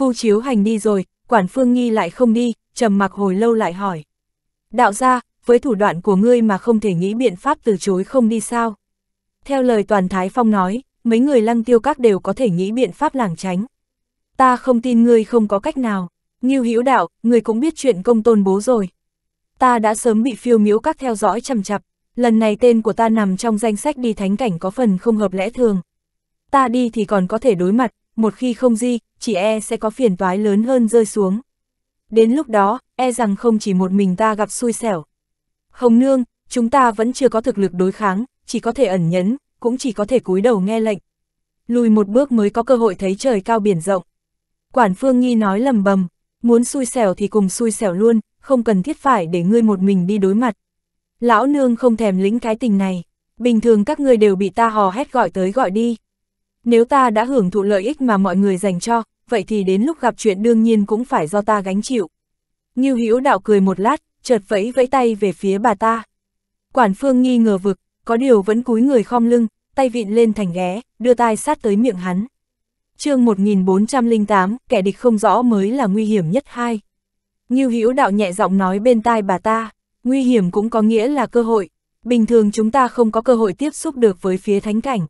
Phu Chiếu Hành đi rồi, quản Phương Nghi lại không đi, trầm mặc hồi lâu lại hỏi. Đạo gia với thủ đoạn của ngươi mà không thể nghĩ biện pháp từ chối không đi sao? Theo lời Toàn Thái Phong nói, mấy người lăng tiêu các đều có thể nghĩ biện pháp làng tránh. Ta không tin ngươi không có cách nào. Nghiêu Hữu đạo, ngươi cũng biết chuyện công tôn bố rồi. Ta đã sớm bị phiêu miếu các theo dõi chằm chặp. Lần này tên của ta nằm trong danh sách đi thánh cảnh có phần không hợp lẽ thường. Ta đi thì còn có thể đối mặt, một khi không di, chỉ e sẽ có phiền toái lớn hơn rơi xuống. Đến lúc đó, e rằng không chỉ một mình ta gặp xui xẻo. Hồng Nương, chúng ta vẫn chưa có thực lực đối kháng, chỉ có thể ẩn nhẫn, cũng chỉ có thể cúi đầu nghe lệnh. Lùi một bước mới có cơ hội thấy trời cao biển rộng. Quản Phương Nghi nói lầm bầm, muốn xui xẻo thì cùng xui xẻo luôn, không cần thiết phải để ngươi một mình đi đối mặt. Lão Nương không thèm lĩnh cái tình này, bình thường các ngươi đều bị ta hò hét gọi tới gọi đi, nếu ta đã hưởng thụ lợi ích mà mọi người dành cho, vậy thì đến lúc gặp chuyện đương nhiên cũng phải do ta gánh chịu. Ngưu Hữu đạo cười một lát, chợt vẫy vẫy tay về phía bà ta. Quản Phương nghi ngờ vực, có điều vẫn cúi người khom lưng, tay vịn lên thành ghé, đưa tai sát tới miệng hắn. chương 1408, kẻ địch không rõ mới là nguy hiểm nhất hai. Ngưu Hữu đạo nhẹ giọng nói bên tai bà ta, nguy hiểm cũng có nghĩa là cơ hội. Bình thường chúng ta không có cơ hội tiếp xúc được với phía thánh cảnh.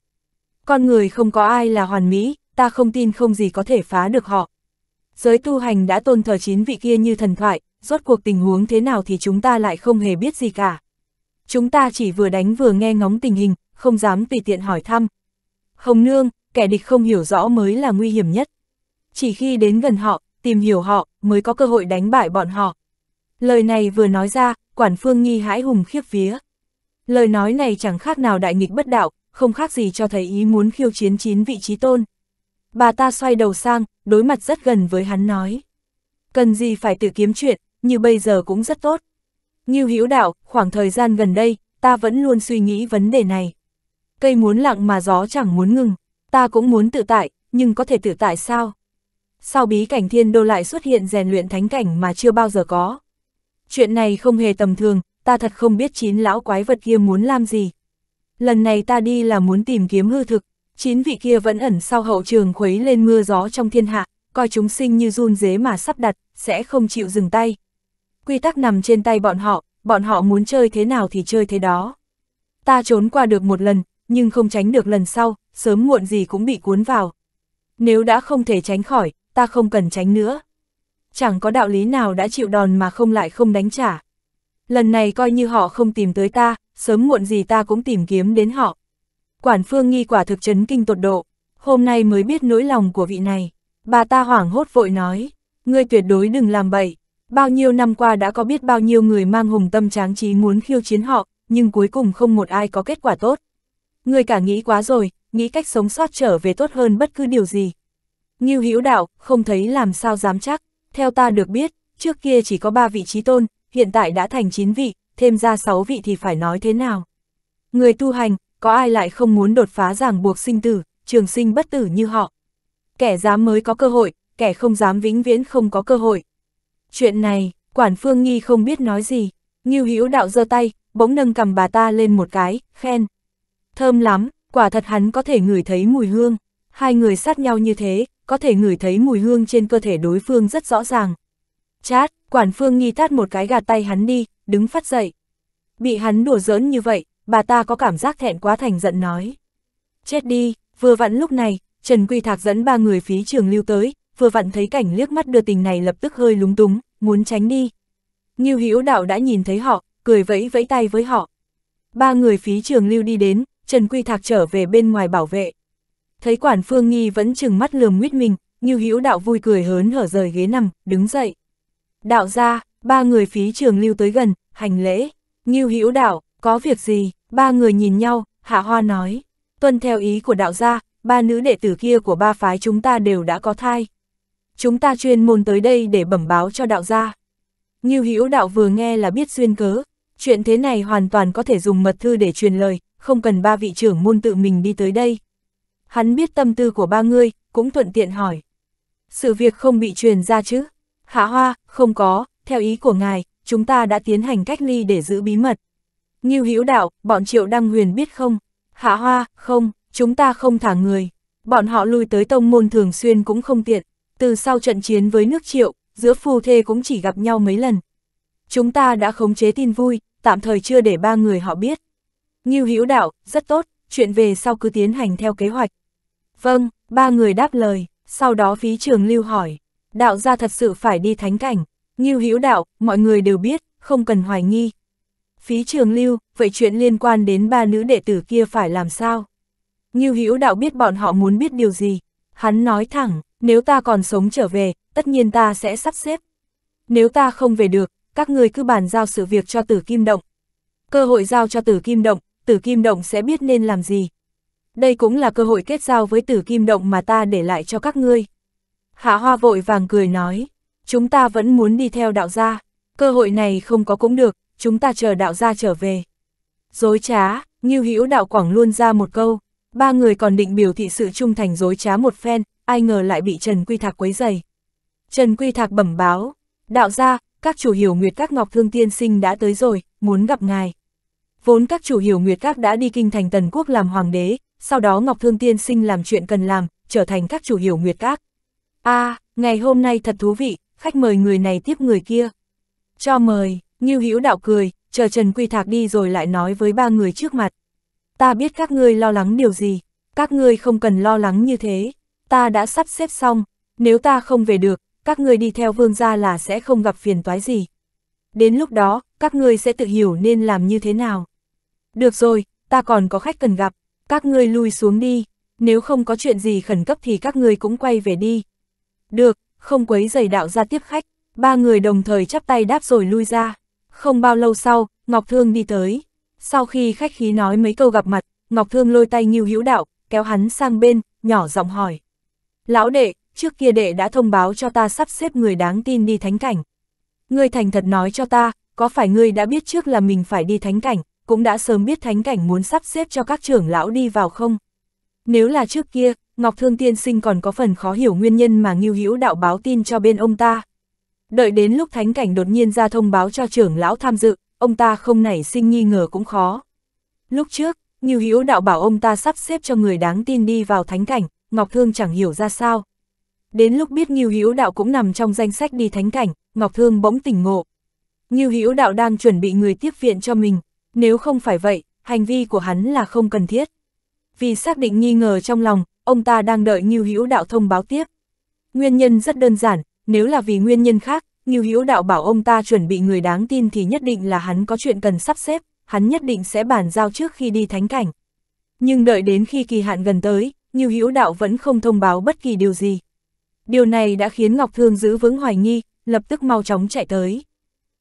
Con người không có ai là hoàn mỹ, ta không tin không gì có thể phá được họ. Giới tu hành đã tôn thờ chín vị kia như thần thoại, rốt cuộc tình huống thế nào thì chúng ta lại không hề biết gì cả. Chúng ta chỉ vừa đánh vừa nghe ngóng tình hình, không dám tùy tiện hỏi thăm. Hồng Nương, kẻ địch không hiểu rõ mới là nguy hiểm nhất. Chỉ khi đến gần họ, tìm hiểu họ, mới có cơ hội đánh bại bọn họ. Lời này vừa nói ra, quản phương nghi hãi hùng khiếp vía. Lời nói này chẳng khác nào đại nghịch bất đạo, không khác gì cho thấy ý muốn khiêu chiến chín vị trí tôn. Bà ta xoay đầu sang, đối mặt rất gần với hắn nói. Cần gì phải tự kiếm chuyện, như bây giờ cũng rất tốt. Như hiểu đạo, khoảng thời gian gần đây, ta vẫn luôn suy nghĩ vấn đề này. Cây muốn lặng mà gió chẳng muốn ngừng, ta cũng muốn tự tại, nhưng có thể tự tại sao? Sau bí cảnh thiên đô lại xuất hiện rèn luyện thánh cảnh mà chưa bao giờ có. Chuyện này không hề tầm thường, ta thật không biết chín lão quái vật kia muốn làm gì lần này ta đi là muốn tìm kiếm hư thực, chín vị kia vẫn ẩn sau hậu trường khuấy lên mưa gió trong thiên hạ, coi chúng sinh như run dế mà sắp đặt, sẽ không chịu dừng tay. Quy tắc nằm trên tay bọn họ, bọn họ muốn chơi thế nào thì chơi thế đó. Ta trốn qua được một lần, nhưng không tránh được lần sau, sớm muộn gì cũng bị cuốn vào. Nếu đã không thể tránh khỏi, ta không cần tránh nữa. Chẳng có đạo lý nào đã chịu đòn mà không lại không đánh trả. Lần này coi như họ không tìm tới ta, sớm muộn gì ta cũng tìm kiếm đến họ. Quản phương nghi quả thực chấn kinh tột độ, hôm nay mới biết nỗi lòng của vị này. Bà ta hoảng hốt vội nói, ngươi tuyệt đối đừng làm bậy, bao nhiêu năm qua đã có biết bao nhiêu người mang hùng tâm tráng trí muốn khiêu chiến họ, nhưng cuối cùng không một ai có kết quả tốt. Ngươi cả nghĩ quá rồi, nghĩ cách sống sót trở về tốt hơn bất cứ điều gì. Ngưu Hữu Đạo, không thấy làm sao dám chắc, theo ta được biết, trước kia chỉ có ba vị trí tôn, hiện tại đã thành chín vị, thêm ra 6 vị thì phải nói thế nào? Người tu hành, có ai lại không muốn đột phá ràng buộc sinh tử, trường sinh bất tử như họ? Kẻ dám mới có cơ hội, kẻ không dám vĩnh viễn không có cơ hội. Chuyện này, quản phương nghi không biết nói gì, Ngưu Hữu đạo giơ tay, bỗng nâng cầm bà ta lên một cái, khen. Thơm lắm, quả thật hắn có thể ngửi thấy mùi hương. Hai người sát nhau như thế, có thể ngửi thấy mùi hương trên cơ thể đối phương rất rõ ràng, Chát, quản phương nghi tát một cái gạt tay hắn đi, đứng phát dậy. Bị hắn đùa giỡn như vậy, bà ta có cảm giác thẹn quá thành giận nói. Chết đi, vừa vặn lúc này, Trần Quy Thạc dẫn ba người phí trường lưu tới, vừa vặn thấy cảnh liếc mắt đưa tình này lập tức hơi lúng túng, muốn tránh đi. Ngưu Hữu Đạo đã nhìn thấy họ, cười vẫy vẫy tay với họ. Ba người phí trường lưu đi đến, Trần Quy Thạc trở về bên ngoài bảo vệ. Thấy quản phương nghi vẫn chừng mắt lườm nguyết mình, Ngưu Hữu Đạo vui cười hớn hở rời ghế nằm, đứng dậy. Đạo gia, ba người phí trường lưu tới gần, hành lễ. Ngưu hữu đạo, có việc gì? Ba người nhìn nhau, Hạ Hoa nói. Tuân theo ý của đạo gia, ba nữ đệ tử kia của ba phái chúng ta đều đã có thai. Chúng ta chuyên môn tới đây để bẩm báo cho đạo gia. Ngưu hữu đạo vừa nghe là biết duyên cớ. Chuyện thế này hoàn toàn có thể dùng mật thư để truyền lời, không cần ba vị trưởng môn tự mình đi tới đây. Hắn biết tâm tư của ba người, cũng thuận tiện hỏi. Sự việc không bị truyền ra chứ? Hạ Hoa, không có, theo ý của ngài, chúng ta đã tiến hành cách ly để giữ bí mật. Ngưu Hữu Đạo, bọn Triệu Đăng Huyền biết không? Hạ Hoa, không, chúng ta không thả người. Bọn họ lui tới tông môn thường xuyên cũng không tiện. Từ sau trận chiến với nước Triệu, giữa phu thê cũng chỉ gặp nhau mấy lần. Chúng ta đã khống chế tin vui, tạm thời chưa để ba người họ biết. Ngưu Hữu Đạo, rất tốt, chuyện về sau cứ tiến hành theo kế hoạch. Vâng, ba người đáp lời, sau đó phí trường lưu hỏi đạo gia thật sự phải đi thánh cảnh, nghiêu hữu đạo, mọi người đều biết, không cần hoài nghi. Phí trường lưu, vậy chuyện liên quan đến ba nữ đệ tử kia phải làm sao? Nghiêu hữu đạo biết bọn họ muốn biết điều gì, hắn nói thẳng, nếu ta còn sống trở về, tất nhiên ta sẽ sắp xếp. Nếu ta không về được, các người cứ bàn giao sự việc cho tử kim động. Cơ hội giao cho tử kim động, tử kim động sẽ biết nên làm gì. Đây cũng là cơ hội kết giao với tử kim động mà ta để lại cho các ngươi. Hạ Hoa vội vàng cười nói, chúng ta vẫn muốn đi theo đạo gia, cơ hội này không có cũng được, chúng ta chờ đạo gia trở về. Dối trá, Ngưu Hữu đạo quảng luôn ra một câu, ba người còn định biểu thị sự trung thành dối trá một phen, ai ngờ lại bị Trần Quy Thạc quấy dày. Trần Quy Thạc bẩm báo, đạo gia, các chủ hiểu Nguyệt Các Ngọc Thương Tiên Sinh đã tới rồi, muốn gặp ngài. Vốn các chủ hiểu Nguyệt Các đã đi kinh thành Tần Quốc làm hoàng đế, sau đó Ngọc Thương Tiên Sinh làm chuyện cần làm, trở thành các chủ hiểu Nguyệt Các a à, ngày hôm nay thật thú vị, khách mời người này tiếp người kia. Cho mời, Ngưu Hữu Đạo cười, chờ Trần Quy Thạc đi rồi lại nói với ba người trước mặt. Ta biết các ngươi lo lắng điều gì, các ngươi không cần lo lắng như thế, ta đã sắp xếp xong, nếu ta không về được, các ngươi đi theo vương gia là sẽ không gặp phiền toái gì. Đến lúc đó, các ngươi sẽ tự hiểu nên làm như thế nào. Được rồi, ta còn có khách cần gặp, các ngươi lui xuống đi, nếu không có chuyện gì khẩn cấp thì các ngươi cũng quay về đi. Được, không quấy giày đạo ra tiếp khách, ba người đồng thời chắp tay đáp rồi lui ra. Không bao lâu sau, Ngọc Thương đi tới. Sau khi khách khí nói mấy câu gặp mặt, Ngọc Thương lôi tay Ngưu Hữu Đạo, kéo hắn sang bên, nhỏ giọng hỏi. Lão đệ, trước kia đệ đã thông báo cho ta sắp xếp người đáng tin đi thánh cảnh. Ngươi thành thật nói cho ta, có phải ngươi đã biết trước là mình phải đi thánh cảnh, cũng đã sớm biết thánh cảnh muốn sắp xếp cho các trưởng lão đi vào không? Nếu là trước kia, Ngọc Thương Tiên Sinh còn có phần khó hiểu nguyên nhân mà Ngưu Hữu đạo báo tin cho bên ông ta. Đợi đến lúc thánh cảnh đột nhiên ra thông báo cho trưởng lão tham dự, ông ta không nảy sinh nghi ngờ cũng khó. Lúc trước, Ngưu Hữu đạo bảo ông ta sắp xếp cho người đáng tin đi vào thánh cảnh, Ngọc Thương chẳng hiểu ra sao. Đến lúc biết Ngưu Hữu đạo cũng nằm trong danh sách đi thánh cảnh, Ngọc Thương bỗng tỉnh ngộ. Ngưu Hữu đạo đang chuẩn bị người tiếp viện cho mình, nếu không phải vậy, hành vi của hắn là không cần thiết vì xác định nghi ngờ trong lòng, ông ta đang đợi Ngưu Hữu Đạo thông báo tiếp. Nguyên nhân rất đơn giản, nếu là vì nguyên nhân khác, Ngưu Hữu Đạo bảo ông ta chuẩn bị người đáng tin thì nhất định là hắn có chuyện cần sắp xếp, hắn nhất định sẽ bàn giao trước khi đi thánh cảnh. Nhưng đợi đến khi kỳ hạn gần tới, Ngưu Hữu Đạo vẫn không thông báo bất kỳ điều gì. Điều này đã khiến Ngọc Thương giữ vững hoài nghi, lập tức mau chóng chạy tới.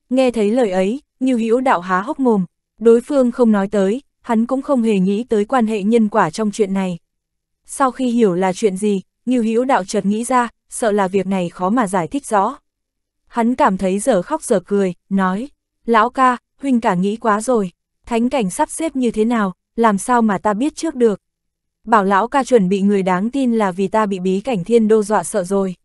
Nghe thấy lời ấy, Ngưu Hữu Đạo há hốc mồm, đối phương không nói tới, hắn cũng không hề nghĩ tới quan hệ nhân quả trong chuyện này. Sau khi hiểu là chuyện gì, Ngưu Hữu Đạo chợt nghĩ ra, sợ là việc này khó mà giải thích rõ. Hắn cảm thấy dở khóc dở cười, nói, lão ca, huynh cả nghĩ quá rồi, thánh cảnh sắp xếp như thế nào, làm sao mà ta biết trước được. Bảo lão ca chuẩn bị người đáng tin là vì ta bị bí cảnh thiên đô dọa sợ rồi.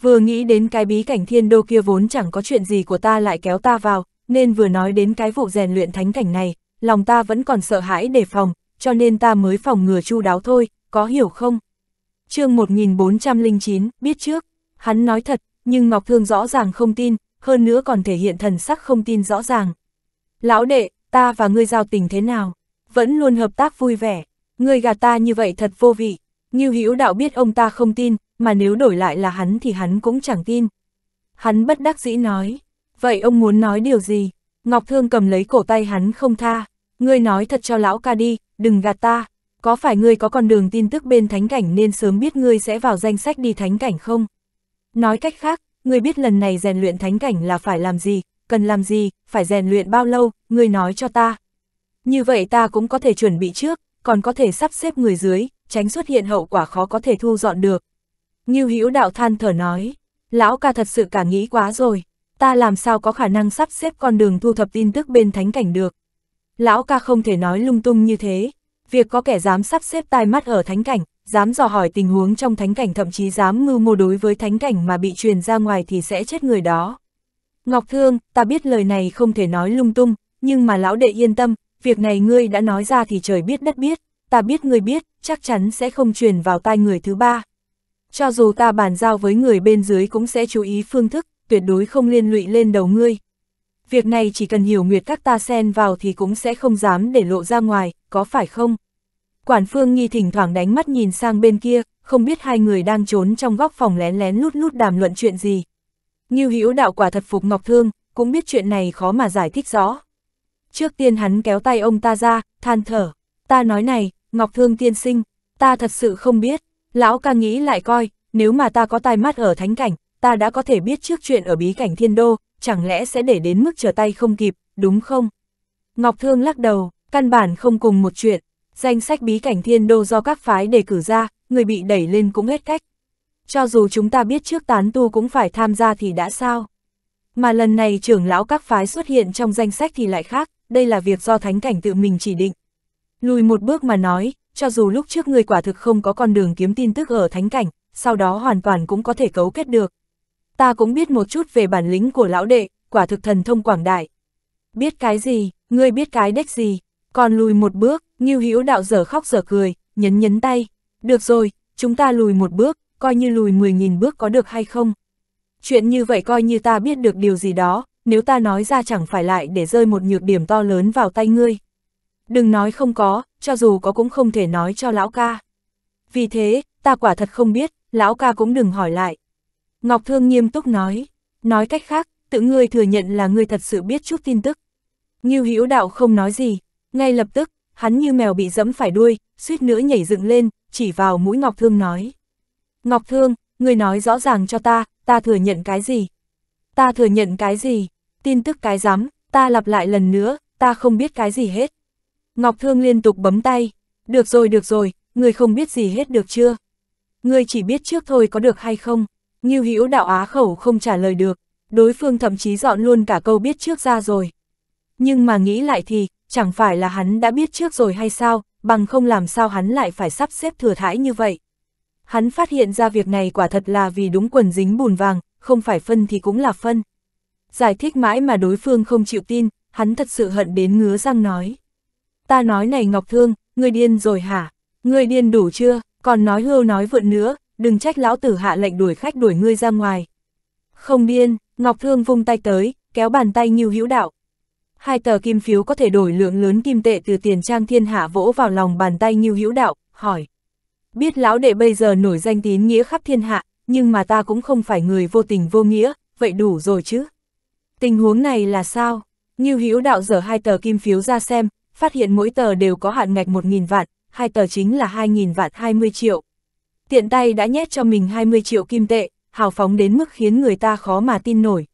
Vừa nghĩ đến cái bí cảnh thiên đô kia vốn chẳng có chuyện gì của ta lại kéo ta vào, nên vừa nói đến cái vụ rèn luyện thánh cảnh này, lòng ta vẫn còn sợ hãi đề phòng, cho nên ta mới phòng ngừa chu đáo thôi, có hiểu không? chương 1409, biết trước, hắn nói thật, nhưng Ngọc Thương rõ ràng không tin, hơn nữa còn thể hiện thần sắc không tin rõ ràng. Lão đệ, ta và ngươi giao tình thế nào? Vẫn luôn hợp tác vui vẻ, ngươi gạt ta như vậy thật vô vị. như Hữu đạo biết ông ta không tin, mà nếu đổi lại là hắn thì hắn cũng chẳng tin. Hắn bất đắc dĩ nói, vậy ông muốn nói điều gì? Ngọc Thương cầm lấy cổ tay hắn không tha, ngươi nói thật cho lão ca đi, đừng gạt ta, có phải ngươi có con đường tin tức bên thánh cảnh nên sớm biết ngươi sẽ vào danh sách đi thánh cảnh không? Nói cách khác, ngươi biết lần này rèn luyện thánh cảnh là phải làm gì, cần làm gì, phải rèn luyện bao lâu, ngươi nói cho ta. Như vậy ta cũng có thể chuẩn bị trước, còn có thể sắp xếp người dưới, tránh xuất hiện hậu quả khó có thể thu dọn được. Ngưu Hữu đạo than thở nói, lão ca thật sự cả nghĩ quá rồi ta làm sao có khả năng sắp xếp con đường thu thập tin tức bên thánh cảnh được. Lão ca không thể nói lung tung như thế, việc có kẻ dám sắp xếp tai mắt ở thánh cảnh, dám dò hỏi tình huống trong thánh cảnh thậm chí dám mưu mô đối với thánh cảnh mà bị truyền ra ngoài thì sẽ chết người đó. Ngọc Thương, ta biết lời này không thể nói lung tung, nhưng mà lão đệ yên tâm, việc này ngươi đã nói ra thì trời biết đất biết, ta biết ngươi biết, chắc chắn sẽ không truyền vào tai người thứ ba. Cho dù ta bàn giao với người bên dưới cũng sẽ chú ý phương thức, tuyệt đối không liên lụy lên đầu ngươi. Việc này chỉ cần hiểu nguyệt các ta xen vào thì cũng sẽ không dám để lộ ra ngoài, có phải không? Quản phương nghi thỉnh thoảng đánh mắt nhìn sang bên kia, không biết hai người đang trốn trong góc phòng lén lén lút lút đàm luận chuyện gì. như Hữu đạo quả thật phục Ngọc Thương, cũng biết chuyện này khó mà giải thích rõ. Trước tiên hắn kéo tay ông ta ra, than thở, ta nói này, Ngọc Thương tiên sinh, ta thật sự không biết, lão ca nghĩ lại coi, nếu mà ta có tai mắt ở thánh cảnh, ta đã có thể biết trước chuyện ở bí cảnh thiên đô, chẳng lẽ sẽ để đến mức trở tay không kịp, đúng không? Ngọc Thương lắc đầu, căn bản không cùng một chuyện, danh sách bí cảnh thiên đô do các phái đề cử ra, người bị đẩy lên cũng hết cách. Cho dù chúng ta biết trước tán tu cũng phải tham gia thì đã sao? Mà lần này trưởng lão các phái xuất hiện trong danh sách thì lại khác, đây là việc do thánh cảnh tự mình chỉ định. Lùi một bước mà nói, cho dù lúc trước người quả thực không có con đường kiếm tin tức ở thánh cảnh, sau đó hoàn toàn cũng có thể cấu kết được ta cũng biết một chút về bản lĩnh của lão đệ, quả thực thần thông quảng đại. Biết cái gì, ngươi biết cái đếch gì, còn lùi một bước, Ngưu Hữu đạo dở khóc dở cười, nhấn nhấn tay, được rồi, chúng ta lùi một bước, coi như lùi 10.000 bước có được hay không. Chuyện như vậy coi như ta biết được điều gì đó, nếu ta nói ra chẳng phải lại để rơi một nhược điểm to lớn vào tay ngươi. Đừng nói không có, cho dù có cũng không thể nói cho lão ca. Vì thế, ta quả thật không biết, lão ca cũng đừng hỏi lại, Ngọc Thương nghiêm túc nói. Nói cách khác, tự ngươi thừa nhận là ngươi thật sự biết chút tin tức. Ngưu Hữu Đạo không nói gì, ngay lập tức, hắn như mèo bị dẫm phải đuôi, suýt nữa nhảy dựng lên, chỉ vào mũi Ngọc Thương nói. Ngọc Thương, ngươi nói rõ ràng cho ta, ta thừa nhận cái gì? Ta thừa nhận cái gì? Tin tức cái dám? ta lặp lại lần nữa, ta không biết cái gì hết. Ngọc Thương liên tục bấm tay. Được rồi, được rồi, ngươi không biết gì hết được chưa? Ngươi chỉ biết trước thôi có được hay không? Ngưu Hữu đạo á khẩu không trả lời được, đối phương thậm chí dọn luôn cả câu biết trước ra rồi. Nhưng mà nghĩ lại thì, chẳng phải là hắn đã biết trước rồi hay sao, bằng không làm sao hắn lại phải sắp xếp thừa thãi như vậy. Hắn phát hiện ra việc này quả thật là vì đúng quần dính bùn vàng, không phải phân thì cũng là phân. Giải thích mãi mà đối phương không chịu tin, hắn thật sự hận đến ngứa răng nói. Ta nói này Ngọc Thương, ngươi điên rồi hả? Ngươi điên đủ chưa? Còn nói hưu nói vượn nữa, đừng trách lão tử hạ lệnh đuổi khách đuổi ngươi ra ngoài. Không điên, Ngọc Thương vung tay tới, kéo bàn tay như hữu đạo. Hai tờ kim phiếu có thể đổi lượng lớn kim tệ từ tiền trang thiên hạ vỗ vào lòng bàn tay như hữu đạo, hỏi. Biết lão đệ bây giờ nổi danh tín nghĩa khắp thiên hạ, nhưng mà ta cũng không phải người vô tình vô nghĩa, vậy đủ rồi chứ. Tình huống này là sao? Như hữu đạo dở hai tờ kim phiếu ra xem, phát hiện mỗi tờ đều có hạn ngạch 1.000 vạn, hai tờ chính là 2.000 vạn 20 triệu tiện tay đã nhét cho mình 20 triệu kim tệ, hào phóng đến mức khiến người ta khó mà tin nổi.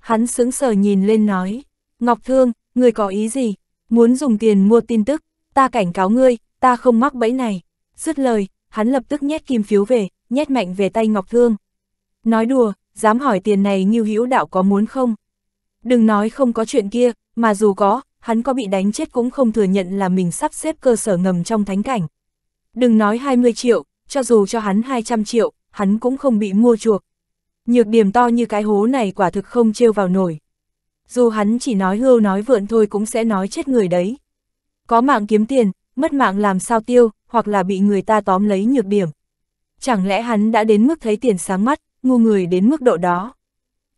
Hắn sững sờ nhìn lên nói, Ngọc Thương, người có ý gì? Muốn dùng tiền mua tin tức, ta cảnh cáo ngươi, ta không mắc bẫy này. Dứt lời, hắn lập tức nhét kim phiếu về, nhét mạnh về tay Ngọc Thương. Nói đùa, dám hỏi tiền này như hữu đạo có muốn không? Đừng nói không có chuyện kia, mà dù có, hắn có bị đánh chết cũng không thừa nhận là mình sắp xếp cơ sở ngầm trong thánh cảnh. Đừng nói 20 triệu, cho dù cho hắn 200 triệu, hắn cũng không bị mua chuộc. Nhược điểm to như cái hố này quả thực không trêu vào nổi. Dù hắn chỉ nói hưu nói vượn thôi cũng sẽ nói chết người đấy. Có mạng kiếm tiền, mất mạng làm sao tiêu, hoặc là bị người ta tóm lấy nhược điểm. Chẳng lẽ hắn đã đến mức thấy tiền sáng mắt, ngu người đến mức độ đó.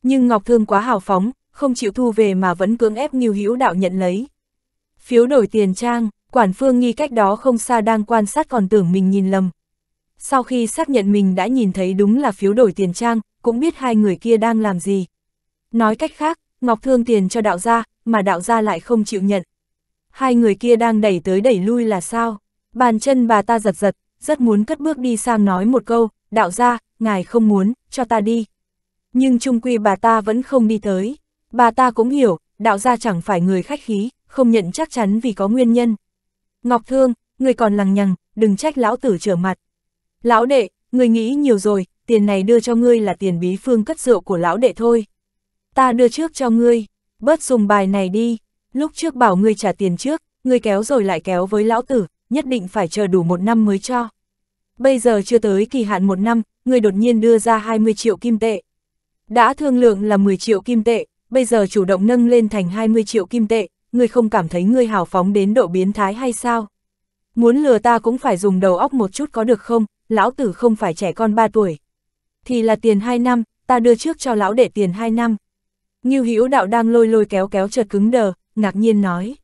Nhưng Ngọc Thương quá hào phóng, không chịu thu về mà vẫn cưỡng ép Ngưu Hữu Đạo nhận lấy. Phiếu đổi tiền trang, quản phương nghi cách đó không xa đang quan sát còn tưởng mình nhìn lầm sau khi xác nhận mình đã nhìn thấy đúng là phiếu đổi tiền trang, cũng biết hai người kia đang làm gì. Nói cách khác, Ngọc Thương tiền cho đạo gia, mà đạo gia lại không chịu nhận. Hai người kia đang đẩy tới đẩy lui là sao? Bàn chân bà ta giật giật, rất muốn cất bước đi sang nói một câu, đạo gia, ngài không muốn, cho ta đi. Nhưng trung quy bà ta vẫn không đi tới. Bà ta cũng hiểu, đạo gia chẳng phải người khách khí, không nhận chắc chắn vì có nguyên nhân. Ngọc Thương, người còn lằng nhằng, đừng trách lão tử trở mặt. Lão đệ, người nghĩ nhiều rồi, tiền này đưa cho ngươi là tiền bí phương cất rượu của lão đệ thôi. Ta đưa trước cho ngươi, bớt dùng bài này đi, lúc trước bảo ngươi trả tiền trước, ngươi kéo rồi lại kéo với lão tử, nhất định phải chờ đủ một năm mới cho. Bây giờ chưa tới kỳ hạn một năm, ngươi đột nhiên đưa ra 20 triệu kim tệ. Đã thương lượng là 10 triệu kim tệ, bây giờ chủ động nâng lên thành 20 triệu kim tệ, ngươi không cảm thấy ngươi hào phóng đến độ biến thái hay sao? Muốn lừa ta cũng phải dùng đầu óc một chút có được không, lão tử không phải trẻ con 3 tuổi. Thì là tiền 2 năm, ta đưa trước cho lão để tiền 2 năm. như Hữu Đạo đang lôi lôi kéo kéo chợt cứng đờ, ngạc nhiên nói.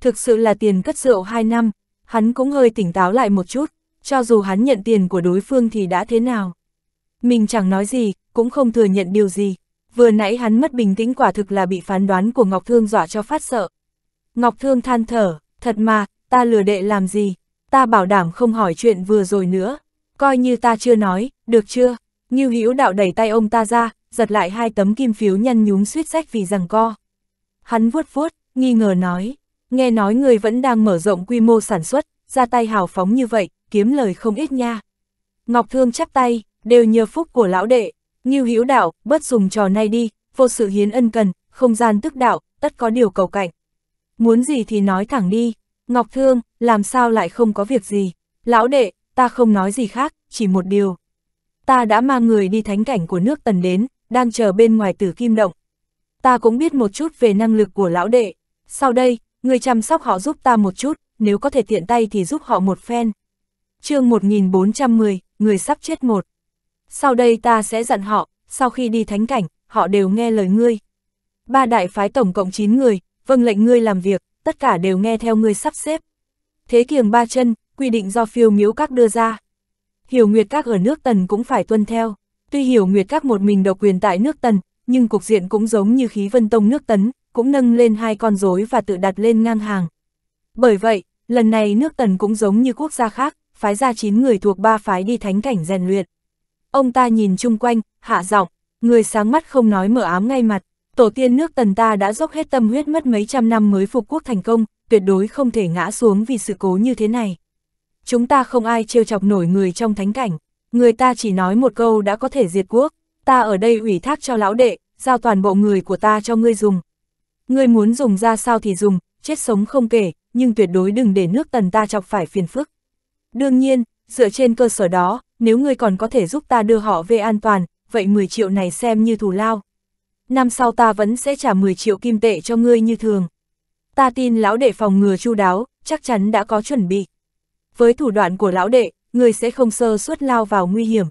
Thực sự là tiền cất rượu 2 năm, hắn cũng hơi tỉnh táo lại một chút, cho dù hắn nhận tiền của đối phương thì đã thế nào. Mình chẳng nói gì, cũng không thừa nhận điều gì. Vừa nãy hắn mất bình tĩnh quả thực là bị phán đoán của Ngọc Thương dọa cho phát sợ. Ngọc Thương than thở, thật mà, ta lừa đệ làm gì, ta bảo đảm không hỏi chuyện vừa rồi nữa coi như ta chưa nói, được chưa? Như Hữu đạo đẩy tay ông ta ra, giật lại hai tấm kim phiếu nhăn nhúm suýt sách vì rằng co. Hắn vuốt vuốt, nghi ngờ nói, nghe nói người vẫn đang mở rộng quy mô sản xuất, ra tay hào phóng như vậy, kiếm lời không ít nha. Ngọc Thương chắp tay, đều nhờ phúc của lão đệ, Như Hữu đạo, bớt dùng trò này đi, vô sự hiến ân cần, không gian tức đạo, tất có điều cầu cạnh. Muốn gì thì nói thẳng đi, Ngọc Thương, làm sao lại không có việc gì, lão đệ, ta không nói gì khác, chỉ một điều. Ta đã mang người đi thánh cảnh của nước tần đến, đang chờ bên ngoài tử kim động. Ta cũng biết một chút về năng lực của lão đệ. Sau đây, người chăm sóc họ giúp ta một chút, nếu có thể tiện tay thì giúp họ một phen. chương 1410, người sắp chết một. Sau đây ta sẽ dặn họ, sau khi đi thánh cảnh, họ đều nghe lời ngươi. Ba đại phái tổng cộng 9 người, vâng lệnh ngươi làm việc, tất cả đều nghe theo ngươi sắp xếp. Thế kiềng ba chân, quy định do phiêu miếu các đưa ra. Hiểu Nguyệt các ở nước Tần cũng phải tuân theo. Tuy Hiểu Nguyệt các một mình độc quyền tại nước Tần, nhưng cục diện cũng giống như khí vân tông nước Tấn, cũng nâng lên hai con rối và tự đặt lên ngang hàng. Bởi vậy, lần này nước Tần cũng giống như quốc gia khác, phái ra 9 người thuộc ba phái đi thánh cảnh rèn luyện. Ông ta nhìn chung quanh, hạ giọng, người sáng mắt không nói mở ám ngay mặt, tổ tiên nước Tần ta đã dốc hết tâm huyết mất mấy trăm năm mới phục quốc thành công, tuyệt đối không thể ngã xuống vì sự cố như thế này chúng ta không ai trêu chọc nổi người trong thánh cảnh, người ta chỉ nói một câu đã có thể diệt quốc, ta ở đây ủy thác cho lão đệ, giao toàn bộ người của ta cho ngươi dùng. Ngươi muốn dùng ra sao thì dùng, chết sống không kể, nhưng tuyệt đối đừng để nước tần ta chọc phải phiền phức. Đương nhiên, dựa trên cơ sở đó, nếu ngươi còn có thể giúp ta đưa họ về an toàn, vậy 10 triệu này xem như thù lao. Năm sau ta vẫn sẽ trả 10 triệu kim tệ cho ngươi như thường. Ta tin lão đệ phòng ngừa chu đáo, chắc chắn đã có chuẩn bị với thủ đoạn của lão đệ, người sẽ không sơ suất lao vào nguy hiểm.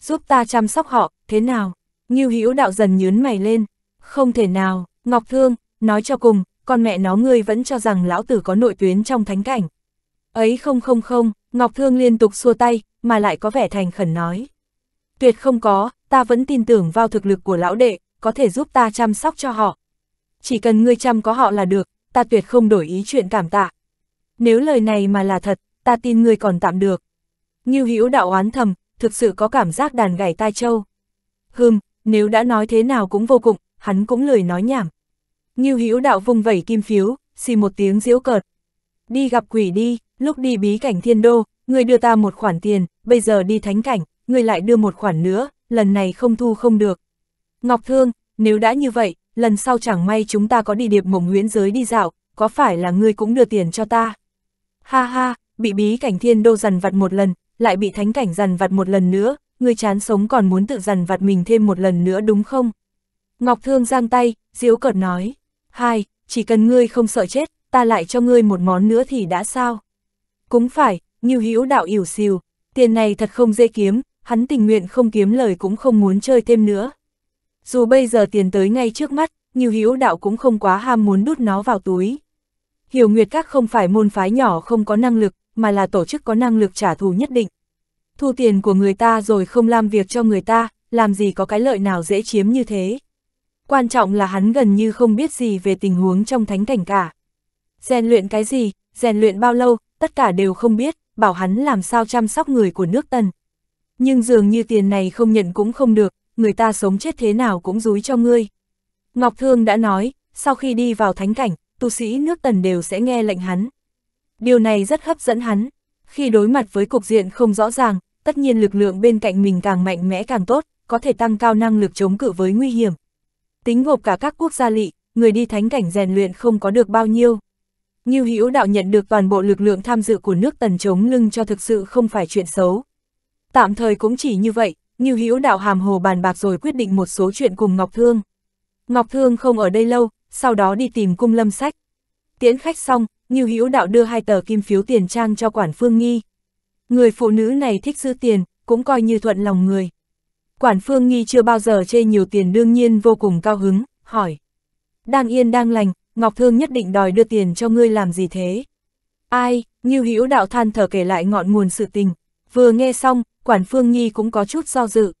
Giúp ta chăm sóc họ, thế nào? Ngưu Hữu đạo dần nhướn mày lên. Không thể nào, Ngọc Thương, nói cho cùng, con mẹ nó ngươi vẫn cho rằng lão tử có nội tuyến trong thánh cảnh. Ấy không không không, Ngọc Thương liên tục xua tay, mà lại có vẻ thành khẩn nói. Tuyệt không có, ta vẫn tin tưởng vào thực lực của lão đệ, có thể giúp ta chăm sóc cho họ. Chỉ cần ngươi chăm có họ là được, ta tuyệt không đổi ý chuyện cảm tạ. Nếu lời này mà là thật, ta tin ngươi còn tạm được. Ngưu Hữu đạo oán thầm, thực sự có cảm giác đàn gảy tai châu. Hừm, nếu đã nói thế nào cũng vô cùng, hắn cũng lười nói nhảm. Ngưu Hữu đạo vung vẩy kim phiếu, xì một tiếng giễu cợt. Đi gặp quỷ đi, lúc đi bí cảnh thiên đô, người đưa ta một khoản tiền, bây giờ đi thánh cảnh, người lại đưa một khoản nữa, lần này không thu không được. Ngọc Thương, nếu đã như vậy, lần sau chẳng may chúng ta có đi điệp mộng nguyễn giới đi dạo, có phải là ngươi cũng đưa tiền cho ta? Ha ha, bị bí cảnh thiên đô dằn vặt một lần, lại bị thánh cảnh dằn vặt một lần nữa, người chán sống còn muốn tự dằn vặt mình thêm một lần nữa đúng không? Ngọc Thương giang tay, diếu cợt nói, hai, chỉ cần ngươi không sợ chết, ta lại cho ngươi một món nữa thì đã sao? Cũng phải, như hữu đạo ỉu xìu, tiền này thật không dễ kiếm, hắn tình nguyện không kiếm lời cũng không muốn chơi thêm nữa. Dù bây giờ tiền tới ngay trước mắt, như hữu đạo cũng không quá ham muốn đút nó vào túi. Hiểu Nguyệt Các không phải môn phái nhỏ không có năng lực, mà là tổ chức có năng lực trả thù nhất định. Thu tiền của người ta rồi không làm việc cho người ta, làm gì có cái lợi nào dễ chiếm như thế. Quan trọng là hắn gần như không biết gì về tình huống trong thánh cảnh cả. Rèn luyện cái gì, rèn luyện bao lâu, tất cả đều không biết, bảo hắn làm sao chăm sóc người của nước tần. Nhưng dường như tiền này không nhận cũng không được, người ta sống chết thế nào cũng rúi cho ngươi. Ngọc Thương đã nói, sau khi đi vào thánh cảnh, tu sĩ nước tần đều sẽ nghe lệnh hắn, Điều này rất hấp dẫn hắn. Khi đối mặt với cục diện không rõ ràng, tất nhiên lực lượng bên cạnh mình càng mạnh mẽ càng tốt, có thể tăng cao năng lực chống cự với nguy hiểm. Tính gộp cả các quốc gia lỵ người đi thánh cảnh rèn luyện không có được bao nhiêu. như Hữu đạo nhận được toàn bộ lực lượng tham dự của nước tần chống lưng cho thực sự không phải chuyện xấu. Tạm thời cũng chỉ như vậy, như Hữu đạo hàm hồ bàn bạc rồi quyết định một số chuyện cùng Ngọc Thương. Ngọc Thương không ở đây lâu, sau đó đi tìm cung lâm sách. Tiễn khách xong, Ngưu Hữu Đạo đưa hai tờ kim phiếu tiền trang cho Quản Phương Nghi. Người phụ nữ này thích giữ tiền, cũng coi như thuận lòng người. Quản Phương Nghi chưa bao giờ chê nhiều tiền đương nhiên vô cùng cao hứng, hỏi. Đang yên đang lành, Ngọc Thương nhất định đòi đưa tiền cho ngươi làm gì thế? Ai, Ngưu Hữu Đạo than thở kể lại ngọn nguồn sự tình. Vừa nghe xong, Quản Phương Nhi cũng có chút do dự.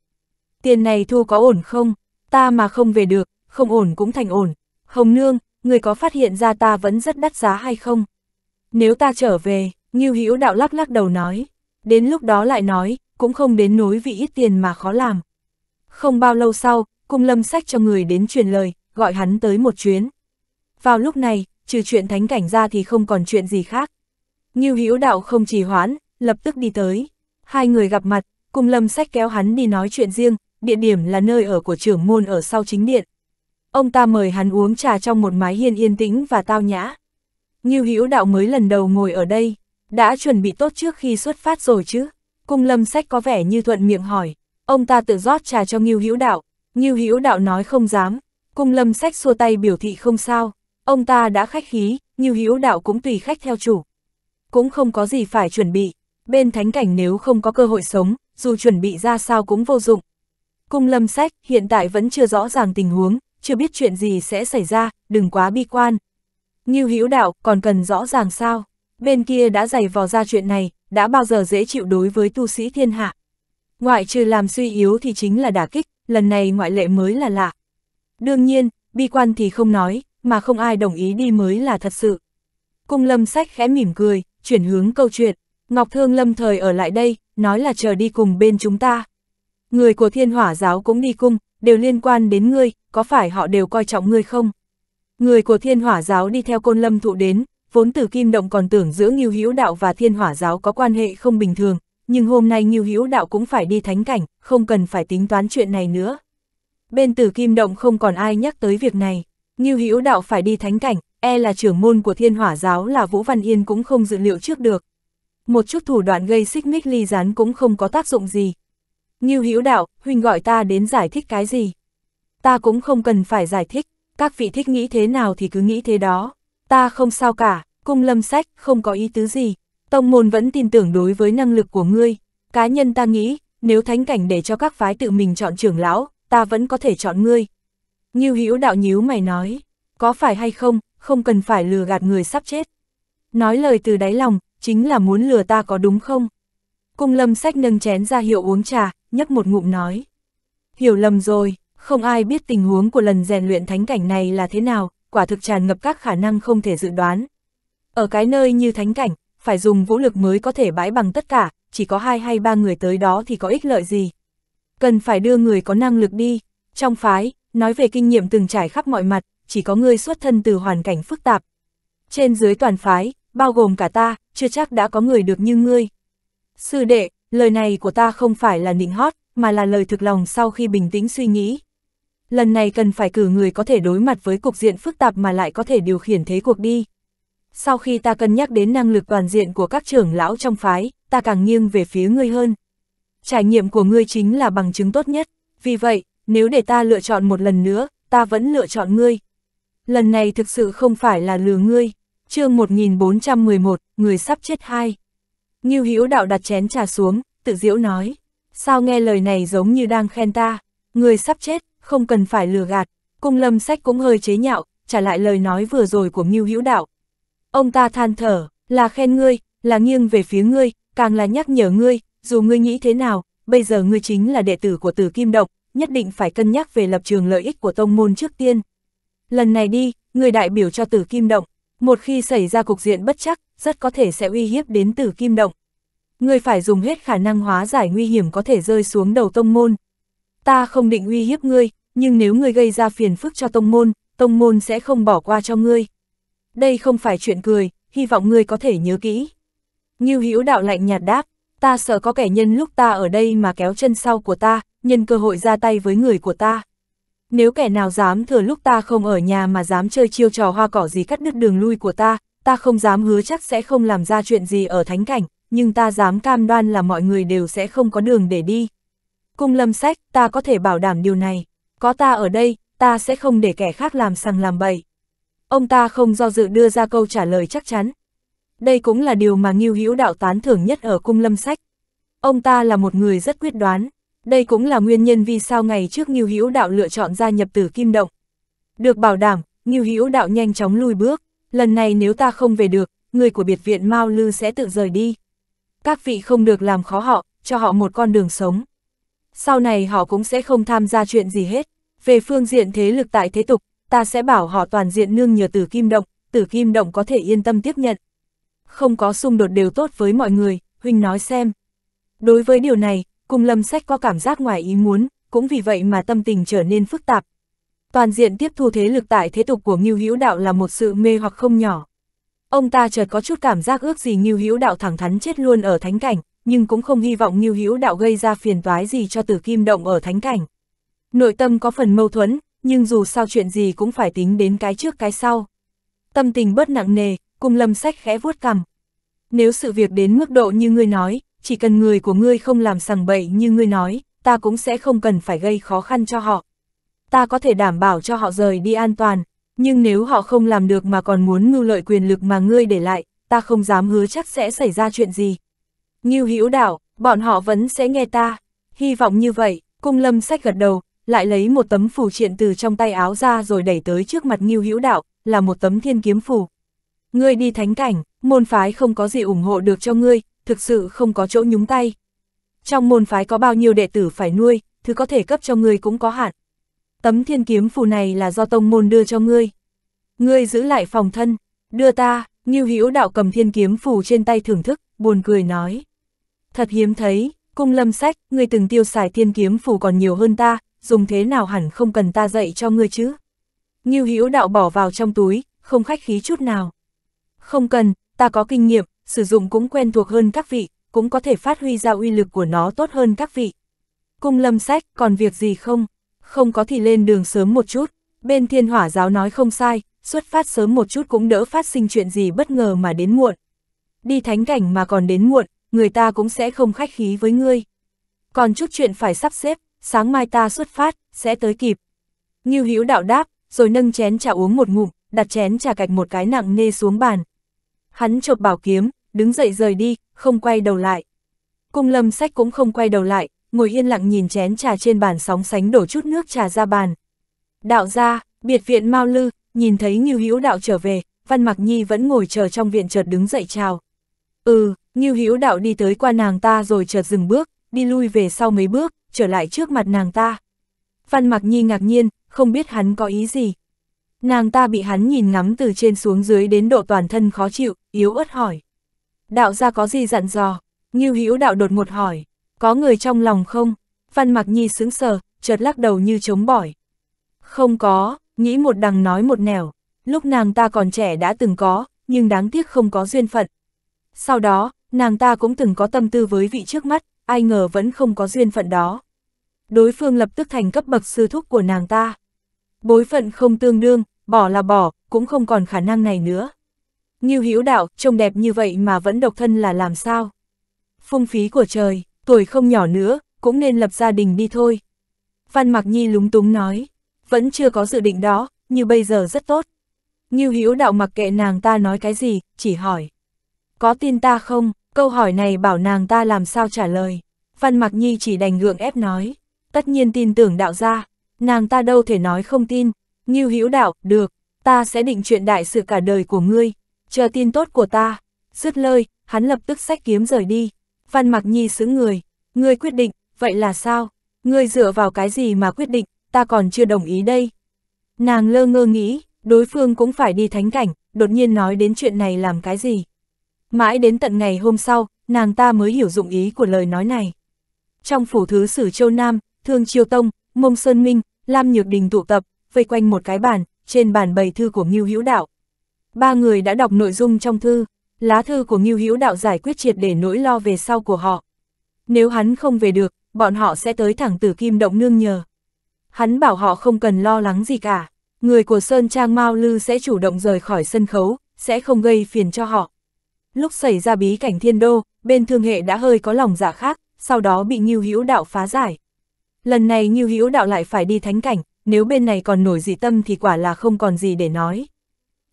Tiền này thu có ổn không? Ta mà không về được, không ổn cũng thành ổn. Hồng Nương, người có phát hiện ra ta vẫn rất đắt giá hay không? Nếu ta trở về, Ngưu Hữu đạo lắc lắc đầu nói, đến lúc đó lại nói, cũng không đến nối vì ít tiền mà khó làm. Không bao lâu sau, cung lâm sách cho người đến truyền lời, gọi hắn tới một chuyến. Vào lúc này, trừ chuyện thánh cảnh ra thì không còn chuyện gì khác. Ngưu Hữu đạo không trì hoãn, lập tức đi tới. Hai người gặp mặt, cung lâm sách kéo hắn đi nói chuyện riêng, địa điểm là nơi ở của trưởng môn ở sau chính điện. Ông ta mời hắn uống trà trong một mái hiên yên tĩnh và tao nhã. Ngưu Hữu Đạo mới lần đầu ngồi ở đây, đã chuẩn bị tốt trước khi xuất phát rồi chứ? Cung Lâm Sách có vẻ như thuận miệng hỏi, ông ta tự rót trà cho Ngưu Hữu Đạo, Ngưu Hữu Đạo nói không dám, Cung Lâm Sách xua tay biểu thị không sao, ông ta đã khách khí, Ngưu Hữu Đạo cũng tùy khách theo chủ. Cũng không có gì phải chuẩn bị, bên thánh cảnh nếu không có cơ hội sống, dù chuẩn bị ra sao cũng vô dụng. Cung Lâm Sách hiện tại vẫn chưa rõ ràng tình huống, chưa biết chuyện gì sẽ xảy ra, đừng quá bi quan. Như hữu đạo, còn cần rõ ràng sao? Bên kia đã giày vò ra chuyện này, đã bao giờ dễ chịu đối với tu sĩ thiên hạ. Ngoại trừ làm suy yếu thì chính là đả kích, lần này ngoại lệ mới là lạ. Đương nhiên, bi quan thì không nói, mà không ai đồng ý đi mới là thật sự. Cung lâm sách khẽ mỉm cười, chuyển hướng câu chuyện. Ngọc Thương lâm thời ở lại đây, nói là chờ đi cùng bên chúng ta. Người của thiên hỏa giáo cũng đi cung, đều liên quan đến ngươi, có phải họ đều coi trọng ngươi không? Người của thiên hỏa giáo đi theo côn lâm thụ đến, vốn từ kim động còn tưởng giữa nghiêu hữu đạo và thiên hỏa giáo có quan hệ không bình thường, nhưng hôm nay nghiêu hữu đạo cũng phải đi thánh cảnh, không cần phải tính toán chuyện này nữa. Bên Tử kim động không còn ai nhắc tới việc này, nghiêu hữu đạo phải đi thánh cảnh, e là trưởng môn của thiên hỏa giáo là Vũ Văn Yên cũng không dự liệu trước được. Một chút thủ đoạn gây xích mích ly rán cũng không có tác dụng gì, Ngưu Hữu Đạo, huynh gọi ta đến giải thích cái gì? Ta cũng không cần phải giải thích, các vị thích nghĩ thế nào thì cứ nghĩ thế đó. Ta không sao cả, cung lâm sách, không có ý tứ gì. Tông môn vẫn tin tưởng đối với năng lực của ngươi. Cá nhân ta nghĩ, nếu thánh cảnh để cho các phái tự mình chọn trưởng lão, ta vẫn có thể chọn ngươi. Ngưu Hữu Đạo nhíu mày nói, có phải hay không, không cần phải lừa gạt người sắp chết. Nói lời từ đáy lòng, chính là muốn lừa ta có đúng không? Cung lâm sách nâng chén ra hiệu uống trà, nhấp một ngụm nói. Hiểu lầm rồi, không ai biết tình huống của lần rèn luyện thánh cảnh này là thế nào, quả thực tràn ngập các khả năng không thể dự đoán. Ở cái nơi như thánh cảnh, phải dùng vũ lực mới có thể bãi bằng tất cả, chỉ có hai hay ba người tới đó thì có ích lợi gì. Cần phải đưa người có năng lực đi, trong phái, nói về kinh nghiệm từng trải khắp mọi mặt, chỉ có người xuất thân từ hoàn cảnh phức tạp. Trên dưới toàn phái, bao gồm cả ta, chưa chắc đã có người được như ngươi. Sư đệ, Lời này của ta không phải là nịnh hót, mà là lời thực lòng sau khi bình tĩnh suy nghĩ. Lần này cần phải cử người có thể đối mặt với cục diện phức tạp mà lại có thể điều khiển thế cuộc đi. Sau khi ta cân nhắc đến năng lực toàn diện của các trưởng lão trong phái, ta càng nghiêng về phía ngươi hơn. Trải nghiệm của ngươi chính là bằng chứng tốt nhất, vì vậy, nếu để ta lựa chọn một lần nữa, ta vẫn lựa chọn ngươi. Lần này thực sự không phải là lừa ngươi. Chương 1411, người sắp chết hai. Ngưu Hữu Đạo đặt chén trà xuống, tự diễu nói, sao nghe lời này giống như đang khen ta, người sắp chết, không cần phải lừa gạt, cung lâm sách cũng hơi chế nhạo, trả lại lời nói vừa rồi của Ngưu Hữu Đạo. Ông ta than thở, là khen ngươi, là nghiêng về phía ngươi, càng là nhắc nhở ngươi, dù ngươi nghĩ thế nào, bây giờ ngươi chính là đệ tử của Tử Kim Độc, nhất định phải cân nhắc về lập trường lợi ích của tông môn trước tiên. Lần này đi, người đại biểu cho Tử Kim Động, một khi xảy ra cục diện bất chắc, rất có thể sẽ uy hiếp đến tử kim động. Người phải dùng hết khả năng hóa giải nguy hiểm có thể rơi xuống đầu tông môn. Ta không định uy hiếp ngươi, nhưng nếu ngươi gây ra phiền phức cho tông môn, tông môn sẽ không bỏ qua cho ngươi. Đây không phải chuyện cười, hy vọng ngươi có thể nhớ kỹ. Ngưu Hữu đạo lạnh nhạt đáp, ta sợ có kẻ nhân lúc ta ở đây mà kéo chân sau của ta, nhân cơ hội ra tay với người của ta nếu kẻ nào dám thừa lúc ta không ở nhà mà dám chơi chiêu trò hoa cỏ gì cắt đứt đường lui của ta, ta không dám hứa chắc sẽ không làm ra chuyện gì ở thánh cảnh, nhưng ta dám cam đoan là mọi người đều sẽ không có đường để đi. Cung lâm sách, ta có thể bảo đảm điều này, có ta ở đây, ta sẽ không để kẻ khác làm sằng làm bậy. Ông ta không do dự đưa ra câu trả lời chắc chắn. Đây cũng là điều mà Ngưu Hữu Đạo tán thưởng nhất ở cung lâm sách. Ông ta là một người rất quyết đoán, đây cũng là nguyên nhân vì sao ngày trước Ngưu Hữu Đạo lựa chọn gia nhập Tử Kim Động. Được bảo đảm, Ngưu Hữu Đạo nhanh chóng lui bước, lần này nếu ta không về được, người của biệt viện Mao Lư sẽ tự rời đi. Các vị không được làm khó họ, cho họ một con đường sống. Sau này họ cũng sẽ không tham gia chuyện gì hết. Về phương diện thế lực tại thế tục, ta sẽ bảo họ toàn diện nương nhờ Tử Kim Động, Tử Kim Động có thể yên tâm tiếp nhận. Không có xung đột đều tốt với mọi người, Huynh nói xem. Đối với điều này, cùng lâm sách có cảm giác ngoài ý muốn, cũng vì vậy mà tâm tình trở nên phức tạp. Toàn diện tiếp thu thế lực tại thế tục của Ngưu Hữu Đạo là một sự mê hoặc không nhỏ. Ông ta chợt có chút cảm giác ước gì Ngưu Hữu Đạo thẳng thắn chết luôn ở thánh cảnh, nhưng cũng không hy vọng Ngưu Hữu Đạo gây ra phiền toái gì cho Tử Kim Động ở thánh cảnh. Nội tâm có phần mâu thuẫn, nhưng dù sao chuyện gì cũng phải tính đến cái trước cái sau. Tâm tình bớt nặng nề, cùng Lâm Sách khẽ vuốt cằm. Nếu sự việc đến mức độ như ngươi nói, chỉ cần người của ngươi không làm sằng bậy như ngươi nói, ta cũng sẽ không cần phải gây khó khăn cho họ. Ta có thể đảm bảo cho họ rời đi an toàn, nhưng nếu họ không làm được mà còn muốn mưu lợi quyền lực mà ngươi để lại, ta không dám hứa chắc sẽ xảy ra chuyện gì. Ngưu Hữu Đảo, bọn họ vẫn sẽ nghe ta. Hy vọng như vậy, Cung Lâm Sách gật đầu, lại lấy một tấm phù triện từ trong tay áo ra rồi đẩy tới trước mặt Ngưu Hữu Đạo, là một tấm thiên kiếm phù. Ngươi đi thánh cảnh, môn phái không có gì ủng hộ được cho ngươi, thực sự không có chỗ nhúng tay. Trong môn phái có bao nhiêu đệ tử phải nuôi, thứ có thể cấp cho ngươi cũng có hạn. Tấm thiên kiếm phù này là do tông môn đưa cho ngươi. Ngươi giữ lại phòng thân, đưa ta, Ngưu Hữu Đạo cầm thiên kiếm phù trên tay thưởng thức, buồn cười nói. Thật hiếm thấy, cung lâm sách, ngươi từng tiêu xài thiên kiếm phù còn nhiều hơn ta, dùng thế nào hẳn không cần ta dạy cho ngươi chứ. Ngưu Hữu Đạo bỏ vào trong túi, không khách khí chút nào. Không cần, ta có kinh nghiệm, sử dụng cũng quen thuộc hơn các vị, cũng có thể phát huy ra uy lực của nó tốt hơn các vị. Cung lâm sách, còn việc gì không? Không có thì lên đường sớm một chút, bên thiên hỏa giáo nói không sai, xuất phát sớm một chút cũng đỡ phát sinh chuyện gì bất ngờ mà đến muộn. Đi thánh cảnh mà còn đến muộn, người ta cũng sẽ không khách khí với ngươi. Còn chút chuyện phải sắp xếp, sáng mai ta xuất phát, sẽ tới kịp. Ngưu Hữu đạo đáp, rồi nâng chén trà uống một ngụm, đặt chén trà cạch một cái nặng nê xuống bàn, Hắn chộp bảo kiếm, đứng dậy rời đi, không quay đầu lại. Cung lâm sách cũng không quay đầu lại, ngồi yên lặng nhìn chén trà trên bàn sóng sánh đổ chút nước trà ra bàn. Đạo ra, biệt viện Mao Lư, nhìn thấy Ngưu Hữu đạo trở về, Văn Mặc Nhi vẫn ngồi chờ trong viện chợt đứng dậy chào. Ừ, Ngưu Hữu đạo đi tới qua nàng ta rồi chợt dừng bước, đi lui về sau mấy bước, trở lại trước mặt nàng ta. Văn Mặc Nhi ngạc nhiên, không biết hắn có ý gì. Nàng ta bị hắn nhìn ngắm từ trên xuống dưới đến độ toàn thân khó chịu, yếu ớt hỏi. Đạo gia có gì dặn dò? Ngưu Hữu đạo đột ngột hỏi, có người trong lòng không? Văn Mạc Nhi sững sờ, chợt lắc đầu như chống bỏi. Không có, nghĩ một đằng nói một nẻo, lúc nàng ta còn trẻ đã từng có, nhưng đáng tiếc không có duyên phận. Sau đó, nàng ta cũng từng có tâm tư với vị trước mắt, ai ngờ vẫn không có duyên phận đó. Đối phương lập tức thành cấp bậc sư thúc của nàng ta. Bối phận không tương đương, bỏ là bỏ, cũng không còn khả năng này nữa. Ngưu Hữu Đạo, trông đẹp như vậy mà vẫn độc thân là làm sao? Phung phí của trời, tuổi không nhỏ nữa, cũng nên lập gia đình đi thôi. Văn Mạc Nhi lúng túng nói, vẫn chưa có dự định đó, như bây giờ rất tốt. Ngưu Hữu Đạo mặc kệ nàng ta nói cái gì, chỉ hỏi. Có tin ta không? Câu hỏi này bảo nàng ta làm sao trả lời. Văn Mạc Nhi chỉ đành gượng ép nói, tất nhiên tin tưởng đạo gia, nàng ta đâu thể nói không tin, Ngưu Hữu Đạo, được, ta sẽ định chuyện đại sự cả đời của ngươi, chờ tin tốt của ta. Dứt lời, hắn lập tức sách kiếm rời đi. Văn Mặc Nhi sững người, ngươi quyết định, vậy là sao? Ngươi dựa vào cái gì mà quyết định, ta còn chưa đồng ý đây. Nàng lơ ngơ nghĩ, đối phương cũng phải đi thánh cảnh, đột nhiên nói đến chuyện này làm cái gì. Mãi đến tận ngày hôm sau, nàng ta mới hiểu dụng ý của lời nói này. Trong phủ thứ sử Châu Nam, Thương Chiêu Tông, Mông Sơn Minh, Lam Nhược Đình tụ tập, vây quanh một cái bàn, trên bàn bày thư của Ngưu Hữu Đạo. Ba người đã đọc nội dung trong thư, lá thư của Ngưu Hữu Đạo giải quyết triệt để nỗi lo về sau của họ. Nếu hắn không về được, bọn họ sẽ tới thẳng Tử Kim động nương nhờ. Hắn bảo họ không cần lo lắng gì cả, người của Sơn Trang Mao Lư sẽ chủ động rời khỏi sân khấu, sẽ không gây phiền cho họ. Lúc xảy ra bí cảnh thiên đô, bên thương hệ đã hơi có lòng giả dạ khác, sau đó bị Ngưu Hữu Đạo phá giải. Lần này Ngưu Hữu Đạo lại phải đi thánh cảnh, nếu bên này còn nổi dị tâm thì quả là không còn gì để nói.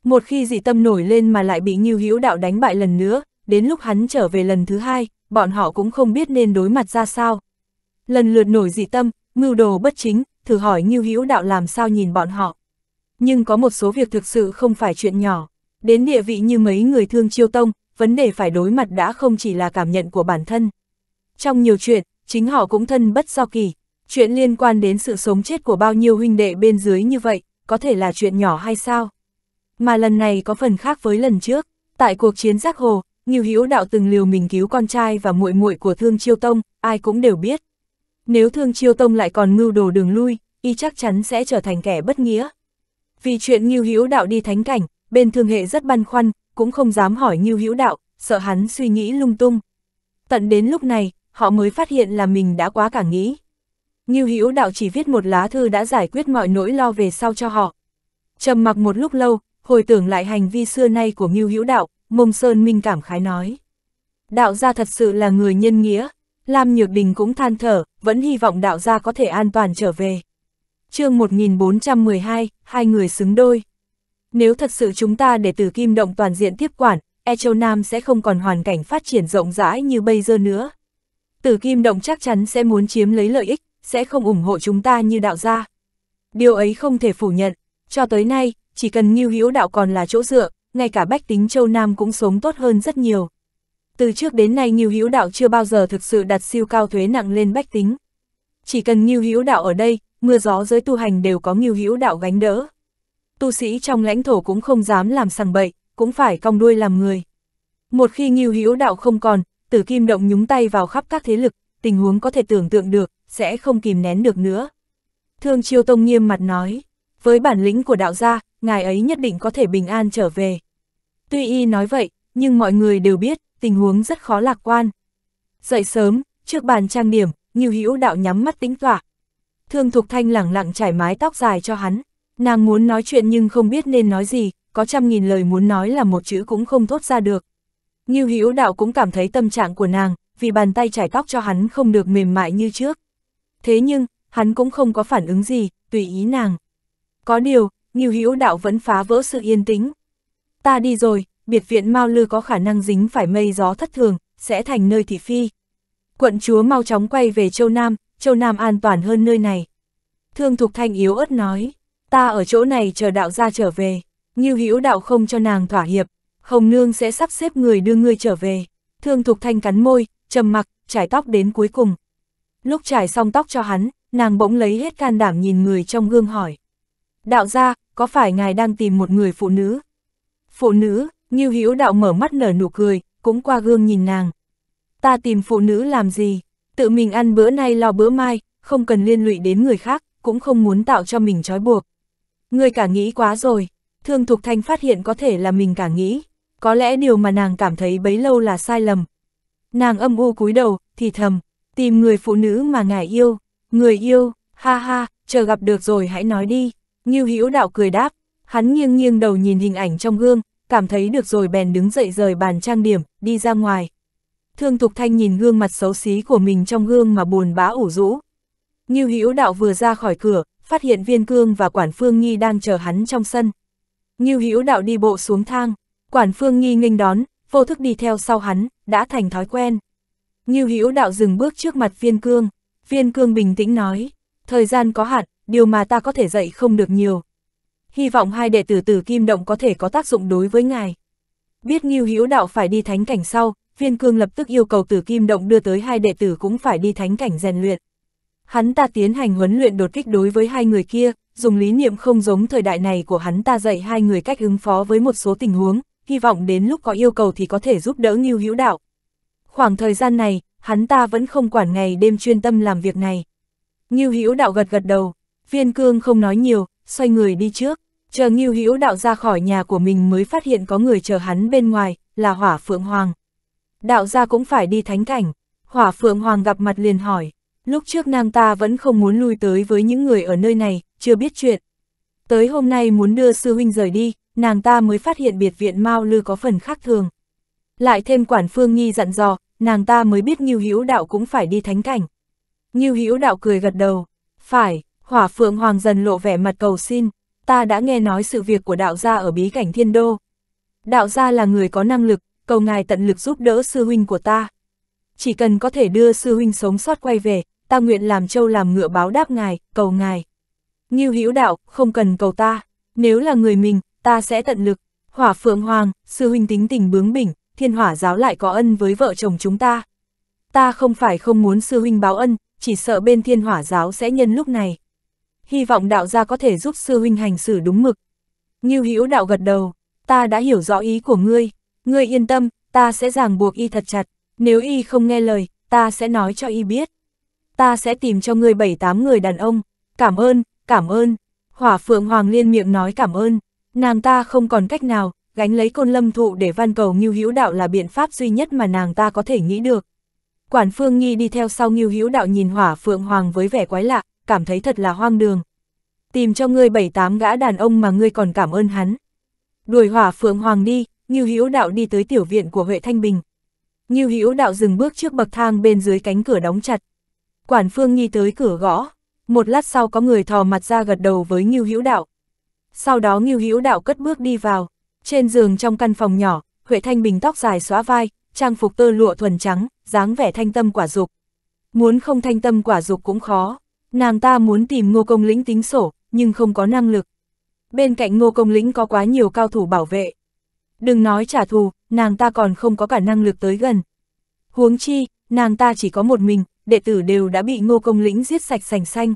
Một khi dị tâm nổi lên mà lại bị Ngưu Hữu Đạo đánh bại lần nữa, đến lúc hắn trở về lần thứ hai, bọn họ cũng không biết nên đối mặt ra sao. Lần lượt nổi dị tâm, mưu đồ bất chính, thử hỏi Ngưu Hữu Đạo làm sao nhìn bọn họ. Nhưng có một số việc thực sự không phải chuyện nhỏ, đến địa vị như mấy người thương chiêu tông, vấn đề phải đối mặt đã không chỉ là cảm nhận của bản thân. Trong nhiều chuyện, chính họ cũng thân bất do kỳ, Chuyện liên quan đến sự sống chết của bao nhiêu huynh đệ bên dưới như vậy, có thể là chuyện nhỏ hay sao? Mà lần này có phần khác với lần trước, tại cuộc chiến giác hồ, Ngưu Hữu Đạo từng liều mình cứu con trai và muội muội của Thương Chiêu Tông, ai cũng đều biết. Nếu Thương Chiêu Tông lại còn mưu đồ đường lui, y chắc chắn sẽ trở thành kẻ bất nghĩa. Vì chuyện Ngưu Hữu Đạo đi thánh cảnh, bên thương hệ rất băn khoăn, cũng không dám hỏi Ngưu Hữu Đạo, sợ hắn suy nghĩ lung tung. Tận đến lúc này, họ mới phát hiện là mình đã quá cả nghĩ. Ngưu Hữu Đạo chỉ viết một lá thư đã giải quyết mọi nỗi lo về sau cho họ. Trầm mặc một lúc lâu, hồi tưởng lại hành vi xưa nay của Ngưu Hữu Đạo, Mông Sơn Minh cảm khái nói. Đạo gia thật sự là người nhân nghĩa, Lam Nhược Đình cũng than thở, vẫn hy vọng đạo gia có thể an toàn trở về. chương 1412, hai người xứng đôi. Nếu thật sự chúng ta để từ kim động toàn diện tiếp quản, E Châu Nam sẽ không còn hoàn cảnh phát triển rộng rãi như bây giờ nữa. Tử Kim Động chắc chắn sẽ muốn chiếm lấy lợi ích, sẽ không ủng hộ chúng ta như đạo gia. Điều ấy không thể phủ nhận, cho tới nay, chỉ cần nghiêu hữu đạo còn là chỗ dựa, ngay cả bách tính châu Nam cũng sống tốt hơn rất nhiều. Từ trước đến nay nghiêu hữu đạo chưa bao giờ thực sự đặt siêu cao thuế nặng lên bách tính. Chỉ cần nghiêu hữu đạo ở đây, mưa gió giới tu hành đều có nghiêu hữu đạo gánh đỡ. Tu sĩ trong lãnh thổ cũng không dám làm sằng bậy, cũng phải cong đuôi làm người. Một khi nghiêu hữu đạo không còn, tử kim động nhúng tay vào khắp các thế lực, tình huống có thể tưởng tượng được, sẽ không kìm nén được nữa. Thương Chiêu Tông nghiêm mặt nói, với bản lĩnh của đạo gia, ngài ấy nhất định có thể bình an trở về. Tuy y nói vậy, nhưng mọi người đều biết, tình huống rất khó lạc quan. Dậy sớm, trước bàn trang điểm, Ngưu Hữu đạo nhắm mắt tính tỏa. Thương Thục Thanh lẳng lặng trải mái tóc dài cho hắn, nàng muốn nói chuyện nhưng không biết nên nói gì, có trăm nghìn lời muốn nói là một chữ cũng không thốt ra được. Ngưu Hữu đạo cũng cảm thấy tâm trạng của nàng, vì bàn tay chải tóc cho hắn không được mềm mại như trước. Thế nhưng, hắn cũng không có phản ứng gì, tùy ý nàng. Có điều, Nghiêu Hữu Đạo vẫn phá vỡ sự yên tĩnh. Ta đi rồi, biệt viện Mao Lư có khả năng dính phải mây gió thất thường, sẽ thành nơi thị phi. Quận chúa mau chóng quay về châu Nam, châu Nam an toàn hơn nơi này. Thương Thục Thanh yếu ớt nói, ta ở chỗ này chờ đạo ra trở về. Nghiêu Hữu Đạo không cho nàng thỏa hiệp, Hồng Nương sẽ sắp xếp người đưa ngươi trở về. Thương Thục Thanh cắn môi, trầm mặc, trải tóc đến cuối cùng. Lúc trải xong tóc cho hắn, nàng bỗng lấy hết can đảm nhìn người trong gương hỏi. Đạo gia, có phải ngài đang tìm một người phụ nữ? Phụ nữ, Nghiêu Hữu đạo mở mắt nở nụ cười, cũng qua gương nhìn nàng. Ta tìm phụ nữ làm gì? Tự mình ăn bữa nay lo bữa mai, không cần liên lụy đến người khác, cũng không muốn tạo cho mình trói buộc. Người cả nghĩ quá rồi, Thương Thục Thanh phát hiện có thể là mình cả nghĩ. Có lẽ điều mà nàng cảm thấy bấy lâu là sai lầm, Nàng âm u cúi đầu, thì thầm, tìm người phụ nữ mà ngài yêu, người yêu, ha ha, chờ gặp được rồi hãy nói đi. Ngưu Hữu Đạo cười đáp, hắn nghiêng nghiêng đầu nhìn hình ảnh trong gương, cảm thấy được rồi bèn đứng dậy rời bàn trang điểm, đi ra ngoài. Thương Thục Thanh nhìn gương mặt xấu xí của mình trong gương mà buồn bã ủ rũ. Ngưu Hữu Đạo vừa ra khỏi cửa, phát hiện Viên Cương và Quản Phương Nghi đang chờ hắn trong sân. Ngưu Hữu Đạo đi bộ xuống thang, Quản Phương Nghi nghênh đón, vô thức đi theo sau hắn, đã thành thói quen. Ngưu Hữu Đạo dừng bước trước mặt Viên Cương, Viên Cương bình tĩnh nói, thời gian có hạn, điều mà ta có thể dạy không được nhiều. Hy vọng hai đệ tử tử Kim Động có thể có tác dụng đối với ngài. Biết Ngưu Hữu Đạo phải đi thánh cảnh sau, Viên Cương lập tức yêu cầu Tử Kim Động đưa tới hai đệ tử cũng phải đi thánh cảnh rèn luyện. Hắn ta tiến hành huấn luyện đột kích đối với hai người kia, dùng lý niệm không giống thời đại này của hắn ta dạy hai người cách ứng phó với một số tình huống, hy vọng đến lúc có yêu cầu thì có thể giúp đỡ Ngưu Hữu Đạo. Khoảng thời gian này, hắn ta vẫn không quản ngày đêm chuyên tâm làm việc này. Ngưu Hữu Đạo gật gật đầu, Viên Cương không nói nhiều, xoay người đi trước, chờ Ngưu Hữu Đạo ra khỏi nhà của mình mới phát hiện có người chờ hắn bên ngoài, là Hỏa Phượng Hoàng. Đạo gia cũng phải đi thánh cảnh, Hỏa Phượng Hoàng gặp mặt liền hỏi, lúc trước nam ta vẫn không muốn lui tới với những người ở nơi này, chưa biết chuyện. Tới hôm nay muốn đưa sư huynh rời đi, nàng ta mới phát hiện biệt viện Mao Lư có phần khác thường. Lại thêm quản phương nghi dặn dò, nàng ta mới biết Ngưu Hữu Đạo cũng phải đi thánh cảnh. Ngưu Hữu Đạo cười gật đầu, phải, hỏa phượng hoàng dần lộ vẻ mặt cầu xin, ta đã nghe nói sự việc của đạo gia ở bí cảnh thiên đô. Đạo gia là người có năng lực, cầu ngài tận lực giúp đỡ sư huynh của ta. Chỉ cần có thể đưa sư huynh sống sót quay về, ta nguyện làm châu làm ngựa báo đáp ngài, cầu ngài. Ngưu Hữu Đạo, không cần cầu ta, nếu là người mình, ta sẽ tận lực. Hỏa Phượng Hoàng, sư huynh tính tình bướng bỉnh, thiên hỏa giáo lại có ân với vợ chồng chúng ta. Ta không phải không muốn sư huynh báo ân, chỉ sợ bên thiên hỏa giáo sẽ nhân lúc này. Hy vọng đạo gia có thể giúp sư huynh hành xử đúng mực. Ngưu Hữu đạo gật đầu, ta đã hiểu rõ ý của ngươi, ngươi yên tâm, ta sẽ ràng buộc y thật chặt, nếu y không nghe lời, ta sẽ nói cho y biết. Ta sẽ tìm cho ngươi bảy tám người đàn ông, cảm ơn, cảm ơn. Hỏa Phượng Hoàng liên miệng nói cảm ơn. Nàng ta không còn cách nào, gánh lấy côn lâm thụ để van cầu Ngưu Hữu Đạo là biện pháp duy nhất mà nàng ta có thể nghĩ được. Quản Phương Nghi đi theo sau Ngưu Hữu Đạo nhìn Hỏa Phượng Hoàng với vẻ quái lạ, cảm thấy thật là hoang đường. Tìm cho ngươi bảy tám gã đàn ông mà ngươi còn cảm ơn hắn. Đuổi Hỏa Phượng Hoàng đi, Ngưu Hữu Đạo đi tới tiểu viện của Huệ Thanh Bình. Ngưu Hữu Đạo dừng bước trước bậc thang bên dưới cánh cửa đóng chặt. Quản Phương Nghi tới cửa gõ, một lát sau có người thò mặt ra gật đầu với Ngưu Hữu Đạo. Sau đó Ngưu Hữu Đạo cất bước đi vào, trên giường trong căn phòng nhỏ, Huệ Thanh Bình tóc dài xóa vai, trang phục tơ lụa thuần trắng, dáng vẻ thanh tâm quả dục. Muốn không thanh tâm quả dục cũng khó, nàng ta muốn tìm Ngô Công Lĩnh tính sổ, nhưng không có năng lực. Bên cạnh Ngô Công Lĩnh có quá nhiều cao thủ bảo vệ. Đừng nói trả thù, nàng ta còn không có cả năng lực tới gần. Huống chi, nàng ta chỉ có một mình, đệ tử đều đã bị Ngô Công Lĩnh giết sạch sành xanh.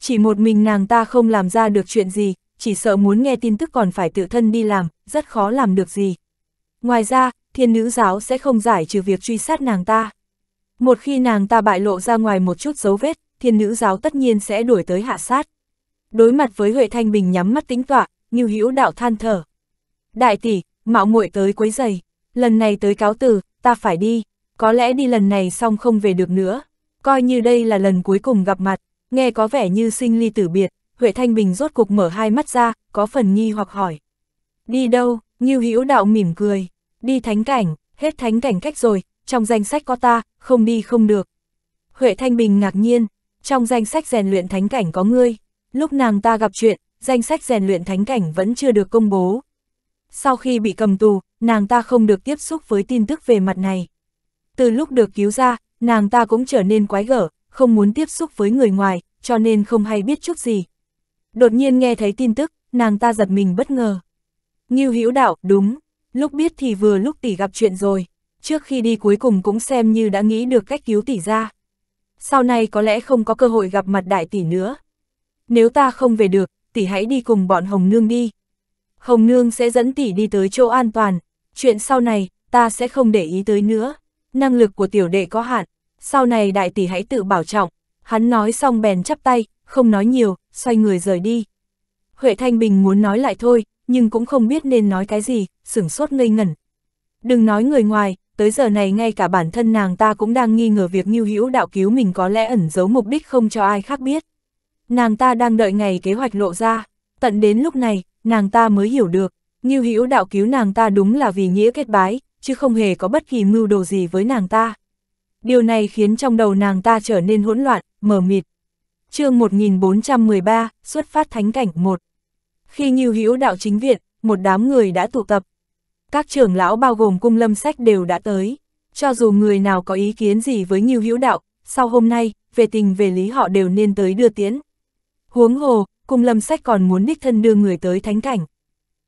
Chỉ một mình nàng ta không làm ra được chuyện gì, chỉ sợ muốn nghe tin tức còn phải tự thân đi làm, rất khó làm được gì. Ngoài ra, thiên nữ giáo sẽ không giải trừ việc truy sát nàng ta. Một khi nàng ta bại lộ ra ngoài một chút dấu vết, thiên nữ giáo tất nhiên sẽ đuổi tới hạ sát. Đối mặt với Huệ Thanh Bình nhắm mắt tính tọa, như hữu đạo than thở. Đại tỷ, mạo muội tới quấy giày, lần này tới cáo từ, ta phải đi, có lẽ đi lần này xong không về được nữa. Coi như đây là lần cuối cùng gặp mặt, nghe có vẻ như sinh ly tử biệt, Huệ Thanh Bình rốt cục mở hai mắt ra, có phần nghi hoặc hỏi. Đi đâu, Như Hữu Đạo mỉm cười. Đi thánh cảnh, hết thánh cảnh cách rồi, trong danh sách có ta, không đi không được. Huệ Thanh Bình ngạc nhiên, trong danh sách rèn luyện thánh cảnh có ngươi. Lúc nàng ta gặp chuyện, danh sách rèn luyện thánh cảnh vẫn chưa được công bố. Sau khi bị cầm tù, nàng ta không được tiếp xúc với tin tức về mặt này. Từ lúc được cứu ra, nàng ta cũng trở nên quái gở, không muốn tiếp xúc với người ngoài, cho nên không hay biết chút gì, Đột nhiên nghe thấy tin tức, nàng ta giật mình bất ngờ. Ngưu Hữu Đạo, đúng, lúc biết thì vừa lúc tỷ gặp chuyện rồi, trước khi đi cuối cùng cũng xem như đã nghĩ được cách cứu tỷ ra. Sau này có lẽ không có cơ hội gặp mặt đại tỷ nữa. Nếu ta không về được, tỷ hãy đi cùng bọn Hồng Nương đi. Hồng Nương sẽ dẫn tỷ đi tới chỗ an toàn, chuyện sau này, ta sẽ không để ý tới nữa. Năng lực của tiểu đệ có hạn, sau này đại tỷ hãy tự bảo trọng. Hắn nói xong bèn chắp tay, không nói nhiều, xoay người rời đi. Huệ Thanh Bình muốn nói lại thôi, nhưng cũng không biết nên nói cái gì, sửng sốt ngây ngẩn. Đừng nói người ngoài, tới giờ này ngay cả bản thân nàng ta cũng đang nghi ngờ việc Ngưu Hữu đạo cứu mình có lẽ ẩn giấu mục đích không cho ai khác biết. Nàng ta đang đợi ngày kế hoạch lộ ra, tận đến lúc này, nàng ta mới hiểu được, Ngưu Hữu đạo cứu nàng ta đúng là vì nghĩa kết bái, chứ không hề có bất kỳ mưu đồ gì với nàng ta. Điều này khiến trong đầu nàng ta trở nên hỗn loạn, mờ mịt. chương 1413, xuất phát thánh cảnh 1. Khi nhiêu Hữu đạo chính viện, một đám người đã tụ tập. Các trưởng lão bao gồm cung lâm sách đều đã tới. Cho dù người nào có ý kiến gì với nhiêu Hữu đạo, sau hôm nay, về tình về lý họ đều nên tới đưa tiễn. Huống hồ, cung lâm sách còn muốn đích thân đưa người tới thánh cảnh.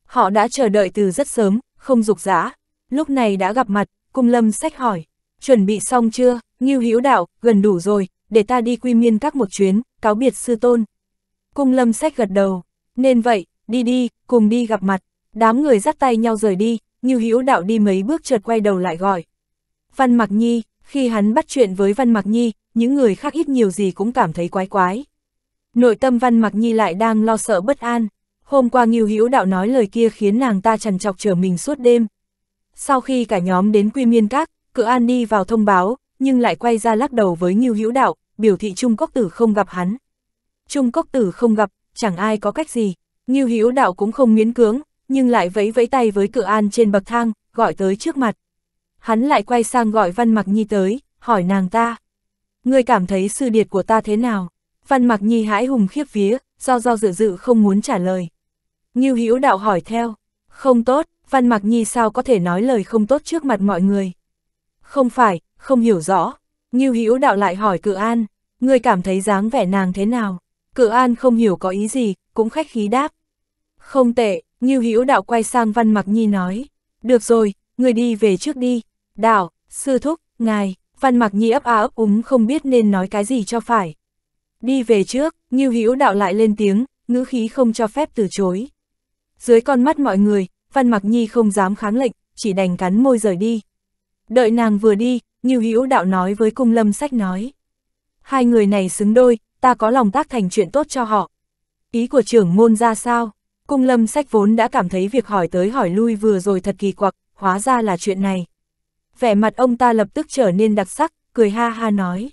Họ đã chờ đợi từ rất sớm, không dục giã. Lúc này đã gặp mặt, cung lâm sách hỏi, chuẩn bị xong chưa, nhiêu Hữu đạo, gần đủ rồi, để ta đi quy miên các một chuyến, cáo biệt sư tôn. Cung lâm sách gật đầu, nên vậy, đi đi, cùng đi gặp mặt, đám người dắt tay nhau rời đi, như hữu đạo đi mấy bước chợt quay đầu lại gọi. Văn Mặc Nhi, khi hắn bắt chuyện với Văn Mặc Nhi, những người khác ít nhiều gì cũng cảm thấy quái quái. Nội tâm Văn Mặc Nhi lại đang lo sợ bất an, hôm qua Ngưu Hữu Đạo nói lời kia khiến nàng ta trằn trọc chờ mình suốt đêm. Sau khi cả nhóm đến Quy Miên Các, Cự An đi vào thông báo, nhưng lại quay ra lắc đầu với Ngưu Hữu Đạo, biểu thị Trung Cốc Tử không gặp hắn. Trung Cốc Tử không gặp, chẳng ai có cách gì, Ngưu Hữu Đạo cũng không miễn cưỡng, nhưng lại vẫy vẫy tay với cửa an trên bậc thang, gọi tới trước mặt. Hắn lại quay sang gọi Văn Mặc Nhi tới, hỏi nàng ta. Ngươi cảm thấy sư điệt của ta thế nào? Văn Mặc Nhi hãi hùng khiếp vía, do do dự dự không muốn trả lời. Ngưu Hữu Đạo hỏi theo, không tốt, Văn Mặc Nhi sao có thể nói lời không tốt trước mặt mọi người? Không phải, không hiểu rõ. Ngưu Hữu đạo lại hỏi Cự An, người cảm thấy dáng vẻ nàng thế nào? Cự An không hiểu có ý gì, cũng khách khí đáp. Không tệ, Ngưu Hữu đạo quay sang Văn Mặc Nhi nói, được rồi, người đi về trước đi. Đạo, sư thúc, ngài, Văn Mặc Nhi ấp á ấp úng không biết nên nói cái gì cho phải. Đi về trước, Ngưu Hữu đạo lại lên tiếng, ngữ khí không cho phép từ chối. Dưới con mắt mọi người, Văn Mặc Nhi không dám kháng lệnh, chỉ đành cắn môi rời đi. Đợi nàng vừa đi, như Hữu Đạo nói với Cung Lâm Sách nói. Hai người này xứng đôi, ta có lòng tác thành chuyện tốt cho họ. Ý của trưởng môn ra sao? Cung Lâm Sách vốn đã cảm thấy việc hỏi tới hỏi lui vừa rồi thật kỳ quặc, hóa ra là chuyện này. Vẻ mặt ông ta lập tức trở nên đặc sắc, cười ha ha nói.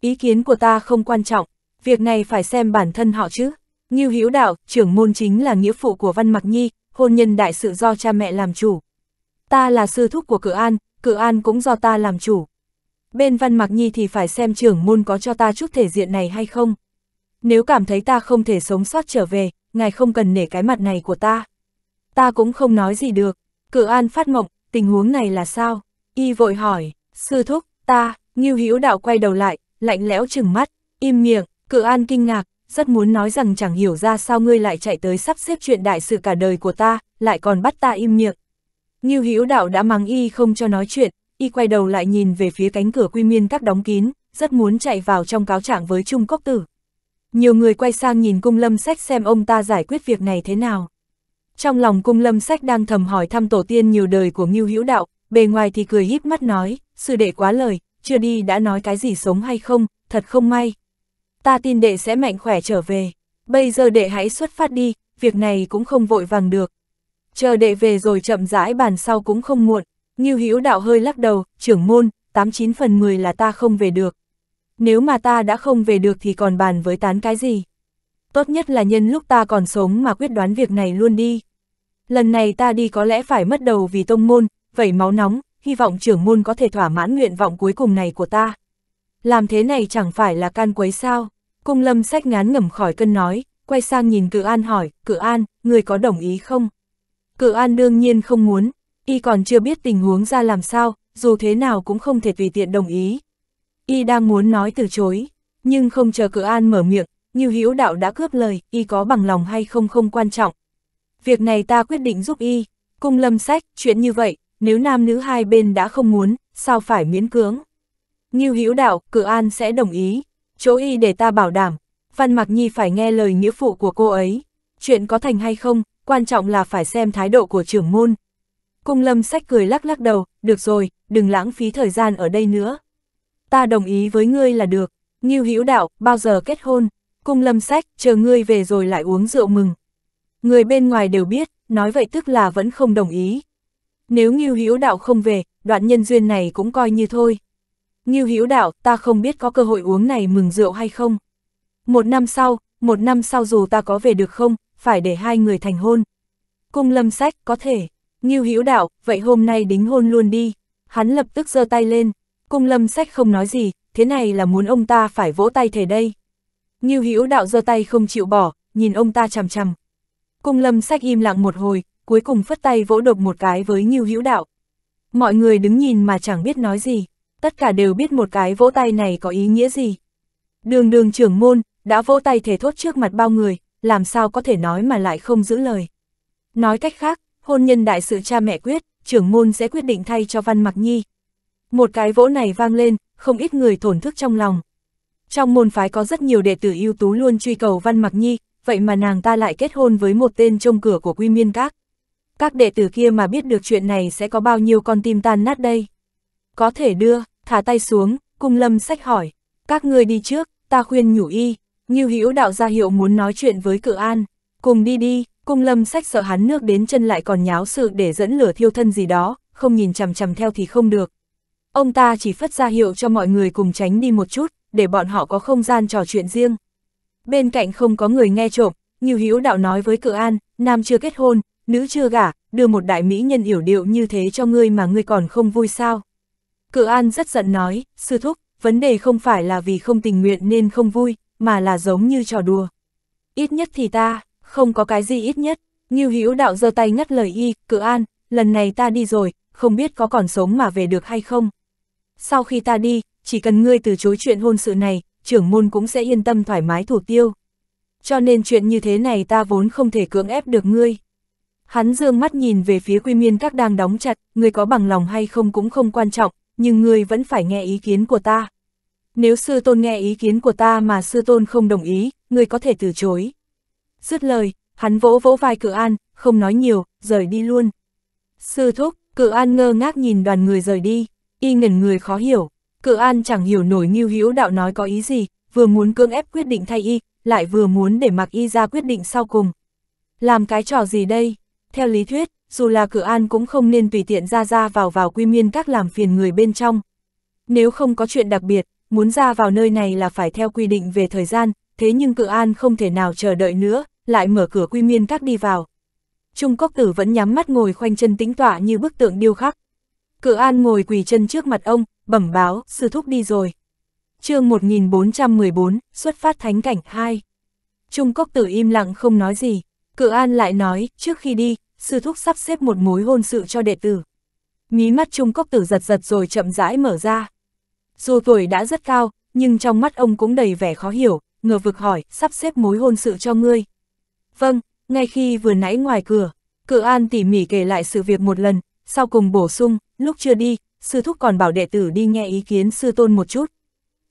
Ý kiến của ta không quan trọng, việc này phải xem bản thân họ chứ. Như Hữu Đạo, trưởng môn chính là nghĩa phụ của Văn Mặc Nhi, hôn nhân đại sự do cha mẹ làm chủ. Ta là sư thúc của Cửa An, Cử An cũng do ta làm chủ. Bên Văn Mạc Nhi thì phải xem trưởng môn có cho ta chút thể diện này hay không. Nếu cảm thấy ta không thể sống sót trở về, ngài không cần nể cái mặt này của ta. Ta cũng không nói gì được. Cử An phát mộng, tình huống này là sao? Y vội hỏi, sư thúc, ta, Ngưu Hữu Đạo quay đầu lại, lạnh lẽo chừng mắt, im miệng, Cử An kinh ngạc, rất muốn nói rằng chẳng hiểu ra sao ngươi lại chạy tới sắp xếp chuyện đại sự cả đời của ta, lại còn bắt ta im miệng. Ngưu Hữu Đạo đã mắng y không cho nói chuyện, y quay đầu lại nhìn về phía cánh cửa quy miên các đóng kín, rất muốn chạy vào trong cáo trạng với Trung Cốc Tử. Nhiều người quay sang nhìn cung lâm sách xem ông ta giải quyết việc này thế nào. Trong lòng cung lâm sách đang thầm hỏi thăm tổ tiên nhiều đời của Ngưu Hữu Đạo, bề ngoài thì cười híp mắt nói, sư đệ quá lời, chưa đi đã nói cái gì sống hay không, thật không may. Ta tin đệ sẽ mạnh khỏe trở về, bây giờ đệ hãy xuất phát đi, việc này cũng không vội vàng được. Chờ đệ về rồi chậm rãi bàn sau cũng không muộn, Ngưu Hữu Đạo hơi lắc đầu, trưởng môn, 89 phần 10 là ta không về được. Nếu mà ta đã không về được thì còn bàn với tán cái gì? Tốt nhất là nhân lúc ta còn sống mà quyết đoán việc này luôn đi. Lần này ta đi có lẽ phải mất đầu vì tông môn, vậy máu nóng, hy vọng trưởng môn có thể thỏa mãn nguyện vọng cuối cùng này của ta. Làm thế này chẳng phải là can quấy sao? Cung lâm sách ngán ngẩm khỏi cân nói, quay sang nhìn cự an hỏi, cự an, người có đồng ý không? Cử An đương nhiên không muốn, y còn chưa biết tình huống ra làm sao, dù thế nào cũng không thể tùy tiện đồng ý. Y đang muốn nói từ chối, nhưng không chờ Cử An mở miệng, như hữu đạo đã cướp lời, y có bằng lòng hay không không quan trọng. Việc này ta quyết định giúp y, cung lâm sách, chuyện như vậy, nếu nam nữ hai bên đã không muốn, sao phải miễn cưỡng. Như hữu đạo, Cử An sẽ đồng ý, chỗ y để ta bảo đảm, Văn Mạc Nhi phải nghe lời nghĩa phụ của cô ấy. Chuyện có thành hay không, quan trọng là phải xem thái độ của trưởng môn. Cung lâm sách cười lắc lắc đầu, được rồi, đừng lãng phí thời gian ở đây nữa. Ta đồng ý với ngươi là được, Ngưu Hữu đạo, bao giờ kết hôn? Cung lâm sách, chờ ngươi về rồi lại uống rượu mừng. Người bên ngoài đều biết, nói vậy tức là vẫn không đồng ý. Nếu Ngưu Hữu đạo không về, đoạn nhân duyên này cũng coi như thôi. Ngưu Hữu đạo, ta không biết có cơ hội uống này mừng rượu hay không. Một năm sau, một năm sau dù ta có về được không, phải để hai người thành hôn. Cung lâm sách, có thể. Ngưu Hữu đạo, vậy hôm nay đính hôn luôn đi. Hắn lập tức giơ tay lên. Cung lâm sách không nói gì, thế này là muốn ông ta phải vỗ tay thể đây. Ngưu Hữu đạo giơ tay không chịu bỏ, nhìn ông ta chằm chằm. Cung lâm sách im lặng một hồi, cuối cùng phất tay vỗ độc một cái với Ngưu Hữu đạo. Mọi người đứng nhìn mà chẳng biết nói gì, tất cả đều biết một cái vỗ tay này có ý nghĩa gì. Đường đường trưởng môn, đã vỗ tay thể thốt trước mặt bao người, làm sao có thể nói mà lại không giữ lời. Nói cách khác, hôn nhân đại sự cha mẹ quyết, trưởng môn sẽ quyết định thay cho Văn Mặc Nhi. Một cái vỗ này vang lên, không ít người thổn thức trong lòng. Trong môn phái có rất nhiều đệ tử ưu tú luôn truy cầu Văn Mặc Nhi, vậy mà nàng ta lại kết hôn với một tên trông cửa của Quy Miên Các. Các đệ tử kia mà biết được chuyện này sẽ có bao nhiêu con tim tan nát đây. Có thể đưa, thả tay xuống, cung lâm sách hỏi. Các ngươi đi trước, ta khuyên nhủ y, Ngưu Hữu đạo ra hiệu muốn nói chuyện với cự an, cùng đi đi, cung lâm sách sợ hắn nước đến chân lại còn nháo sự để dẫn lửa thiêu thân gì đó, không nhìn chằm chằm theo thì không được. Ông ta chỉ phất ra hiệu cho mọi người cùng tránh đi một chút, để bọn họ có không gian trò chuyện riêng. Bên cạnh không có người nghe trộm, Ngưu Hữu đạo nói với cự an, nam chưa kết hôn, nữ chưa gả, đưa một đại mỹ nhân hiểu điệu như thế cho ngươi mà ngươi còn không vui sao. Cự an rất giận nói, sư thúc, vấn đề không phải là vì không tình nguyện nên không vui, mà là giống như trò đùa. Ít nhất thì ta, không có cái gì ít nhất, Ngưu Hữu Đạo giơ tay ngắt lời y, cự an, lần này ta đi rồi, không biết có còn sống mà về được hay không. Sau khi ta đi, chỉ cần ngươi từ chối chuyện hôn sự này, trưởng môn cũng sẽ yên tâm thoải mái thủ tiêu. Cho nên chuyện như thế này ta vốn không thể cưỡng ép được ngươi. Hắn dương mắt nhìn về phía quy miên các đang đóng chặt, ngươi có bằng lòng hay không cũng không quan trọng, nhưng ngươi vẫn phải nghe ý kiến của ta. Nếu sư tôn nghe ý kiến của ta mà sư tôn không đồng ý, ngươi có thể từ chối. Dứt lời, hắn vỗ vỗ vai cự an, không nói nhiều, rời đi luôn. Sư thúc, cự an ngơ ngác nhìn đoàn người rời đi, y ngẩn người khó hiểu. Cự an chẳng hiểu nổi nghiêu hữu đạo nói có ý gì, vừa muốn cưỡng ép quyết định thay y, lại vừa muốn để mặc y ra quyết định sau cùng. Làm cái trò gì đây? Theo lý thuyết, dù là cự an cũng không nên tùy tiện ra ra vào vào quy miên các làm phiền người bên trong. Nếu không có chuyện đặc biệt, muốn ra vào nơi này là phải theo quy định về thời gian, thế nhưng cự an không thể nào chờ đợi nữa, lại mở cửa quy miên các đi vào. Trung Cốc Tử vẫn nhắm mắt ngồi khoanh chân tĩnh tọa như bức tượng điêu khắc. Cự an ngồi quỳ chân trước mặt ông, bẩm báo, sư thúc đi rồi. chương 1414, xuất phát thánh cảnh 2. Trung Cốc Tử im lặng không nói gì, cự an lại nói, trước khi đi, sư thúc sắp xếp một mối hôn sự cho đệ tử. Mí mắt Trung Cốc Tử giật giật rồi chậm rãi mở ra. Dù tuổi đã rất cao, nhưng trong mắt ông cũng đầy vẻ khó hiểu, ngờ vực hỏi, sắp xếp mối hôn sự cho ngươi. Vâng, ngay khi vừa nãy ngoài cửa, cự an tỉ mỉ kể lại sự việc một lần, sau cùng bổ sung, lúc chưa đi, sư thúc còn bảo đệ tử đi nghe ý kiến sư tôn một chút.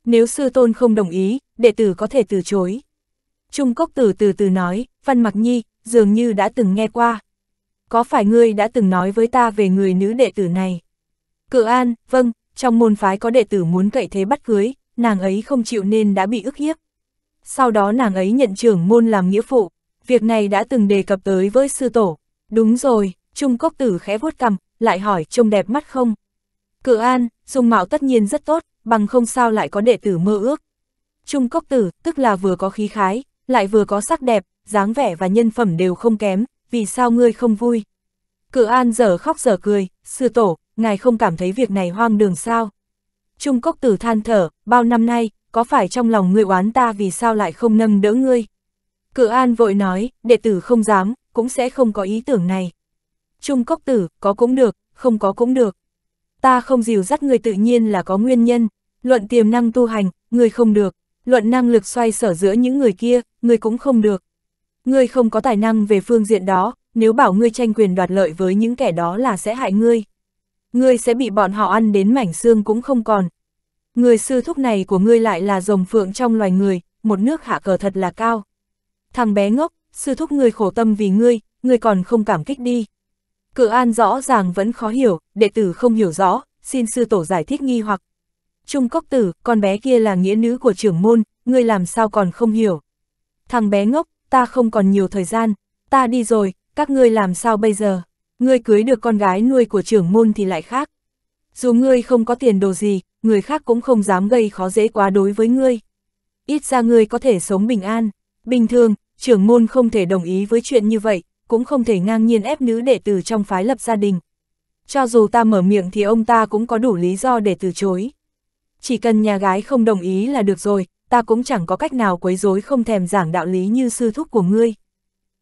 Nếu sư tôn không đồng ý, đệ tử có thể từ chối. Trung Cốc Tử từ từ nói, Văn Mặc Nhi, dường như đã từng nghe qua. Có phải ngươi đã từng nói với ta về người nữ đệ tử này? Cự An, vâng, trong môn phái có đệ tử muốn cậy thế bắt cưới, nàng ấy không chịu nên đã bị ức hiếp. Sau đó nàng ấy nhận trưởng môn làm nghĩa phụ, việc này đã từng đề cập tới với sư tổ. Đúng rồi, Trung Cốc Tử khẽ vuốt cằm, lại hỏi trông đẹp mắt không? Cự An, dung mạo tất nhiên rất tốt, bằng không sao lại có đệ tử mơ ước. Trung Cốc Tử, tức là vừa có khí khái, lại vừa có sắc đẹp, dáng vẻ và nhân phẩm đều không kém, vì sao ngươi không vui? Cự An giờ khóc giờ cười, sư tổ, ngài không cảm thấy việc này hoang đường sao? Trung Cốc Tử than thở, bao năm nay, có phải trong lòng ngươi oán ta vì sao lại không nâng đỡ ngươi? Cự An vội nói, đệ tử không dám, cũng sẽ không có ý tưởng này. Trung Cốc Tử, có cũng được, không có cũng được. Ta không dìu dắt người tự nhiên là có nguyên nhân, luận tiềm năng tu hành, người không được, luận năng lực xoay sở giữa những người kia, người cũng không được. Ngươi không có tài năng về phương diện đó, nếu bảo ngươi tranh quyền đoạt lợi với những kẻ đó là sẽ hại ngươi ngươi sẽ bị bọn họ ăn đến mảnh xương cũng không còn. Người sư thúc này của ngươi lại là rồng phượng trong loài người, một nước hạ cờ thật là cao. Thằng bé ngốc, sư thúc ngươi khổ tâm vì ngươi, ngươi còn không cảm kích đi. Cự an rõ ràng vẫn khó hiểu, đệ tử không hiểu rõ, xin sư tổ giải thích nghi hoặc. Trung cốc tử, con bé kia là nghĩa nữ của trưởng môn, ngươi làm sao còn không hiểu. Thằng bé ngốc, ta không còn nhiều thời gian, ta đi rồi, các ngươi làm sao bây giờ? Ngươi cưới được con gái nuôi của trưởng môn thì lại khác. Dù ngươi không có tiền đồ gì, người khác cũng không dám gây khó dễ quá đối với ngươi. Ít ra ngươi có thể sống bình an. Bình thường, trưởng môn không thể đồng ý với chuyện như vậy, cũng không thể ngang nhiên ép nữ đệ tử trong phái lập gia đình. Cho dù ta mở miệng thì ông ta cũng có đủ lý do để từ chối. Chỉ cần nhà gái không đồng ý là được rồi, ta cũng chẳng có cách nào quấy rối không thèm giảng đạo lý như sư thúc của ngươi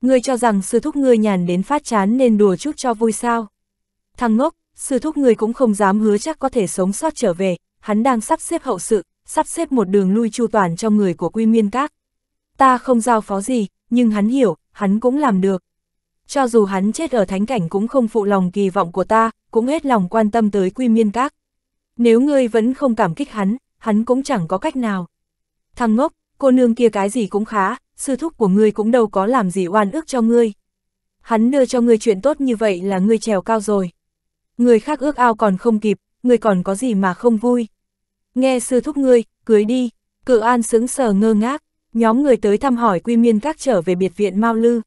ngươi cho rằng sư thúc ngươi nhàn đến phát chán nên đùa chút cho vui sao. Thằng ngốc, sư thúc ngươi cũng không dám hứa chắc có thể sống sót trở về, hắn đang sắp xếp hậu sự, sắp xếp một đường lui chu toàn cho người của quy miên các. Ta không giao phó gì, nhưng hắn hiểu, hắn cũng làm được. Cho dù hắn chết ở thánh cảnh cũng không phụ lòng kỳ vọng của ta, cũng hết lòng quan tâm tới quy miên các. Nếu ngươi vẫn không cảm kích hắn, hắn cũng chẳng có cách nào. Thằng ngốc, cô nương kia cái gì cũng khá, sư thúc của ngươi cũng đâu có làm gì oan ước cho ngươi. Hắn đưa cho ngươi chuyện tốt như vậy là ngươi trèo cao rồi. Người khác ước ao còn không kịp, ngươi còn có gì mà không vui. Nghe sư thúc ngươi, cưới đi, cự an sững sờ ngơ ngác, nhóm người tới thăm hỏi quy miên các trở về biệt viện Mao Lư.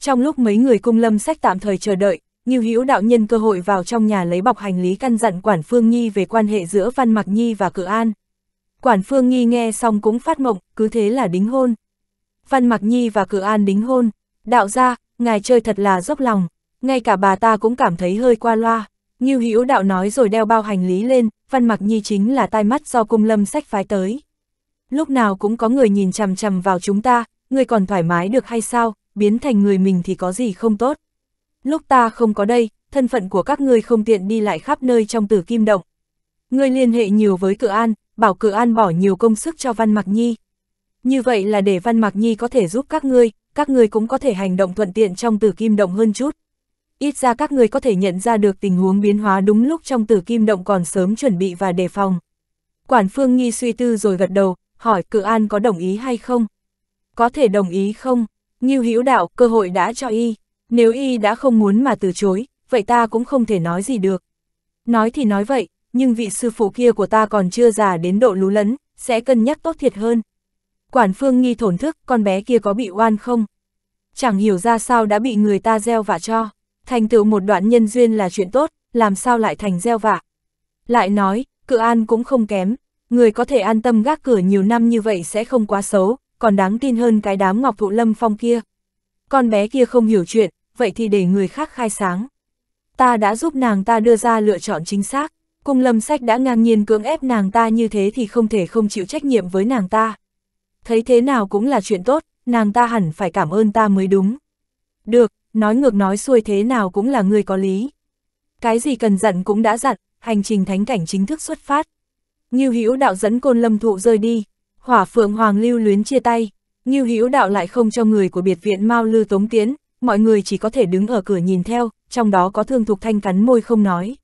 Trong lúc mấy người cung lâm sách tạm thời chờ đợi, Nghiêu Hữu đạo nhân cơ hội vào trong nhà lấy bọc hành lý căn dặn Quản Phương Nhi về quan hệ giữa Văn Mặc Nhi và Cự An. Quản Phương Nhi nghe xong cũng phát mộng, cứ thế là đính hôn. Văn Mặc Nhi và Cử An đính hôn, đạo gia, ngài chơi thật là dốc lòng, ngay cả bà ta cũng cảm thấy hơi qua loa. Ngưu Hữu đạo nói rồi đeo bao hành lý lên, Văn Mặc Nhi chính là tai mắt do cung lâm sách phái tới. Lúc nào cũng có người nhìn chằm chằm vào chúng ta, người còn thoải mái được hay sao, biến thành người mình thì có gì không tốt. Lúc ta không có đây, thân phận của các ngươi không tiện đi lại khắp nơi trong tử kim động. Ngươi liên hệ nhiều với cự an, bảo cự an bỏ nhiều công sức cho Văn Mặc Nhi. Như vậy là để Văn Mạc Nhi có thể giúp các ngươi, các ngươi cũng có thể hành động thuận tiện trong tử kim động hơn chút. Ít ra các ngươi có thể nhận ra được tình huống biến hóa đúng lúc trong tử kim động còn sớm chuẩn bị và đề phòng. Quản Phương Nhi suy tư rồi gật đầu, hỏi cự an có đồng ý hay không? Có thể đồng ý không? Nghiêu hữu đạo, cơ hội đã cho y. Nếu y đã không muốn mà từ chối, vậy ta cũng không thể nói gì được. Nói thì nói vậy, nhưng vị sư phụ kia của ta còn chưa già đến độ lú lẫn, sẽ cân nhắc tốt thiệt hơn. Quản phương nghi thổn thức, con bé kia có bị oan không? Chẳng hiểu ra sao đã bị người ta gieo vạ cho. Thành tựu một đoạn nhân duyên là chuyện tốt, làm sao lại thành gieo vạ. Lại nói, cự an cũng không kém, người có thể an tâm gác cửa nhiều năm như vậy sẽ không quá xấu, còn đáng tin hơn cái đám ngọc thụ lâm phong kia. Con bé kia không hiểu chuyện, vậy thì để người khác khai sáng. Ta đã giúp nàng ta đưa ra lựa chọn chính xác, cung lâm sách đã ngang nhiên cưỡng ép nàng ta như thế thì không thể không chịu trách nhiệm với nàng ta thấy thế nào cũng là chuyện tốt, nàng ta hẳn phải cảm ơn ta mới đúng. Được, nói ngược nói xuôi thế nào cũng là người có lý. Cái gì cần dặn cũng đã dặn, hành trình thánh cảnh chính thức xuất phát. Ngưu Hữu đạo dẫn Côn Lâm thụ rơi đi, Hỏa Phượng Hoàng lưu luyến chia tay, Ngưu Hữu đạo lại không cho người của biệt viện Mao Lư Tống tiến, mọi người chỉ có thể đứng ở cửa nhìn theo, trong đó có Thương Thục Thanh cắn môi không nói.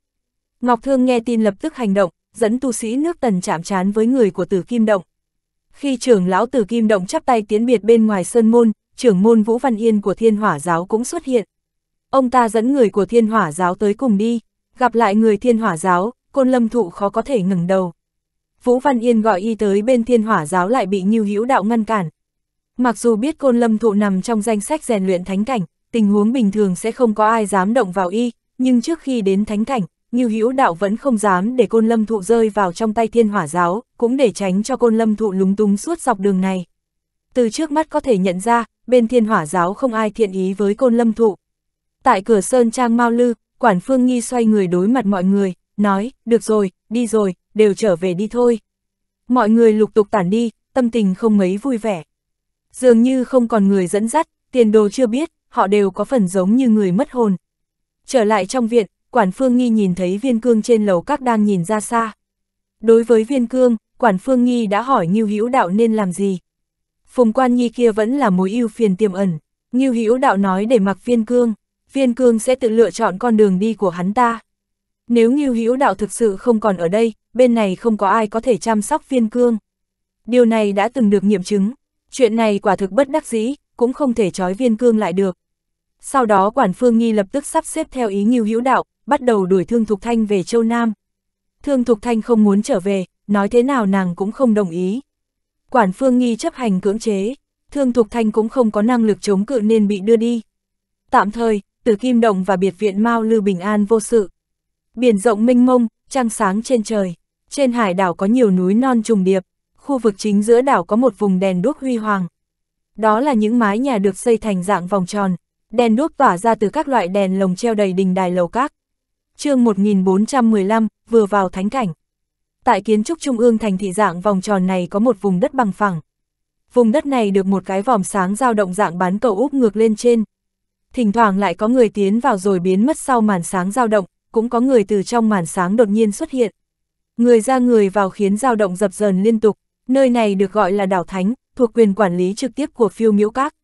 Ngọc Thương nghe tin lập tức hành động, dẫn tu sĩ nước Tần chạm trán với người của Tử Kim Động. Khi trưởng lão từ Kim Động chắp tay tiến biệt bên ngoài Sơn Môn, trưởng môn Vũ Văn Yên của Thiên Hỏa Giáo cũng xuất hiện. Ông ta dẫn người của Thiên Hỏa Giáo tới cùng đi, gặp lại người Thiên Hỏa Giáo, côn lâm thụ khó có thể ngừng đầu. Vũ Văn Yên gọi y tới bên Thiên Hỏa Giáo lại bị Nhiêu Hữu Đạo ngăn cản. Mặc dù biết côn lâm thụ nằm trong danh sách rèn luyện thánh cảnh, tình huống bình thường sẽ không có ai dám động vào y, nhưng trước khi đến thánh cảnh, Ngưu Hữu Đạo vẫn không dám để côn lâm thụ rơi vào trong tay thiên hỏa giáo, cũng để tránh cho côn lâm thụ lúng túng suốt dọc đường này. Từ trước mắt có thể nhận ra, bên thiên hỏa giáo không ai thiện ý với côn lâm thụ. Tại cửa sơn trang Mao Lư, Quản Phương Nghi xoay người đối mặt mọi người, nói, được rồi, đi rồi, đều trở về đi thôi. Mọi người lục tục tản đi, tâm tình không mấy vui vẻ. Dường như không còn người dẫn dắt, tiền đồ chưa biết, họ đều có phần giống như người mất hồn. Trở lại trong viện, Quản Phương Nghi nhìn thấy viên cương trên lầu các đang nhìn ra xa. Đối với viên cương, Quản Phương Nghi đã hỏi Ngưu Hữu Đạo nên làm gì. Phùng Quan Nhi kia vẫn là mối ưu phiền tiềm ẩn. Ngưu Hữu Đạo nói để mặc viên cương, viên cương sẽ tự lựa chọn con đường đi của hắn ta. Nếu Ngưu Hữu Đạo thực sự không còn ở đây, bên này không có ai có thể chăm sóc viên cương. Điều này đã từng được nghiệm chứng. Chuyện này quả thực bất đắc dĩ, cũng không thể trói viên cương lại được. Sau đó quản phương nghi lập tức sắp xếp theo ý Ngưu hữu đạo, bắt đầu đuổi Thương Thục Thanh về Châu Nam. Thương Thục Thanh không muốn trở về, nói thế nào nàng cũng không đồng ý. Quản Phương Nghi chấp hành cưỡng chế, Thương Thục Thanh cũng không có năng lực chống cự nên bị đưa đi. Tạm thời, Tử Kim Động và biệt viện Mao Lư Bình An vô sự. Biển rộng mênh mông, trăng sáng trên trời, trên hải đảo có nhiều núi non trùng điệp, khu vực chính giữa đảo có một vùng đèn đuốc huy hoàng. Đó là những mái nhà được xây thành dạng vòng tròn, đèn đuốc tỏa ra từ các loại đèn lồng treo đầy đình đài lầu các chương 1415, vừa vào thánh cảnh. Tại kiến trúc trung ương thành thị dạng vòng tròn này có một vùng đất bằng phẳng. Vùng đất này được một cái vòm sáng dao động dạng bán cầu úp ngược lên trên. Thỉnh thoảng lại có người tiến vào rồi biến mất sau màn sáng dao động, cũng có người từ trong màn sáng đột nhiên xuất hiện. Người ra người vào khiến dao động dập dờn liên tục, nơi này được gọi là đảo thánh, thuộc quyền quản lý trực tiếp của phiêu miễu các.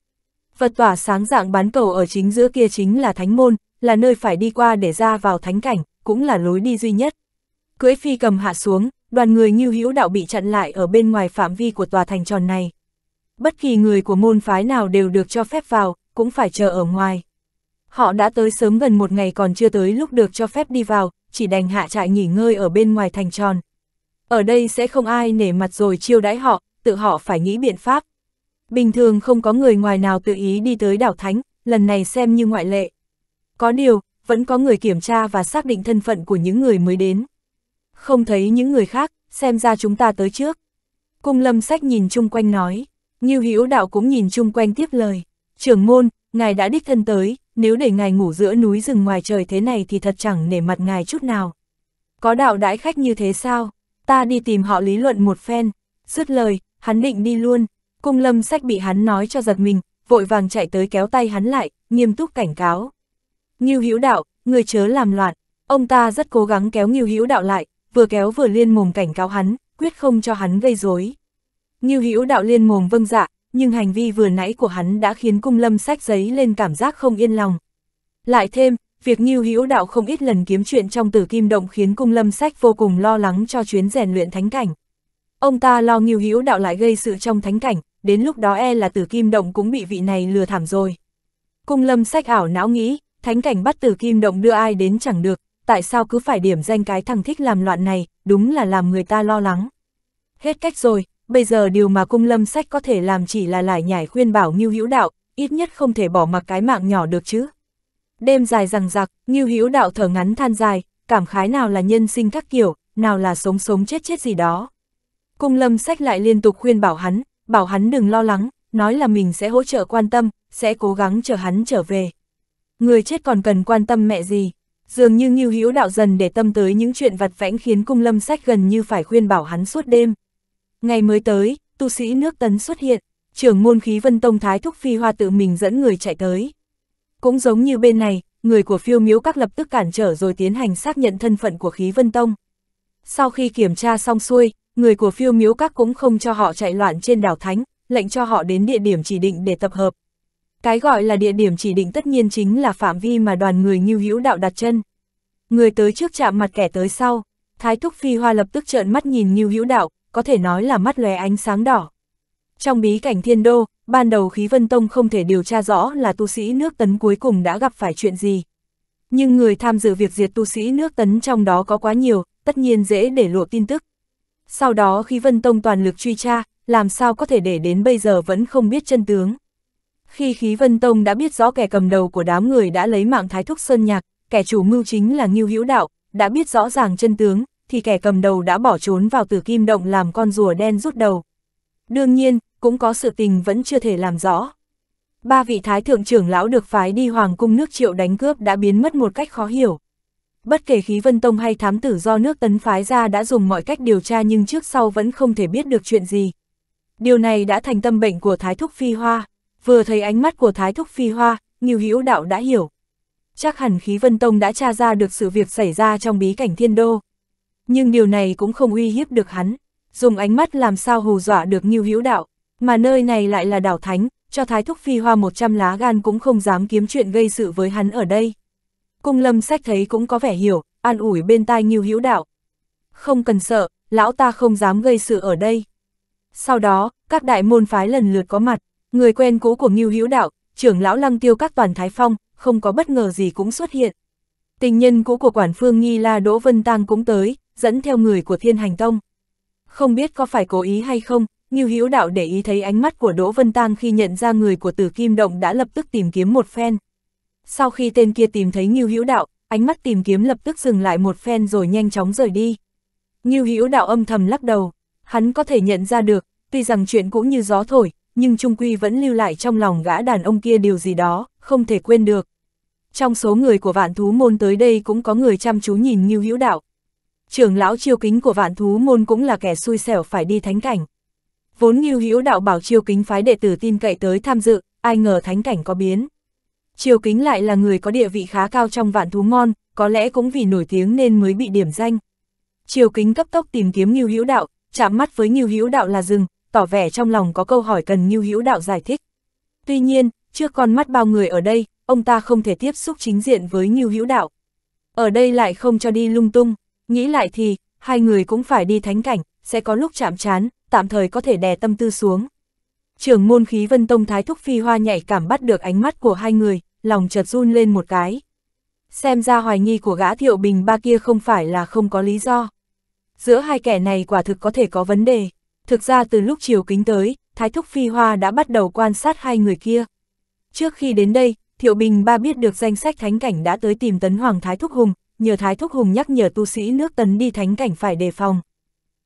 Vật tỏa sáng dạng bán cầu ở chính giữa kia chính là thánh môn, là nơi phải đi qua để ra vào thánh cảnh, cũng là lối đi duy nhất. Cưỡi phi cầm hạ xuống, đoàn người như hữu đạo bị chặn lại ở bên ngoài phạm vi của tòa thành tròn này. Bất kỳ người của môn phái nào đều được cho phép vào, cũng phải chờ ở ngoài. Họ đã tới sớm gần một ngày còn chưa tới lúc được cho phép đi vào, chỉ đành hạ trại nghỉ ngơi ở bên ngoài thành tròn. Ở đây sẽ không ai nể mặt rồi chiêu đãi họ, tự họ phải nghĩ biện pháp. Bình thường không có người ngoài nào tự ý đi tới đảo Thánh, lần này xem như ngoại lệ. Có điều, vẫn có người kiểm tra và xác định thân phận của những người mới đến. Không thấy những người khác, xem ra chúng ta tới trước. Cung lâm sách nhìn chung quanh nói, như Hữu đạo cũng nhìn chung quanh tiếp lời. Trưởng môn, ngài đã đích thân tới, nếu để ngài ngủ giữa núi rừng ngoài trời thế này thì thật chẳng nể mặt ngài chút nào. Có đạo đãi khách như thế sao? Ta đi tìm họ lý luận một phen. Dứt lời, hắn định đi luôn. Cung lâm sách bị hắn nói cho giật mình, vội vàng chạy tới kéo tay hắn lại, nghiêm túc cảnh cáo. Ngưu Hữu Đạo, người chớ làm loạn. Ông ta rất cố gắng kéo Ngưu Hữu Đạo lại, vừa kéo vừa liên mồm cảnh cáo hắn, quyết không cho hắn gây rối. Ngưu Hữu Đạo liên mồm vâng dạ, nhưng hành vi vừa nãy của hắn đã khiến Cung Lâm sách giấy lên cảm giác không yên lòng. Lại thêm, việc Ngưu Hữu Đạo không ít lần kiếm chuyện trong Tử Kim Động khiến Cung Lâm sách vô cùng lo lắng cho chuyến rèn luyện thánh cảnh. Ông ta lo Ngưu Hữu Đạo lại gây sự trong thánh cảnh, đến lúc đó e là Tử Kim Động cũng bị vị này lừa thảm rồi. Cung Lâm sách ảo não nghĩ, thánh cảnh bắt tử kim động đưa ai đến chẳng được, tại sao cứ phải điểm danh cái thằng thích làm loạn này, đúng là làm người ta lo lắng. Hết cách rồi, bây giờ điều mà cung lâm sách có thể làm chỉ là lải nhải khuyên bảo Ngưu Hữu Đạo, ít nhất không thể bỏ mặc cái mạng nhỏ được chứ. Đêm dài rằng giặc, Ngưu Hữu Đạo thở ngắn than dài, cảm khái nào là nhân sinh các kiểu, nào là sống sống chết chết gì đó. Cung lâm sách lại liên tục khuyên bảo hắn, bảo hắn đừng lo lắng, nói là mình sẽ hỗ trợ quan tâm, sẽ cố gắng chờ hắn trở về người chết còn cần quan tâm mẹ gì. Dường như Ngưu Hữu Đạo dần để tâm tới những chuyện vặt vãnh khiến Cung Lâm Sách gần như phải khuyên bảo hắn suốt đêm. Ngày mới tới, tu sĩ nước Tấn xuất hiện, trưởng môn khí Vân Tông Thái Thúc Phi Hoa tự mình dẫn người chạy tới. Cũng giống như bên này, người của phiêu miếu các lập tức cản trở rồi tiến hành xác nhận thân phận của khí Vân Tông. Sau khi kiểm tra xong xuôi, người của phiêu miếu các cũng không cho họ chạy loạn trên đảo Thánh, lệnh cho họ đến địa điểm chỉ định để tập hợp, cái gọi là địa điểm chỉ định tất nhiên chính là phạm vi mà đoàn người nghiêu hữu đạo đặt chân. Người tới trước chạm mặt kẻ tới sau, Thái Thúc Phi Hoa lập tức trợn mắt nhìn nghiêu hữu đạo, có thể nói là mắt lóe ánh sáng đỏ. Trong bí cảnh thiên đô, ban đầu khí vân tông không thể điều tra rõ là tu sĩ nước tấn cuối cùng đã gặp phải chuyện gì. Nhưng người tham dự việc diệt tu sĩ nước tấn trong đó có quá nhiều, tất nhiên dễ để lộ tin tức. Sau đó khí Vân Tông toàn lực truy tra, làm sao có thể để đến bây giờ vẫn không biết chân tướng. Khi khí vân tông đã biết rõ kẻ cầm đầu của đám người đã lấy mạng thái thúc sơn nhạc, kẻ chủ mưu chính là Ngưu Hữu Đạo, đã biết rõ ràng chân tướng, thì kẻ cầm đầu đã bỏ trốn vào tử kim động làm con rùa đen rút đầu. Đương nhiên, cũng có sự tình vẫn chưa thể làm rõ. Ba vị thái thượng trưởng lão được phái đi hoàng cung nước triệu đánh cướp đã biến mất một cách khó hiểu. Bất kể khí vân tông hay thám tử do nước tấn phái ra đã dùng mọi cách điều tra nhưng trước sau vẫn không thể biết được chuyện gì. Điều này đã thành tâm bệnh của thái thúc phi hoa vừa thấy ánh mắt của Thái Thúc Phi Hoa, Ngưu Hữu Đạo đã hiểu. Chắc hẳn khí vân tông đã tra ra được sự việc xảy ra trong bí cảnh thiên đô. Nhưng điều này cũng không uy hiếp được hắn, dùng ánh mắt làm sao hù dọa được Ngưu Hữu Đạo, mà nơi này lại là đảo thánh, cho Thái Thúc Phi Hoa 100 lá gan cũng không dám kiếm chuyện gây sự với hắn ở đây. Cung Lâm Sách thấy cũng có vẻ hiểu, an ủi bên tai Ngưu Hữu Đạo. Không cần sợ, lão ta không dám gây sự ở đây. Sau đó, các đại môn phái lần lượt có mặt, Người quen cũ của Ngưu Hữu Đạo, trưởng lão Lăng Tiêu các toàn Thái Phong, không có bất ngờ gì cũng xuất hiện. Tình nhân cũ của quản phương Nghi La Đỗ Vân Tăng cũng tới, dẫn theo người của Thiên Hành Tông. Không biết có phải cố ý hay không, Ngưu Hữu Đạo để ý thấy ánh mắt của Đỗ Vân Tăng khi nhận ra người của Tử Kim Động đã lập tức tìm kiếm một phen. Sau khi tên kia tìm thấy Ngưu Hữu Đạo, ánh mắt tìm kiếm lập tức dừng lại một phen rồi nhanh chóng rời đi. Ngưu Hữu Đạo âm thầm lắc đầu, hắn có thể nhận ra được, tuy rằng chuyện cũng như gió thổi, nhưng trung quy vẫn lưu lại trong lòng gã đàn ông kia điều gì đó, không thể quên được. Trong số người của vạn thú môn tới đây cũng có người chăm chú nhìn Ngưu Hữu Đạo. Trưởng lão chiêu kính của vạn thú môn cũng là kẻ xui xẻo phải đi thánh cảnh. Vốn Ngưu Hữu Đạo bảo chiêu kính phái đệ tử tin cậy tới tham dự, ai ngờ thánh cảnh có biến. Chiêu kính lại là người có địa vị khá cao trong vạn thú môn, có lẽ cũng vì nổi tiếng nên mới bị điểm danh. Chiêu kính cấp tốc tìm kiếm Ngưu Hữu Đạo, chạm mắt với Ngưu Hữu Đạo là rừng, tỏ vẻ trong lòng có câu hỏi cần Ngưu Hữu Đạo giải thích. Tuy nhiên, trước con mắt bao người ở đây, ông ta không thể tiếp xúc chính diện với Ngưu Hữu Đạo. Ở đây lại không cho đi lung tung, nghĩ lại thì, hai người cũng phải đi thánh cảnh, sẽ có lúc chạm chán, tạm thời có thể đè tâm tư xuống. Trưởng môn khí vân tông thái thúc phi hoa nhạy cảm bắt được ánh mắt của hai người, lòng chợt run lên một cái. Xem ra hoài nghi của gã thiệu bình ba kia không phải là không có lý do. Giữa hai kẻ này quả thực có thể có vấn đề. Thực ra từ lúc chiều kính tới, Thái Thúc Phi Hoa đã bắt đầu quan sát hai người kia. Trước khi đến đây, Thiệu Bình Ba biết được danh sách thánh cảnh đã tới tìm Tấn Hoàng Thái Thúc Hùng, nhờ Thái Thúc Hùng nhắc nhở tu sĩ nước Tấn đi thánh cảnh phải đề phòng.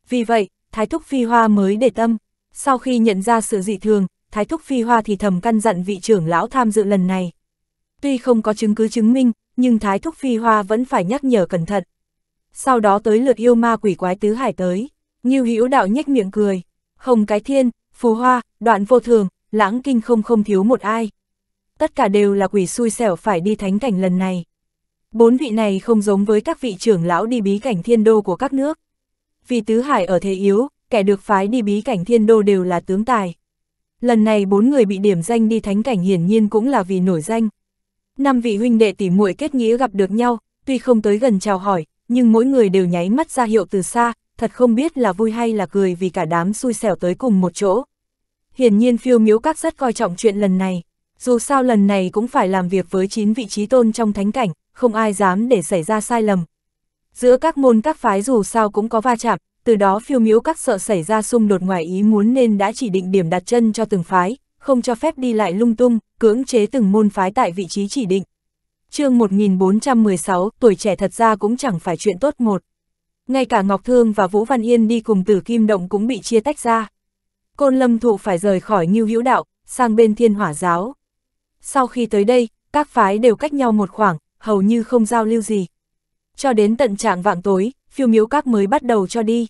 Vì vậy, Thái Thúc Phi Hoa mới để tâm. Sau khi nhận ra sự dị thường, Thái Thúc Phi Hoa thì thầm căn dặn vị trưởng lão tham dự lần này. Tuy không có chứng cứ chứng minh, nhưng Thái Thúc Phi Hoa vẫn phải nhắc nhở cẩn thận. Sau đó tới lượt yêu ma quỷ quái tứ hải tới. Ngưu Hữu Đạo nhếch miệng cười, Hồng Cái Thiên, Phù Hoa, Đoạn Vô Thường, Lãng Kinh không không thiếu một ai. Tất cả đều là quỷ xui xẻo phải đi thánh cảnh lần này. Bốn vị này không giống với các vị trưởng lão đi bí cảnh thiên đô của các nước. Vì tứ hải ở thế yếu, kẻ được phái đi bí cảnh thiên đô đều là tướng tài. Lần này bốn người bị điểm danh đi thánh cảnh hiển nhiên cũng là vì nổi danh. Năm vị huynh đệ tỉ muội kết nghĩa gặp được nhau, tuy không tới gần chào hỏi, nhưng mỗi người đều nháy mắt ra hiệu từ xa, thật không biết là vui hay là cười vì cả đám xui xẻo tới cùng một chỗ. Hiển nhiên phiêu miếu các rất coi trọng chuyện lần này, dù sao lần này cũng phải làm việc với 9 vị trí tôn trong thánh cảnh, không ai dám để xảy ra sai lầm. Giữa các môn các phái dù sao cũng có va chạm, từ đó phiêu miếu các sợ xảy ra xung đột ngoài ý muốn nên đã chỉ định điểm đặt chân cho từng phái, không cho phép đi lại lung tung, cưỡng chế từng môn phái tại vị trí chỉ định. chương 1416, tuổi trẻ thật ra cũng chẳng phải chuyện tốt một. Ngay cả Ngọc Thương và Vũ Văn Yên đi cùng tử kim động cũng bị chia tách ra. Côn Lâm Thụ phải rời khỏi Ngưu Hữu Đạo, sang bên Thiên Hỏa Giáo. Sau khi tới đây, các phái đều cách nhau một khoảng, hầu như không giao lưu gì. Cho đến tận trạng vạng tối, phiêu miếu các mới bắt đầu cho đi.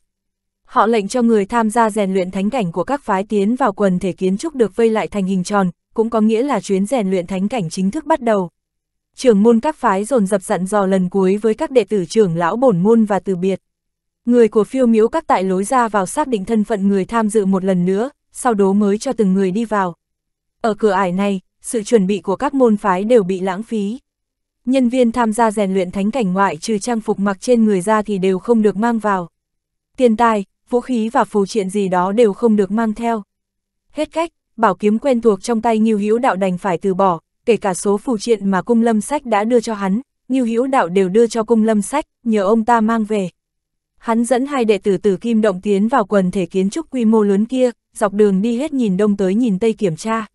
Họ lệnh cho người tham gia rèn luyện thánh cảnh của các phái tiến vào quần thể kiến trúc được vây lại thành hình tròn, cũng có nghĩa là chuyến rèn luyện thánh cảnh chính thức bắt đầu trưởng môn các phái dồn dập dặn dò lần cuối với các đệ tử trưởng lão bổn môn và từ biệt. Người của phiêu miếu các tại lối ra vào xác định thân phận người tham dự một lần nữa, sau đó mới cho từng người đi vào. Ở cửa ải này, sự chuẩn bị của các môn phái đều bị lãng phí. Nhân viên tham gia rèn luyện thánh cảnh ngoại trừ trang phục mặc trên người ra thì đều không được mang vào. Tiền tài, vũ khí và phù triện gì đó đều không được mang theo. Hết cách, bảo kiếm quen thuộc trong tay Ngưu Hữu Đạo đành phải từ bỏ, kể cả số phù triện mà cung lâm sách đã đưa cho hắn, như hữu đạo đều đưa cho cung lâm sách, nhờ ông ta mang về. Hắn dẫn hai đệ tử từ Kim Động tiến vào quần thể kiến trúc quy mô lớn kia, dọc đường đi hết nhìn đông tới nhìn tây kiểm tra.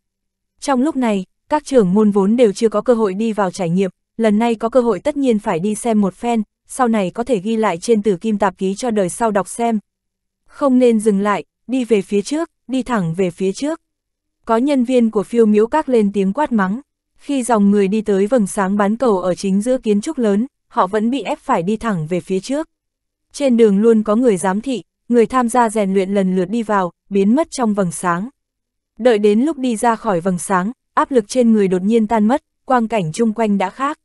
Trong lúc này, các trưởng môn vốn đều chưa có cơ hội đi vào trải nghiệm, lần này có cơ hội tất nhiên phải đi xem một phen, sau này có thể ghi lại trên từ Kim tạp ký cho đời sau đọc xem. Không nên dừng lại, đi về phía trước, đi thẳng về phía trước. Có nhân viên của phiêu miếu các lên tiếng quát mắng. Khi dòng người đi tới vầng sáng bán cầu ở chính giữa kiến trúc lớn, họ vẫn bị ép phải đi thẳng về phía trước. Trên đường luôn có người giám thị, người tham gia rèn luyện lần lượt đi vào, biến mất trong vầng sáng. Đợi đến lúc đi ra khỏi vầng sáng, áp lực trên người đột nhiên tan mất, quang cảnh chung quanh đã khác.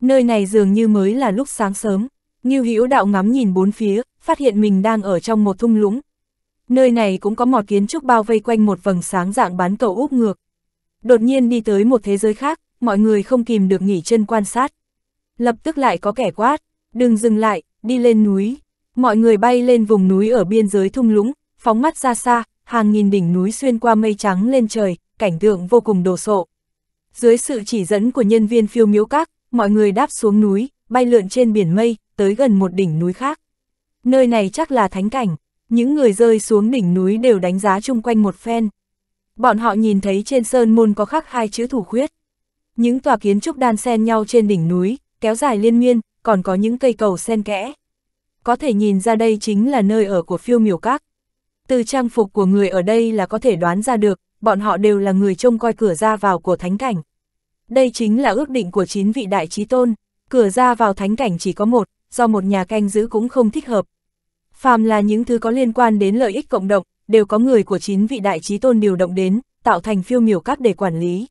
Nơi này dường như mới là lúc sáng sớm, Như Hữu Đạo ngắm nhìn bốn phía, phát hiện mình đang ở trong một thung lũng. Nơi này cũng có một kiến trúc bao vây quanh một vầng sáng dạng bán cầu úp ngược đột nhiên đi tới một thế giới khác, mọi người không kìm được nghỉ chân quan sát. Lập tức lại có kẻ quát, đừng dừng lại, đi lên núi. Mọi người bay lên vùng núi ở biên giới thung lũng, phóng mắt ra xa, hàng nghìn đỉnh núi xuyên qua mây trắng lên trời, cảnh tượng vô cùng đồ sộ. Dưới sự chỉ dẫn của nhân viên phiêu miếu các, mọi người đáp xuống núi, bay lượn trên biển mây, tới gần một đỉnh núi khác. Nơi này chắc là thánh cảnh, những người rơi xuống đỉnh núi đều đánh giá chung quanh một phen bọn họ nhìn thấy trên sơn môn có khắc hai chữ thủ khuyết. Những tòa kiến trúc đan xen nhau trên đỉnh núi, kéo dài liên miên, còn có những cây cầu xen kẽ. Có thể nhìn ra đây chính là nơi ở của phiêu miểu các. Từ trang phục của người ở đây là có thể đoán ra được, bọn họ đều là người trông coi cửa ra vào của thánh cảnh. Đây chính là ước định của chín vị đại trí tôn, cửa ra vào thánh cảnh chỉ có một, do một nhà canh giữ cũng không thích hợp. Phàm là những thứ có liên quan đến lợi ích cộng đồng, đều có người của chín vị đại trí tôn điều động đến, tạo thành phiêu miểu các để quản lý.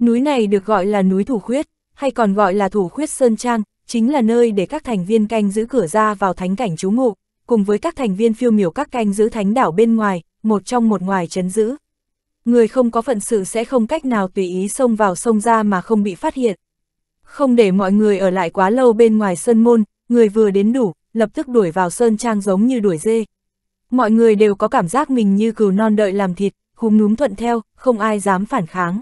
Núi này được gọi là núi Thủ Khuyết, hay còn gọi là Thủ Khuyết Sơn Trang, chính là nơi để các thành viên canh giữ cửa ra vào thánh cảnh trú ngụ, cùng với các thành viên phiêu miểu các canh giữ thánh đảo bên ngoài, một trong một ngoài chấn giữ. Người không có phận sự sẽ không cách nào tùy ý xông vào sông ra mà không bị phát hiện. Không để mọi người ở lại quá lâu bên ngoài sơn môn, người vừa đến đủ, lập tức đuổi vào sơn trang giống như đuổi dê, mọi người đều có cảm giác mình như cừu non đợi làm thịt, húm núm thuận theo, không ai dám phản kháng.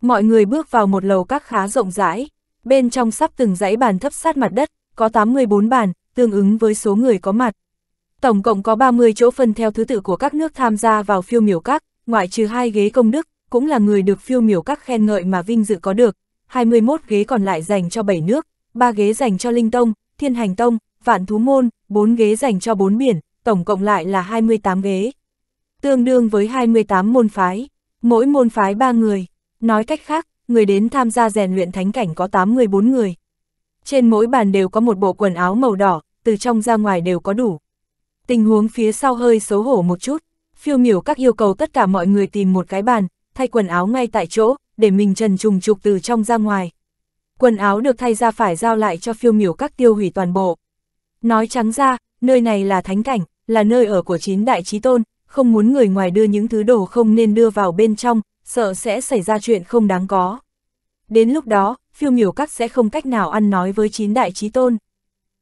Mọi người bước vào một lầu các khá rộng rãi, bên trong sắp từng dãy bàn thấp sát mặt đất, có 84 bàn, tương ứng với số người có mặt. Tổng cộng có 30 chỗ phân theo thứ tự của các nước tham gia vào phiêu miểu các, ngoại trừ hai ghế công đức, cũng là người được phiêu miểu các khen ngợi mà vinh dự có được, 21 ghế còn lại dành cho 7 nước, 3 ghế dành cho Linh Tông, Thiên Hành Tông, Vạn Thú Môn, 4 ghế dành cho 4 biển, tổng cộng lại là 28 ghế. Tương đương với 28 môn phái, mỗi môn phái 3 người. Nói cách khác, người đến tham gia rèn luyện thánh cảnh có 8-14 người. Trên mỗi bàn đều có một bộ quần áo màu đỏ, từ trong ra ngoài đều có đủ. Tình huống phía sau hơi xấu hổ một chút, phiêu miểu các yêu cầu tất cả mọi người tìm một cái bàn, thay quần áo ngay tại chỗ, để mình trần trùng trục từ trong ra ngoài. Quần áo được thay ra phải giao lại cho phiêu miểu các tiêu hủy toàn bộ. Nói trắng ra, nơi này là thánh cảnh, là nơi ở của chín đại trí tôn, không muốn người ngoài đưa những thứ đồ không nên đưa vào bên trong, sợ sẽ xảy ra chuyện không đáng có. Đến lúc đó, phiêu miểu các sẽ không cách nào ăn nói với chín đại trí tôn.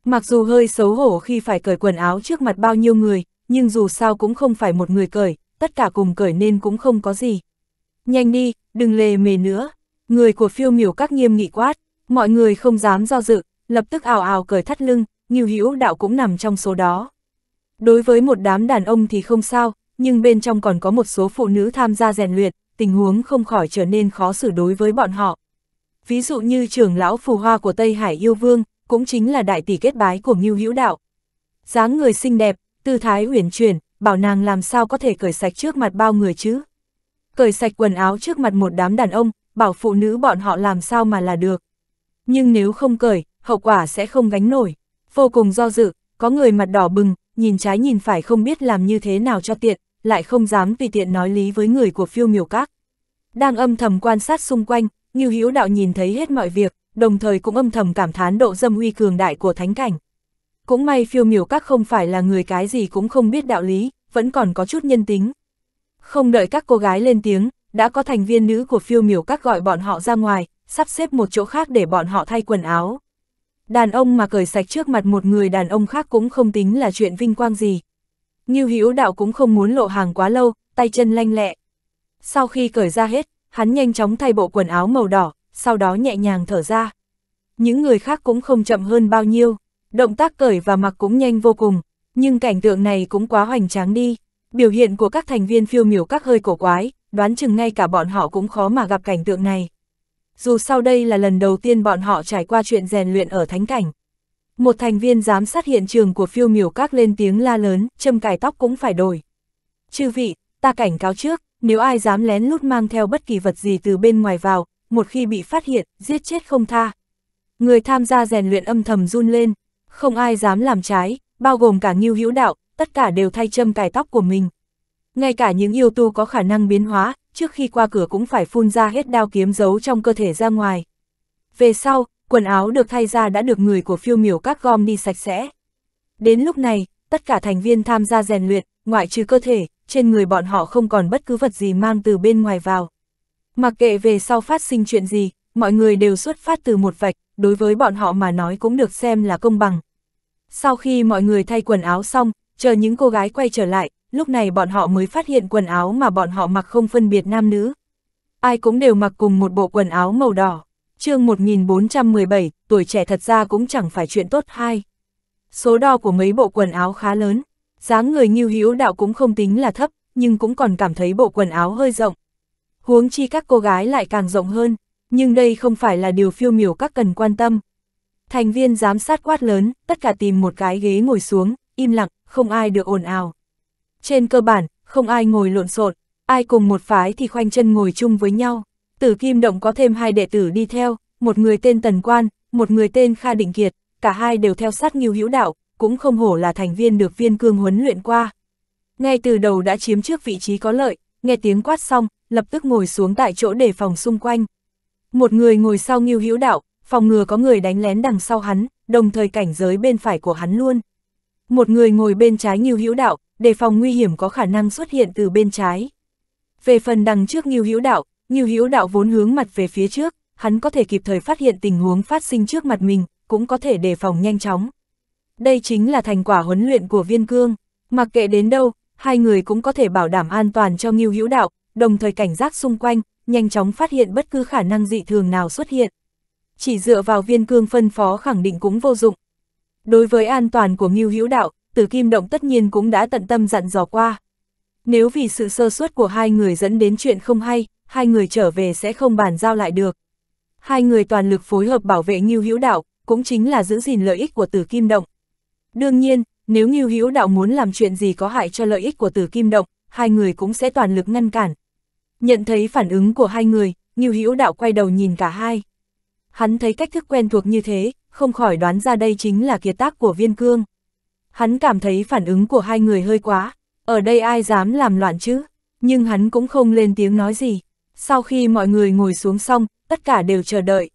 Mặc dù hơi xấu hổ khi phải cởi quần áo trước mặt bao nhiêu người, nhưng dù sao cũng không phải một người cởi, tất cả cùng cởi nên cũng không có gì. Nhanh đi, đừng lề mề nữa. Người của phiêu miểu các nghiêm nghị quát, mọi người không dám do dự, lập tức ào ào cởi thắt lưng, Nghiêu Hữu Đạo cũng nằm trong số đó. Đối với một đám đàn ông thì không sao, nhưng bên trong còn có một số phụ nữ tham gia rèn luyện, tình huống không khỏi trở nên khó xử đối với bọn họ. Ví dụ như trưởng lão phù hoa của Tây Hải Yêu Vương, cũng chính là đại tỷ kết bái của Ngưu Hữu Đạo. dáng người xinh đẹp, tư thái uyển chuyển, bảo nàng làm sao có thể cởi sạch trước mặt bao người chứ. Cởi sạch quần áo trước mặt một đám đàn ông, bảo phụ nữ bọn họ làm sao mà là được. Nhưng nếu không cởi, hậu quả sẽ không gánh nổi. Vô cùng do dự, có người mặt đỏ bừng, nhìn trái nhìn phải không biết làm như thế nào cho tiện, lại không dám tùy tiện nói lý với người của phiêu miểu các. Đang âm thầm quan sát xung quanh, Ngưu Hữu Đạo nhìn thấy hết mọi việc, đồng thời cũng âm thầm cảm thán độ dâm uy cường đại của thánh cảnh. Cũng may phiêu miểu các không phải là người cái gì cũng không biết đạo lý, vẫn còn có chút nhân tính. Không đợi các cô gái lên tiếng, đã có thành viên nữ của phiêu miểu các gọi bọn họ ra ngoài, sắp xếp một chỗ khác để bọn họ thay quần áo. Đàn ông mà cởi sạch trước mặt một người đàn ông khác cũng không tính là chuyện vinh quang gì. Như Hữu Đạo cũng không muốn lộ hàng quá lâu, tay chân lanh lẹ. Sau khi cởi ra hết, hắn nhanh chóng thay bộ quần áo màu đỏ, sau đó nhẹ nhàng thở ra. Những người khác cũng không chậm hơn bao nhiêu, động tác cởi và mặc cũng nhanh vô cùng, nhưng cảnh tượng này cũng quá hoành tráng đi. Biểu hiện của các thành viên phiêu miểu các hơi cổ quái, đoán chừng ngay cả bọn họ cũng khó mà gặp cảnh tượng này dù sau đây là lần đầu tiên bọn họ trải qua chuyện rèn luyện ở thánh cảnh. Một thành viên giám sát hiện trường của phiêu miểu các lên tiếng la lớn, châm cài tóc cũng phải đổi. Chư vị, ta cảnh cáo trước, nếu ai dám lén lút mang theo bất kỳ vật gì từ bên ngoài vào, một khi bị phát hiện, giết chết không tha. Người tham gia rèn luyện âm thầm run lên, không ai dám làm trái, bao gồm cả nghiêu hữu đạo, tất cả đều thay châm cài tóc của mình. Ngay cả những yêu tu có khả năng biến hóa, trước khi qua cửa cũng phải phun ra hết đao kiếm giấu trong cơ thể ra ngoài. Về sau, quần áo được thay ra đã được người của phiêu miểu các gom đi sạch sẽ. Đến lúc này, tất cả thành viên tham gia rèn luyện, ngoại trừ cơ thể, trên người bọn họ không còn bất cứ vật gì mang từ bên ngoài vào. Mặc kệ về sau phát sinh chuyện gì, mọi người đều xuất phát từ một vạch, đối với bọn họ mà nói cũng được xem là công bằng. Sau khi mọi người thay quần áo xong, chờ những cô gái quay trở lại, lúc này bọn họ mới phát hiện quần áo mà bọn họ mặc không phân biệt nam nữ. Ai cũng đều mặc cùng một bộ quần áo màu đỏ. chương 1417, tuổi trẻ thật ra cũng chẳng phải chuyện tốt hay. Số đo của mấy bộ quần áo khá lớn, dáng người như hữu đạo cũng không tính là thấp, nhưng cũng còn cảm thấy bộ quần áo hơi rộng. Huống chi các cô gái lại càng rộng hơn, nhưng đây không phải là điều phiêu miểu các cần quan tâm. Thành viên giám sát quát lớn, tất cả tìm một cái ghế ngồi xuống, im lặng, không ai được ồn ào. Trên cơ bản, không ai ngồi lộn xộn, ai cùng một phái thì khoanh chân ngồi chung với nhau. Tử Kim Động có thêm hai đệ tử đi theo, một người tên Tần Quan, một người tên Kha Định Kiệt, cả hai đều theo sát nghiêu Hữu Đạo, cũng không hổ là thành viên được viên cương huấn luyện qua. Ngay từ đầu đã chiếm trước vị trí có lợi, nghe tiếng quát xong, lập tức ngồi xuống tại chỗ để phòng xung quanh. Một người ngồi sau nghiêu Hữu Đạo, phòng ngừa có người đánh lén đằng sau hắn, đồng thời cảnh giới bên phải của hắn luôn. Một người ngồi bên trái nghiêu Hữu Đạo, đề phòng nguy hiểm có khả năng xuất hiện từ bên trái. Về phần đằng trước Ngưu Hữu Đạo, Ngưu Hữu Đạo vốn hướng mặt về phía trước, hắn có thể kịp thời phát hiện tình huống phát sinh trước mặt mình, cũng có thể đề phòng nhanh chóng. Đây chính là thành quả huấn luyện của Viên Cương, mặc kệ đến đâu, hai người cũng có thể bảo đảm an toàn cho Ngưu Hữu Đạo, đồng thời cảnh giác xung quanh, nhanh chóng phát hiện bất cứ khả năng dị thường nào xuất hiện. Chỉ dựa vào Viên Cương phân phó khẳng định cũng vô dụng. Đối với an toàn của Ngưu Hữu Đạo, từ Kim Động tất nhiên cũng đã tận tâm dặn dò qua. Nếu vì sự sơ suất của hai người dẫn đến chuyện không hay, hai người trở về sẽ không bàn giao lại được. Hai người toàn lực phối hợp bảo vệ Ngưu Hữu Đạo, cũng chính là giữ gìn lợi ích của Tử Kim Động. Đương nhiên, nếu Ngưu Hữu Đạo muốn làm chuyện gì có hại cho lợi ích của Tử Kim Động, hai người cũng sẽ toàn lực ngăn cản. Nhận thấy phản ứng của hai người, Ngưu Hữu Đạo quay đầu nhìn cả hai. Hắn thấy cách thức quen thuộc như thế, không khỏi đoán ra đây chính là kiệt tác của Viên Cương hắn cảm thấy phản ứng của hai người hơi quá, ở đây ai dám làm loạn chứ, nhưng hắn cũng không lên tiếng nói gì. Sau khi mọi người ngồi xuống xong, tất cả đều chờ đợi.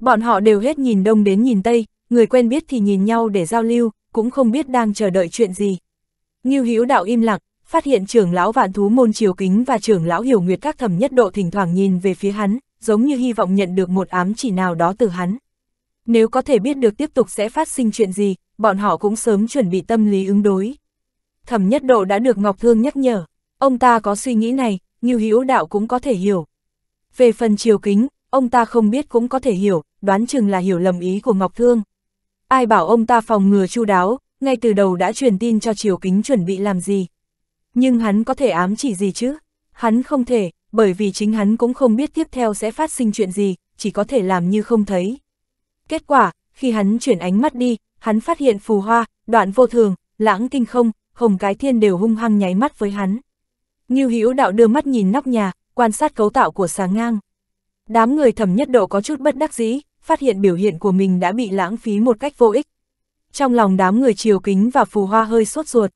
Bọn họ đều hết nhìn đông đến nhìn tây, người quen biết thì nhìn nhau để giao lưu, cũng không biết đang chờ đợi chuyện gì. Ngưu Hữu Đạo im lặng, phát hiện trưởng lão Vạn Thú môn Triều Kính và trưởng lão Hiểu Nguyệt các thầm nhất độ thỉnh thoảng nhìn về phía hắn, giống như hy vọng nhận được một ám chỉ nào đó từ hắn nếu có thể biết được tiếp tục sẽ phát sinh chuyện gì, bọn họ cũng sớm chuẩn bị tâm lý ứng đối. Thẩm nhất độ đã được Ngọc Thương nhắc nhở, ông ta có suy nghĩ này, như hữu đạo cũng có thể hiểu. Về phần chiều kính, ông ta không biết cũng có thể hiểu, đoán chừng là hiểu lầm ý của Ngọc Thương. Ai bảo ông ta phòng ngừa chu đáo, ngay từ đầu đã truyền tin cho chiều kính chuẩn bị làm gì. Nhưng hắn có thể ám chỉ gì chứ? Hắn không thể, bởi vì chính hắn cũng không biết tiếp theo sẽ phát sinh chuyện gì, chỉ có thể làm như không thấy. Kết quả, khi hắn chuyển ánh mắt đi, hắn phát hiện phù hoa, đoạn vô thường, lãng kinh không, hồng cái thiên đều hung hăng nháy mắt với hắn. Như Hữu đạo đưa mắt nhìn nóc nhà, quan sát cấu tạo của sáng ngang. Đám người thẩm nhất độ có chút bất đắc dĩ, phát hiện biểu hiện của mình đã bị lãng phí một cách vô ích. Trong lòng đám người triều kính và phù hoa hơi sốt ruột.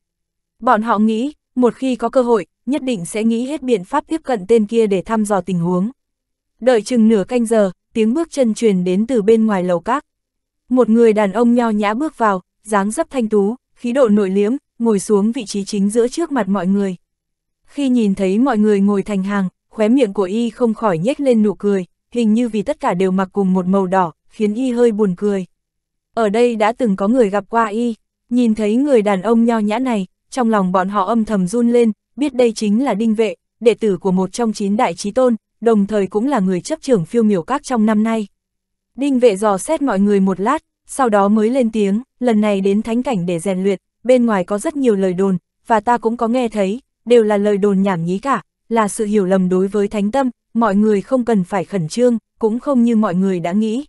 Bọn họ nghĩ, một khi có cơ hội, nhất định sẽ nghĩ hết biện pháp tiếp cận tên kia để thăm dò tình huống. Đợi chừng nửa canh giờ, tiếng bước chân truyền đến từ bên ngoài lầu các. Một người đàn ông nho nhã bước vào, dáng dấp thanh tú, khí độ nội liễm, ngồi xuống vị trí chính giữa trước mặt mọi người. Khi nhìn thấy mọi người ngồi thành hàng, khóe miệng của y không khỏi nhếch lên nụ cười, hình như vì tất cả đều mặc cùng một màu đỏ, khiến y hơi buồn cười. Ở đây đã từng có người gặp qua y, nhìn thấy người đàn ông nho nhã này, trong lòng bọn họ âm thầm run lên, biết đây chính là đinh vệ, đệ tử của một trong chín đại trí tôn, đồng thời cũng là người chấp trưởng phiêu miểu các trong năm nay. Đinh vệ dò xét mọi người một lát, sau đó mới lên tiếng, lần này đến thánh cảnh để rèn luyện, bên ngoài có rất nhiều lời đồn, và ta cũng có nghe thấy, đều là lời đồn nhảm nhí cả, là sự hiểu lầm đối với thánh tâm, mọi người không cần phải khẩn trương, cũng không như mọi người đã nghĩ.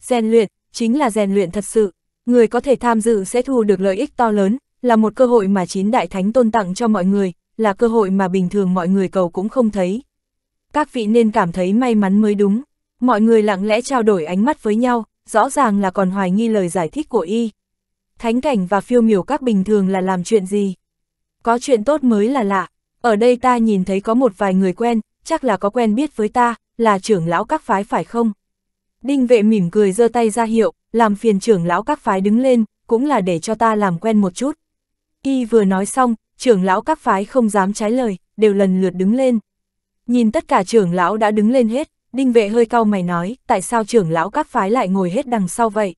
Rèn luyện, chính là rèn luyện thật sự, người có thể tham dự sẽ thu được lợi ích to lớn, là một cơ hội mà chín đại thánh tôn tặng cho mọi người, là cơ hội mà bình thường mọi người cầu cũng không thấy các vị nên cảm thấy may mắn mới đúng. Mọi người lặng lẽ trao đổi ánh mắt với nhau, rõ ràng là còn hoài nghi lời giải thích của y. Thánh cảnh và phiêu miểu các bình thường là làm chuyện gì? Có chuyện tốt mới là lạ, ở đây ta nhìn thấy có một vài người quen, chắc là có quen biết với ta, là trưởng lão các phái phải không? Đinh vệ mỉm cười giơ tay ra hiệu, làm phiền trưởng lão các phái đứng lên, cũng là để cho ta làm quen một chút. Y vừa nói xong, trưởng lão các phái không dám trái lời, đều lần lượt đứng lên. Nhìn tất cả trưởng lão đã đứng lên hết, đinh vệ hơi cau mày nói, tại sao trưởng lão các phái lại ngồi hết đằng sau vậy?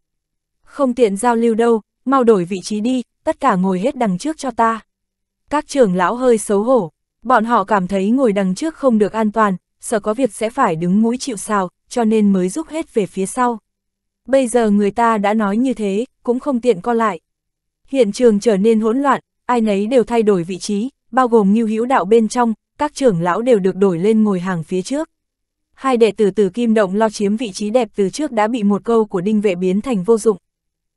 Không tiện giao lưu đâu, mau đổi vị trí đi, tất cả ngồi hết đằng trước cho ta. Các trưởng lão hơi xấu hổ, bọn họ cảm thấy ngồi đằng trước không được an toàn, sợ có việc sẽ phải đứng mũi chịu sào, cho nên mới giúp hết về phía sau. Bây giờ người ta đã nói như thế, cũng không tiện co lại. Hiện trường trở nên hỗn loạn, ai nấy đều thay đổi vị trí, bao gồm Ngưu Hữu Đạo bên trong, các trưởng lão đều được đổi lên ngồi hàng phía trước. Hai đệ tử từ Kim Động lo chiếm vị trí đẹp từ trước đã bị một câu của đinh vệ biến thành vô dụng.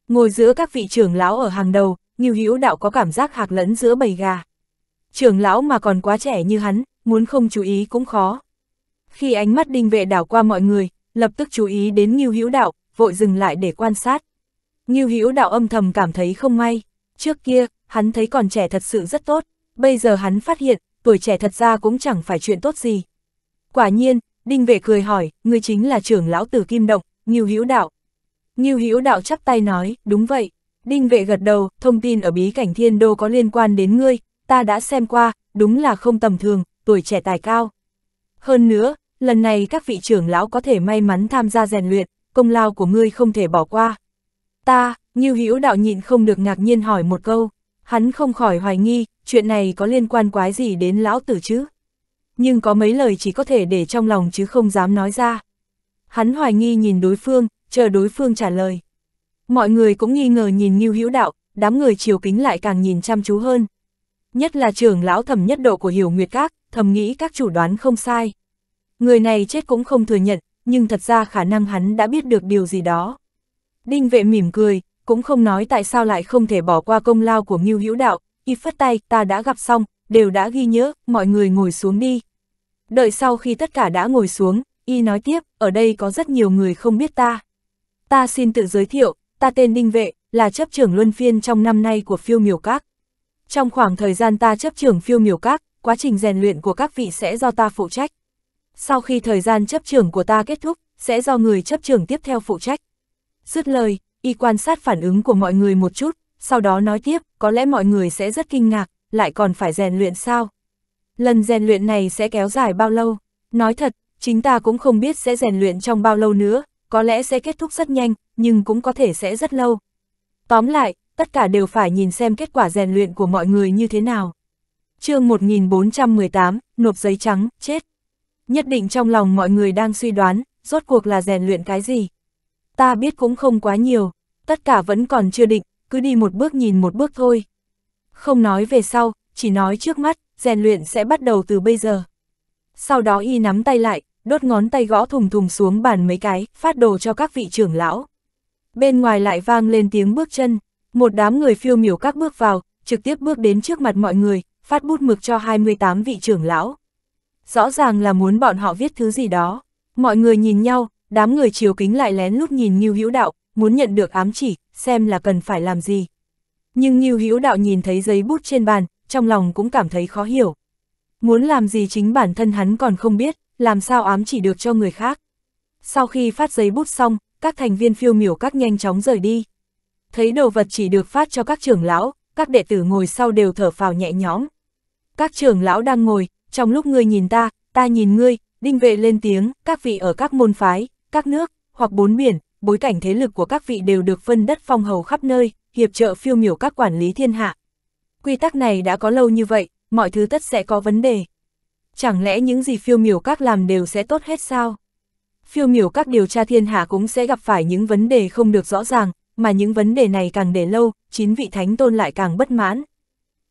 Ngồi giữa các vị trưởng lão ở hàng đầu, Ngưu Hữu Đạo có cảm giác hạc lẫn giữa bầy gà. Trưởng lão mà còn quá trẻ như hắn, muốn không chú ý cũng khó. Khi ánh mắt đinh vệ đảo qua mọi người, lập tức chú ý đến Ngưu Hữu Đạo, vội dừng lại để quan sát. Ngưu Hữu Đạo âm thầm cảm thấy không may, trước kia, hắn thấy còn trẻ thật sự rất tốt, bây giờ hắn phát hiện, tuổi trẻ thật ra cũng chẳng phải chuyện tốt gì. Quả nhiên, Đinh Vệ cười hỏi, ngươi chính là trưởng lão tử Kim Động, Ngưu Hữu Đạo. Ngưu Hữu Đạo chắp tay nói, đúng vậy. Đinh Vệ gật đầu, thông tin ở bí cảnh thiên đô có liên quan đến ngươi, ta đã xem qua, đúng là không tầm thường, tuổi trẻ tài cao. Hơn nữa, lần này các vị trưởng lão có thể may mắn tham gia rèn luyện, công lao của ngươi không thể bỏ qua. Ta, Ngưu Hữu Đạo nhịn không được ngạc nhiên hỏi một câu, Hắn không khỏi hoài nghi, chuyện này có liên quan quái gì đến lão tử chứ? Nhưng có mấy lời chỉ có thể để trong lòng chứ không dám nói ra. Hắn hoài nghi nhìn đối phương, chờ đối phương trả lời. Mọi người cũng nghi ngờ nhìn Ngưu Hữu Đạo, đám người chiều kính lại càng nhìn chăm chú hơn. Nhất là trưởng lão thẩm nhất độ của Hiểu Nguyệt Các, thầm nghĩ các chủ đoán không sai. Người này chết cũng không thừa nhận, nhưng thật ra khả năng hắn đã biết được điều gì đó. Đinh vệ mỉm cười, cũng không nói tại sao lại không thể bỏ qua công lao của Ngưu Hữu Đạo, y phất tay, ta đã gặp xong, đều đã ghi nhớ, mọi người ngồi xuống đi. Đợi sau khi tất cả đã ngồi xuống, y nói tiếp, ở đây có rất nhiều người không biết ta. Ta xin tự giới thiệu, ta tên Đinh Vệ, là chấp trưởng luân phiên trong năm nay của phiêu miểu các. Trong khoảng thời gian ta chấp trưởng phiêu miểu các, quá trình rèn luyện của các vị sẽ do ta phụ trách. Sau khi thời gian chấp trưởng của ta kết thúc, sẽ do người chấp trưởng tiếp theo phụ trách. Dứt lời, y quan sát phản ứng của mọi người một chút, sau đó nói tiếp, có lẽ mọi người sẽ rất kinh ngạc, lại còn phải rèn luyện sao? Lần rèn luyện này sẽ kéo dài bao lâu? Nói thật, chính ta cũng không biết sẽ rèn luyện trong bao lâu nữa, có lẽ sẽ kết thúc rất nhanh, nhưng cũng có thể sẽ rất lâu. Tóm lại, tất cả đều phải nhìn xem kết quả rèn luyện của mọi người như thế nào. chương 1418, nộp giấy trắng, chết. Nhất định trong lòng mọi người đang suy đoán, rốt cuộc là rèn luyện cái gì. Ta biết cũng không quá nhiều, tất cả vẫn còn chưa định, cứ đi một bước nhìn một bước thôi. Không nói về sau, chỉ nói trước mắt, rèn luyện sẽ bắt đầu từ bây giờ. Sau đó y nắm tay lại, đốt ngón tay gõ thùng thùng xuống bàn mấy cái, phát đồ cho các vị trưởng lão. Bên ngoài lại vang lên tiếng bước chân, một đám người phiêu miểu các bước vào, trực tiếp bước đến trước mặt mọi người, phát bút mực cho 28 vị trưởng lão. Rõ ràng là muốn bọn họ viết thứ gì đó. Mọi người nhìn nhau, đám người chiều kính lại lén lút nhìn Ngưu Hữu Đạo, muốn nhận được ám chỉ, xem là cần phải làm gì. Nhưng Ngưu Hữu Đạo nhìn thấy giấy bút trên bàn, trong lòng cũng cảm thấy khó hiểu. Muốn làm gì chính bản thân hắn còn không biết, làm sao ám chỉ được cho người khác. Sau khi phát giấy bút xong, các thành viên phiêu miểu các nhanh chóng rời đi. Thấy đồ vật chỉ được phát cho các trưởng lão, các đệ tử ngồi sau đều thở phào nhẹ nhõm. Các trưởng lão đang ngồi, trong lúc ngươi nhìn ta, ta nhìn ngươi, đinh vệ lên tiếng, các vị ở các môn phái, các nước, hoặc bốn biển, bối cảnh thế lực của các vị đều được phân đất phong hầu khắp nơi, hiệp trợ phiêu miểu các quản lý thiên hạ. Quy tắc này đã có lâu như vậy, mọi thứ tất sẽ có vấn đề. Chẳng lẽ những gì phiêu miểu các làm đều sẽ tốt hết sao? Phiêu miểu các điều tra thiên hạ cũng sẽ gặp phải những vấn đề không được rõ ràng, mà những vấn đề này càng để lâu, chín vị thánh tôn lại càng bất mãn.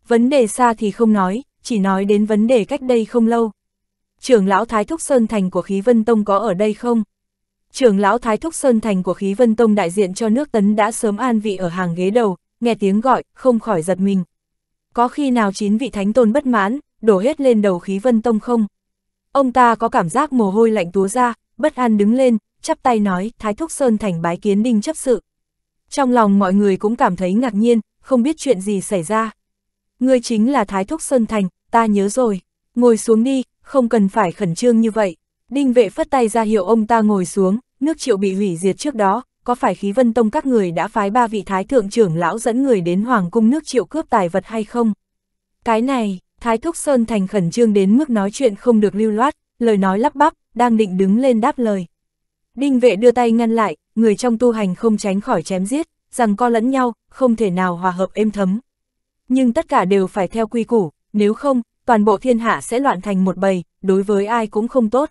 Vấn đề xa thì không nói, chỉ nói đến vấn đề cách đây không lâu. Trưởng lão Thái Thúc Sơn Thành của Khí Vân Tông có ở đây không? trưởng lão Thái Thúc Sơn Thành của Khí Vân Tông đại diện cho nước tấn đã sớm an vị ở hàng ghế đầu, nghe tiếng gọi, không khỏi giật mình. Có khi nào chín vị thánh tôn bất mãn, đổ hết lên đầu Khí Vân Tông không? Ông ta có cảm giác mồ hôi lạnh túa ra, bất an đứng lên, chắp tay nói, Thái Thúc Sơn Thành bái kiến đinh chấp sự. Trong lòng mọi người cũng cảm thấy ngạc nhiên, không biết chuyện gì xảy ra. Ngươi chính là Thái Thúc Sơn Thành, ta nhớ rồi, ngồi xuống đi, không cần phải khẩn trương như vậy. Đinh vệ phất tay ra hiệu ông ta ngồi xuống, nước triệu bị hủy diệt trước đó, có phải khí vân tông các người đã phái ba vị thái thượng trưởng lão dẫn người đến hoàng cung nước triệu cướp tài vật hay không? Cái này, thái thúc sơn thành khẩn trương đến mức nói chuyện không được lưu loát, lời nói lắp bắp, đang định đứng lên đáp lời. Đinh vệ đưa tay ngăn lại, người trong tu hành không tránh khỏi chém giết, rằng co lẫn nhau, không thể nào hòa hợp êm thấm. Nhưng tất cả đều phải theo quy củ, nếu không, toàn bộ thiên hạ sẽ loạn thành một bầy, đối với ai cũng không tốt.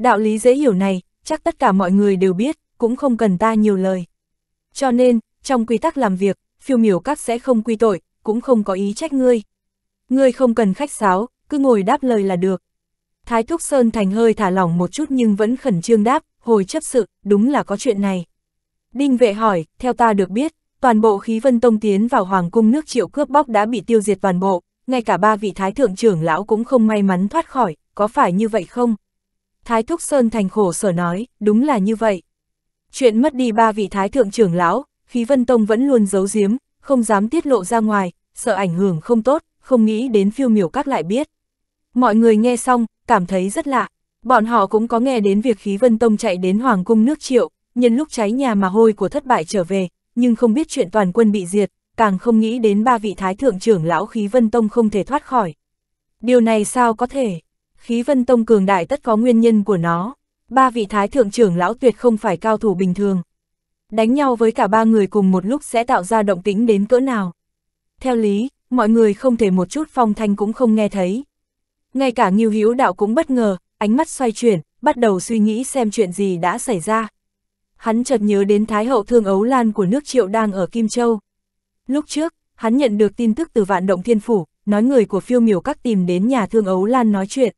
Đạo lý dễ hiểu này, chắc tất cả mọi người đều biết, cũng không cần ta nhiều lời. Cho nên, trong quy tắc làm việc, phiêu miểu các sẽ không quy tội, cũng không có ý trách ngươi. Ngươi không cần khách sáo, cứ ngồi đáp lời là được. Thái Thúc Sơn Thành hơi thả lỏng một chút nhưng vẫn khẩn trương đáp, hồi chấp sự, đúng là có chuyện này. Đinh vệ hỏi, theo ta được biết, toàn bộ khí vân tông tiến vào hoàng cung nước triệu cướp bóc đã bị tiêu diệt toàn bộ, ngay cả ba vị thái thượng trưởng lão cũng không may mắn thoát khỏi, có phải như vậy không? Thái Thúc Sơn Thành khổ sở nói, đúng là như vậy. Chuyện mất đi ba vị Thái Thượng trưởng lão, Khí Vân Tông vẫn luôn giấu giếm, không dám tiết lộ ra ngoài, sợ ảnh hưởng không tốt, không nghĩ đến phiêu miểu các lại biết. Mọi người nghe xong, cảm thấy rất lạ. Bọn họ cũng có nghe đến việc Khí Vân Tông chạy đến Hoàng cung nước triệu, nhân lúc cháy nhà mà hôi của thất bại trở về, nhưng không biết chuyện toàn quân bị diệt, càng không nghĩ đến ba vị thái thượng trưởng lão khí vân tông không thể thoát khỏi. Điều này sao có thể, khí vân tông cường đại tất có nguyên nhân của nó. Ba vị thái thượng trưởng lão tuyệt không phải cao thủ bình thường. Đánh nhau với cả ba người cùng một lúc sẽ tạo ra động tĩnh đến cỡ nào. Theo lý, mọi người không thể một chút phong thanh cũng không nghe thấy. Ngay cả Ngưu Hữu Đạo cũng bất ngờ, ánh mắt xoay chuyển, bắt đầu suy nghĩ xem chuyện gì đã xảy ra. Hắn chợt nhớ đến Thái hậu Thương Ấu Lan của nước Triệu đang ở Kim Châu. Lúc trước, hắn nhận được tin tức từ Vạn Động Thiên Phủ, nói người của phiêu miểu các tìm đến nhà Thương Ấu Lan nói chuyện.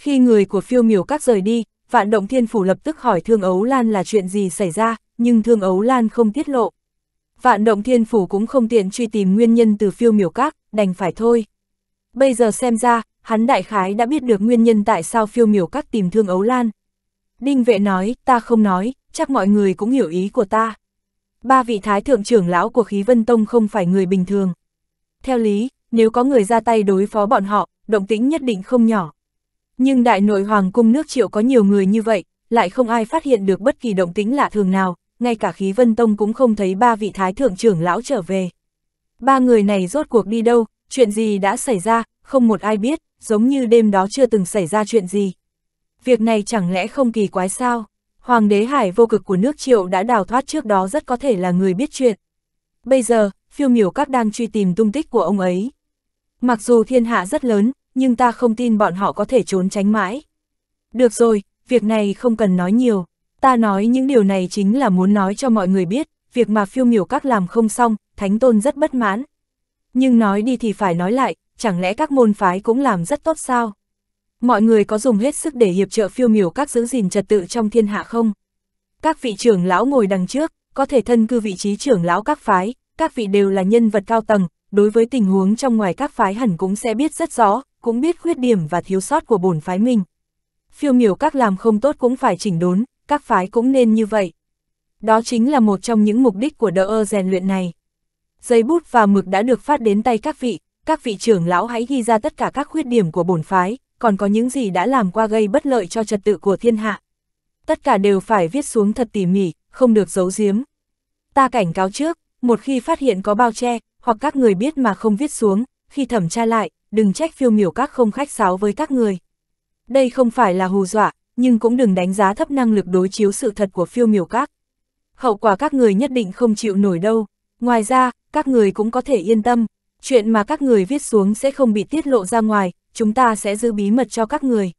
Khi người của phiêu miểu các rời đi, vạn động thiên phủ lập tức hỏi Thương Ấu Lan là chuyện gì xảy ra, nhưng Thương Ấu Lan không tiết lộ. Vạn động thiên phủ cũng không tiện truy tìm nguyên nhân từ phiêu miểu các, đành phải thôi. Bây giờ xem ra, hắn đại khái đã biết được nguyên nhân tại sao phiêu miểu các tìm Thương Ấu Lan. Đinh vệ nói, ta không nói, chắc mọi người cũng hiểu ý của ta. Ba vị thái thượng trưởng lão của khí vân tông không phải người bình thường. Theo lý, nếu có người ra tay đối phó bọn họ, động tĩnh nhất định không nhỏ. Nhưng đại nội hoàng cung nước triệu có nhiều người như vậy, lại không ai phát hiện được bất kỳ động tính lạ thường nào, ngay cả khí vân tông cũng không thấy ba vị thái thượng trưởng lão trở về. Ba người này rốt cuộc đi đâu, chuyện gì đã xảy ra, không một ai biết, giống như đêm đó chưa từng xảy ra chuyện gì. Việc này chẳng lẽ không kỳ quái sao? Hoàng đế hải vô cực của nước triệu đã đào thoát trước đó rất có thể là người biết chuyện. Bây giờ, phiêu miểu các đang truy tìm tung tích của ông ấy. Mặc dù thiên hạ rất lớn, nhưng ta không tin bọn họ có thể trốn tránh mãi. Được rồi, việc này không cần nói nhiều. Ta nói những điều này chính là muốn nói cho mọi người biết, việc mà phiêu miểu các làm không xong, Thánh Tôn rất bất mãn. Nhưng nói đi thì phải nói lại, chẳng lẽ các môn phái cũng làm rất tốt sao? Mọi người có dùng hết sức để hiệp trợ phiêu miểu các giữ gìn trật tự trong thiên hạ không? Các vị trưởng lão ngồi đằng trước, có thể thân cư vị trí trưởng lão các phái, các vị đều là nhân vật cao tầng, đối với tình huống trong ngoài các phái hẳn cũng sẽ biết rất rõ, cũng biết khuyết điểm và thiếu sót của bổn phái mình. Phiêu miểu các làm không tốt cũng phải chỉnh đốn, các phái cũng nên như vậy. Đó chính là một trong những mục đích của đỡ ơ rèn luyện này. Giấy bút và mực đã được phát đến tay các vị, các vị trưởng lão hãy ghi ra tất cả các khuyết điểm của bổn phái, còn có những gì đã làm qua gây bất lợi cho trật tự của thiên hạ. Tất cả đều phải viết xuống thật tỉ mỉ, không được giấu giếm. Ta cảnh cáo trước, một khi phát hiện có bao che, hoặc các người biết mà không viết xuống, khi thẩm tra lại, đừng trách phiêu miểu các không khách sáo với các người. Đây không phải là hù dọa, nhưng cũng đừng đánh giá thấp năng lực đối chiếu sự thật của phiêu miểu các. Hậu quả các người nhất định không chịu nổi đâu. Ngoài ra, các người cũng có thể yên tâm, chuyện mà các người viết xuống sẽ không bị tiết lộ ra ngoài, chúng ta sẽ giữ bí mật cho các người.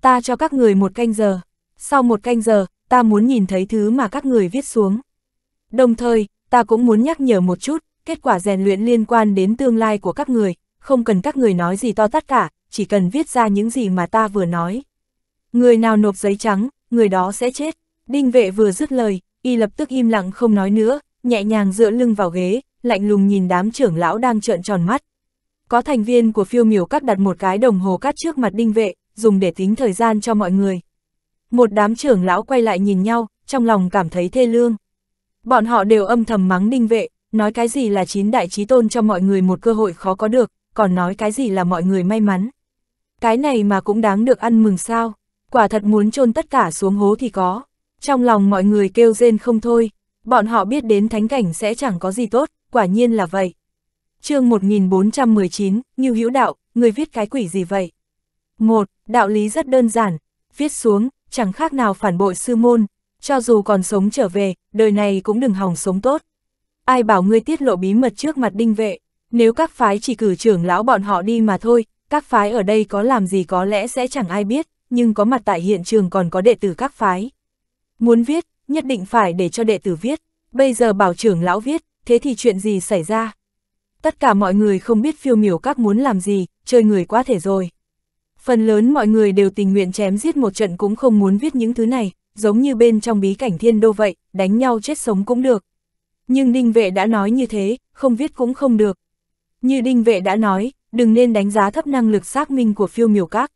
Ta cho các người một canh giờ. Sau một canh giờ, ta muốn nhìn thấy thứ mà các người viết xuống. Đồng thời, ta cũng muốn nhắc nhở một chút, kết quả rèn luyện liên quan đến tương lai của các người, không cần các người nói gì to tất cả, chỉ cần viết ra những gì mà ta vừa nói. Người nào nộp giấy trắng, người đó sẽ chết. Đinh vệ vừa dứt lời, y lập tức im lặng không nói nữa, nhẹ nhàng dựa lưng vào ghế, lạnh lùng nhìn đám trưởng lão đang trợn tròn mắt. Có thành viên của phiêu miểu các đặt một cái đồng hồ cát trước mặt đinh vệ, dùng để tính thời gian cho mọi người. Một đám trưởng lão quay lại nhìn nhau, trong lòng cảm thấy thê lương. Bọn họ đều âm thầm mắng đinh vệ, nói cái gì là chín đại trí tôn cho mọi người một cơ hội khó có được, còn nói cái gì là mọi người may mắn. Cái này mà cũng đáng được ăn mừng sao, quả thật muốn chôn tất cả xuống hố thì có. Trong lòng mọi người kêu rên không thôi, bọn họ biết đến thánh cảnh sẽ chẳng có gì tốt, quả nhiên là vậy. chương 1419, Như Hữu Đạo, người viết cái quỷ gì vậy? một Đạo lý rất đơn giản, viết xuống, chẳng khác nào phản bội sư môn, cho dù còn sống trở về, đời này cũng đừng hòng sống tốt. Ai bảo ngươi tiết lộ bí mật trước mặt đinh vệ, nếu các phái chỉ cử trưởng lão bọn họ đi mà thôi, các phái ở đây có làm gì có lẽ sẽ chẳng ai biết, nhưng có mặt tại hiện trường còn có đệ tử các phái. Muốn viết, nhất định phải để cho đệ tử viết, bây giờ bảo trưởng lão viết, thế thì chuyện gì xảy ra? Tất cả mọi người không biết phiêu miểu các muốn làm gì, chơi người quá thể rồi. Phần lớn mọi người đều tình nguyện chém giết một trận cũng không muốn viết những thứ này, giống như bên trong bí cảnh thiên đô vậy, đánh nhau chết sống cũng được. Nhưng Ninh Vệ đã nói như thế, không viết cũng không được, như Đinh Vệ đã nói, đừng nên đánh giá thấp năng lực xác minh của phiêu miểu các.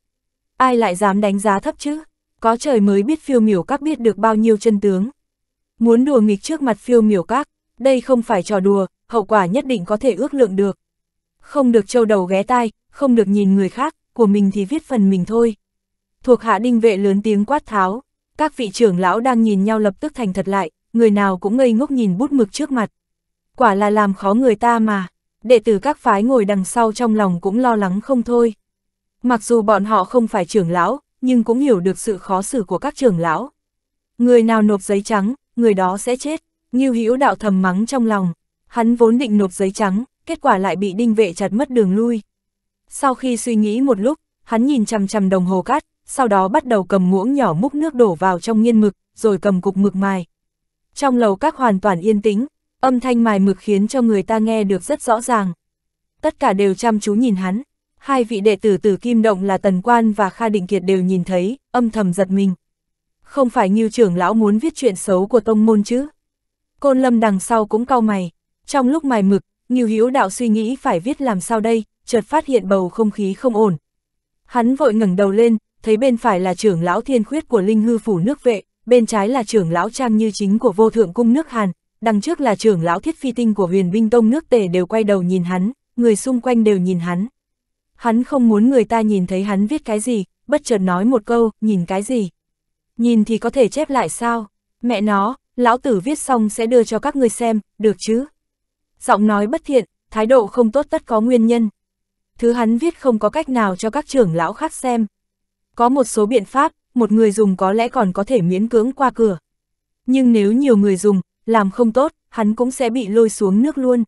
Ai lại dám đánh giá thấp chứ? Có trời mới biết phiêu miểu các biết được bao nhiêu chân tướng. Muốn đùa nghịch trước mặt phiêu miểu các, đây không phải trò đùa, hậu quả nhất định có thể ước lượng được. Không được trâu đầu ghé tai, không được nhìn người khác, của mình thì viết phần mình thôi. Thuộc hạ đinh vệ lớn tiếng quát tháo, các vị trưởng lão đang nhìn nhau lập tức thành thật lại, người nào cũng ngây ngốc nhìn bút mực trước mặt. Quả là làm khó người ta mà đệ tử các phái ngồi đằng sau trong lòng cũng lo lắng không thôi. Mặc dù bọn họ không phải trưởng lão, nhưng cũng hiểu được sự khó xử của các trưởng lão. Người nào nộp giấy trắng, người đó sẽ chết, Như Hữu đạo thầm mắng trong lòng, hắn vốn định nộp giấy trắng, kết quả lại bị đinh vệ chặt mất đường lui. Sau khi suy nghĩ một lúc, hắn nhìn chằm chằm đồng hồ cát, sau đó bắt đầu cầm muỗng nhỏ múc nước đổ vào trong nghiên mực, rồi cầm cục mực mài. Trong lầu các hoàn toàn yên tĩnh, Âm thanh mài mực khiến cho người ta nghe được rất rõ ràng. Tất cả đều chăm chú nhìn hắn. Hai vị đệ tử tử Kim Động là Tần Quan và Kha Định Kiệt đều nhìn thấy, âm thầm giật mình. Không phải Ngưu trưởng lão muốn viết chuyện xấu của tông môn chứ? Côn Lâm đằng sau cũng cau mày. Trong lúc mài mực, Ngưu hiếu Đạo suy nghĩ phải viết làm sao đây, chợt phát hiện bầu không khí không ổn. Hắn vội ngẩng đầu lên, thấy bên phải là trưởng lão thiên khuyết của linh hư phủ nước vệ, bên trái là trưởng lão trang như chính của vô thượng cung nước Hàn, đằng trước là trưởng lão thiết phi tinh của huyền binh tông nước tề đều quay đầu nhìn hắn, người xung quanh đều nhìn hắn. Hắn không muốn người ta nhìn thấy hắn viết cái gì, bất chợt nói một câu, nhìn cái gì. Nhìn thì có thể chép lại sao, mẹ nó, lão tử viết xong sẽ đưa cho các ngươi xem, được chứ. Giọng nói bất thiện, thái độ không tốt tất có nguyên nhân. Thứ hắn viết không có cách nào cho các trưởng lão khác xem. Có một số biện pháp, một người dùng có lẽ còn có thể miễn cưỡng qua cửa. Nhưng nếu nhiều người dùng, làm không tốt, hắn cũng sẽ bị lôi xuống nước luôn.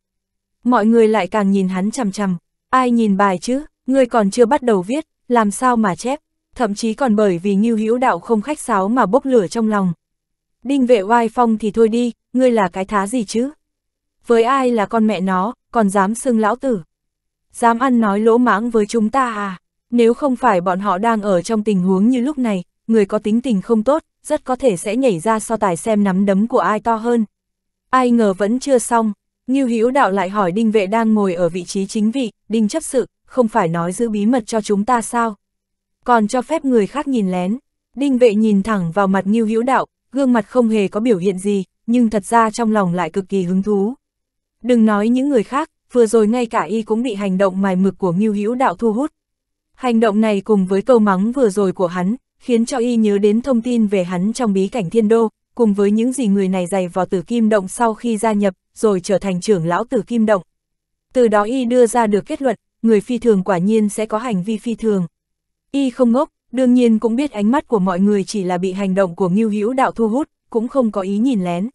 Mọi người lại càng nhìn hắn chằm chằm, ai nhìn bài chứ, Người còn chưa bắt đầu viết, làm sao mà chép, thậm chí còn bởi vì Ngưu Hữu Đạo không khách sáo mà bốc lửa trong lòng. Đinh vệ oai phong thì thôi đi, ngươi là cái thá gì chứ? Với ai là con mẹ nó, còn dám xưng lão tử? Dám ăn nói lỗ mãng với chúng ta à? Nếu không phải bọn họ đang ở trong tình huống như lúc này, người có tính tình không tốt, rất có thể sẽ nhảy ra so tài xem nắm đấm của ai to hơn. Ai ngờ vẫn chưa xong, Ngưu Hữu Đạo lại hỏi Đinh Vệ đang ngồi ở vị trí chính vị, Đinh chấp sự, không phải nói giữ bí mật cho chúng ta sao? Còn cho phép người khác nhìn lén. Đinh Vệ nhìn thẳng vào mặt Ngưu Hữu Đạo, gương mặt không hề có biểu hiện gì, nhưng thật ra trong lòng lại cực kỳ hứng thú. Đừng nói những người khác, vừa rồi ngay cả y cũng bị hành động mài mực của Ngưu Hữu Đạo thu hút. Hành động này cùng với câu mắng vừa rồi của hắn, khiến cho y nhớ đến thông tin về hắn trong bí cảnh thiên đô, cùng với những gì người này dày vào tử kim động sau khi gia nhập, rồi trở thành trưởng lão tử kim động. Từ đó y đưa ra được kết luận, người phi thường quả nhiên sẽ có hành vi phi thường. Y không ngốc, đương nhiên cũng biết ánh mắt của mọi người chỉ là bị hành động của Ngưu Hữu Đạo thu hút, cũng không có ý nhìn lén.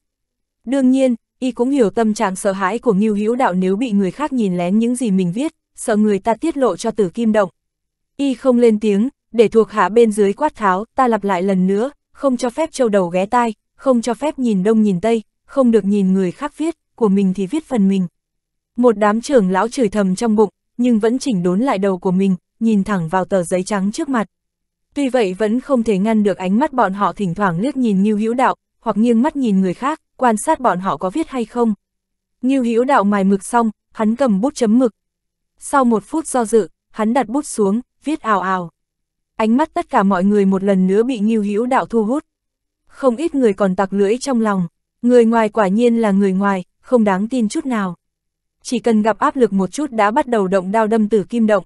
Đương nhiên, y cũng hiểu tâm trạng sợ hãi của Ngưu Hữu Đạo nếu bị người khác nhìn lén những gì mình viết, sợ người ta tiết lộ cho Tử Kim Động. Y không lên tiếng, để thuộc hạ bên dưới quát tháo, ta lặp lại lần nữa, không cho phép châu đầu ghé tai, không cho phép nhìn đông nhìn tây, không được nhìn người khác viết, của mình thì viết phần mình. Một đám trưởng lão chửi thầm trong bụng, nhưng vẫn chỉnh đốn lại đầu của mình, nhìn thẳng vào tờ giấy trắng trước mặt. Tuy vậy vẫn không thể ngăn được ánh mắt bọn họ thỉnh thoảng liếc nhìn Ngưu Hữu Đạo, hoặc nghiêng mắt nhìn người khác, quan sát bọn họ có viết hay không. Ngưu Hữu Đạo mài mực xong, hắn cầm bút chấm mực. Sau một phút do dự, hắn đặt bút xuống, viết ào ào ánh mắt tất cả mọi người một lần nữa bị nghiêu hữu đạo thu hút. Không ít người còn tặc lưỡi trong lòng, người ngoài quả nhiên là người ngoài, không đáng tin chút nào. Chỉ cần gặp áp lực một chút đã bắt đầu động đao đâm tử kim động.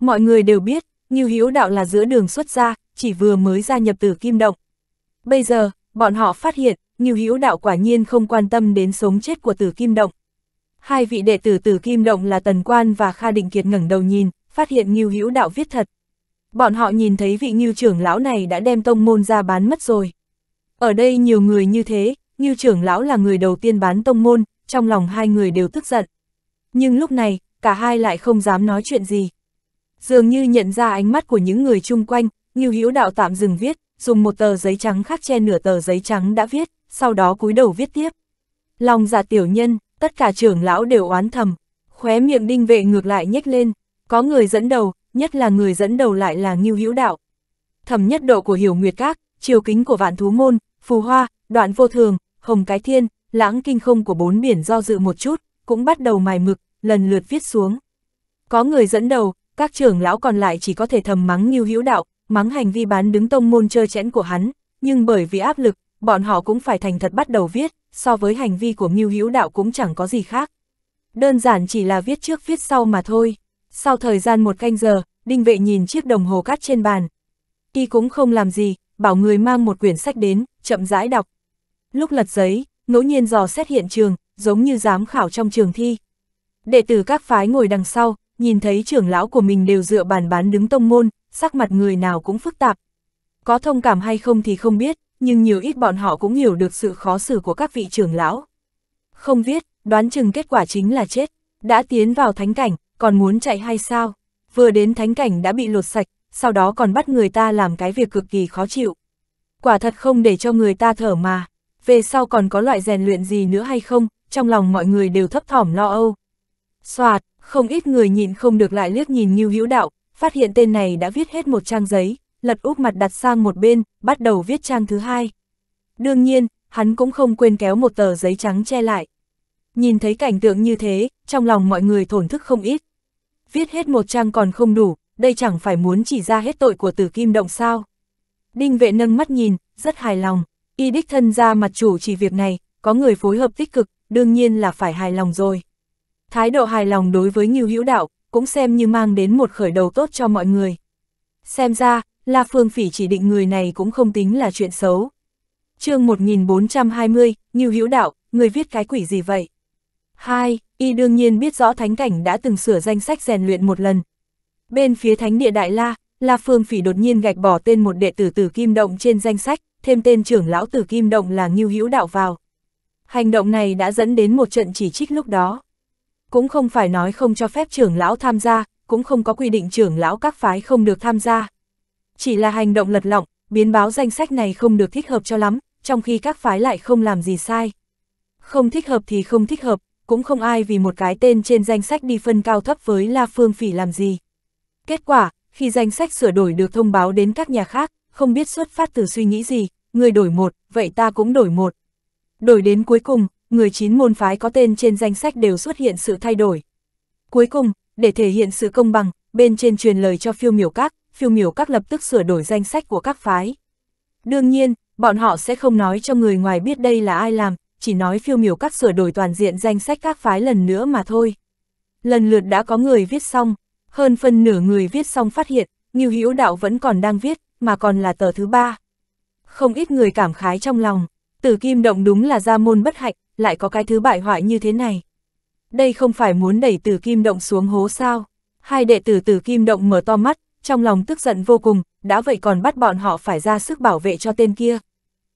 Mọi người đều biết, nghiêu hữu đạo là giữa đường xuất gia, chỉ vừa mới gia nhập tử kim động. Bây giờ, bọn họ phát hiện, nghiêu hữu đạo quả nhiên không quan tâm đến sống chết của tử kim động. Hai vị đệ tử tử kim động là Tần Quan và Kha Định Kiệt ngẩng đầu nhìn, phát hiện nghiêu hữu đạo viết thật bọn họ nhìn thấy vị ngưu trưởng lão này đã đem tông môn ra bán mất rồi. Ở đây nhiều người như thế, ngưu trưởng lão là người đầu tiên bán tông môn, trong lòng hai người đều tức giận. Nhưng lúc này, cả hai lại không dám nói chuyện gì. Dường như nhận ra ánh mắt của những người chung quanh, ngưu hữu đạo tạm dừng viết, dùng một tờ giấy trắng khác che nửa tờ giấy trắng đã viết, sau đó cúi đầu viết tiếp. Lòng giả dạ tiểu nhân, tất cả trưởng lão đều oán thầm, khóe miệng đinh vệ ngược lại nhếch lên, có người dẫn đầu, nhất là người dẫn đầu lại là Ngưu Hữu Đạo. Thẩm nhất độ của Hiểu Nguyệt Các, chiều kính của Vạn Thú Môn, Phù Hoa, Đoạn Vô Thường, Hồng Cái Thiên, Lãng Kinh Không của bốn biển do dự một chút, cũng bắt đầu mài mực, lần lượt viết xuống. Có người dẫn đầu, các trưởng lão còn lại chỉ có thể thầm mắng Ngưu Hữu Đạo, mắng hành vi bán đứng tông môn chơi chẽn của hắn, nhưng bởi vì áp lực, bọn họ cũng phải thành thật bắt đầu viết, so với hành vi của Ngưu Hữu Đạo cũng chẳng có gì khác. Đơn giản chỉ là viết trước viết sau mà thôi. Sau thời gian một canh giờ, đinh vệ nhìn chiếc đồng hồ cát trên bàn. Y cũng không làm gì, bảo người mang một quyển sách đến, chậm rãi đọc. Lúc lật giấy, ngẫu nhiên dò xét hiện trường, giống như giám khảo trong trường thi. Đệ tử các phái ngồi đằng sau, nhìn thấy trưởng lão của mình đều dựa bàn bán đứng tông môn, sắc mặt người nào cũng phức tạp. Có thông cảm hay không thì không biết, nhưng nhiều ít bọn họ cũng hiểu được sự khó xử của các vị trưởng lão. Không viết, đoán chừng kết quả chính là chết, đã tiến vào thánh cảnh, còn muốn chạy hay sao? Vừa đến thánh cảnh đã bị lột sạch, sau đó còn bắt người ta làm cái việc cực kỳ khó chịu. Quả thật không để cho người ta thở mà, về sau còn có loại rèn luyện gì nữa hay không, trong lòng mọi người đều thấp thỏm lo âu. Xoạt, không ít người nhịn không được lại liếc nhìn Ngưu Hữu Đạo, phát hiện tên này đã viết hết một trang giấy, lật úp mặt đặt sang một bên, bắt đầu viết trang thứ hai. Đương nhiên, hắn cũng không quên kéo một tờ giấy trắng che lại. Nhìn thấy cảnh tượng như thế, trong lòng mọi người thổn thức không ít viết hết một trang còn không đủ, đây chẳng phải muốn chỉ ra hết tội của tử kim động sao. Đinh vệ nâng mắt nhìn, rất hài lòng, y đích thân ra mặt chủ chỉ việc này, có người phối hợp tích cực, đương nhiên là phải hài lòng rồi. Thái độ hài lòng đối với Ngưu Hữu Đạo cũng xem như mang đến một khởi đầu tốt cho mọi người. Xem ra, La Phương Phỉ chỉ định người này cũng không tính là chuyện xấu. chương 1420, Ngưu Hữu Đạo, người viết cái quỷ gì vậy? Hai, y đương nhiên biết rõ thánh cảnh đã từng sửa danh sách rèn luyện một lần. Bên phía thánh địa Đại La, La Phương Phỉ đột nhiên gạch bỏ tên một đệ tử tử Kim Động trên danh sách, thêm tên trưởng lão tử Kim Động là Ngưu Hữu Đạo vào. Hành động này đã dẫn đến một trận chỉ trích lúc đó. Cũng không phải nói không cho phép trưởng lão tham gia, cũng không có quy định trưởng lão các phái không được tham gia. Chỉ là hành động lật lọng, biến báo danh sách này không được thích hợp cho lắm, trong khi các phái lại không làm gì sai. Không thích hợp thì không thích hợp, cũng không ai vì một cái tên trên danh sách đi phân cao thấp với La Phương Phỉ làm gì. Kết quả, khi danh sách sửa đổi được thông báo đến các nhà khác, không biết xuất phát từ suy nghĩ gì, người đổi một, vậy ta cũng đổi một. Đổi đến cuối cùng, người chín môn phái có tên trên danh sách đều xuất hiện sự thay đổi. Cuối cùng, để thể hiện sự công bằng, bên trên truyền lời cho phiêu miểu các, phiêu miểu các lập tức sửa đổi danh sách của các phái. Đương nhiên, bọn họ sẽ không nói cho người ngoài biết đây là ai làm, chỉ nói phiêu miểu các sửa đổi toàn diện danh sách các phái lần nữa mà thôi. Lần lượt đã có người viết xong, hơn phân nửa người viết xong phát hiện, Ngưu Hữu Đạo vẫn còn đang viết, mà còn là tờ thứ ba. Không ít người cảm khái trong lòng, Tử Kim Động đúng là gia môn bất hạnh, lại có cái thứ bại hoại như thế này. Đây không phải muốn đẩy Tử Kim Động xuống hố sao? Hai đệ tử Tử Kim Động mở to mắt, trong lòng tức giận vô cùng, đã vậy còn bắt bọn họ phải ra sức bảo vệ cho tên kia.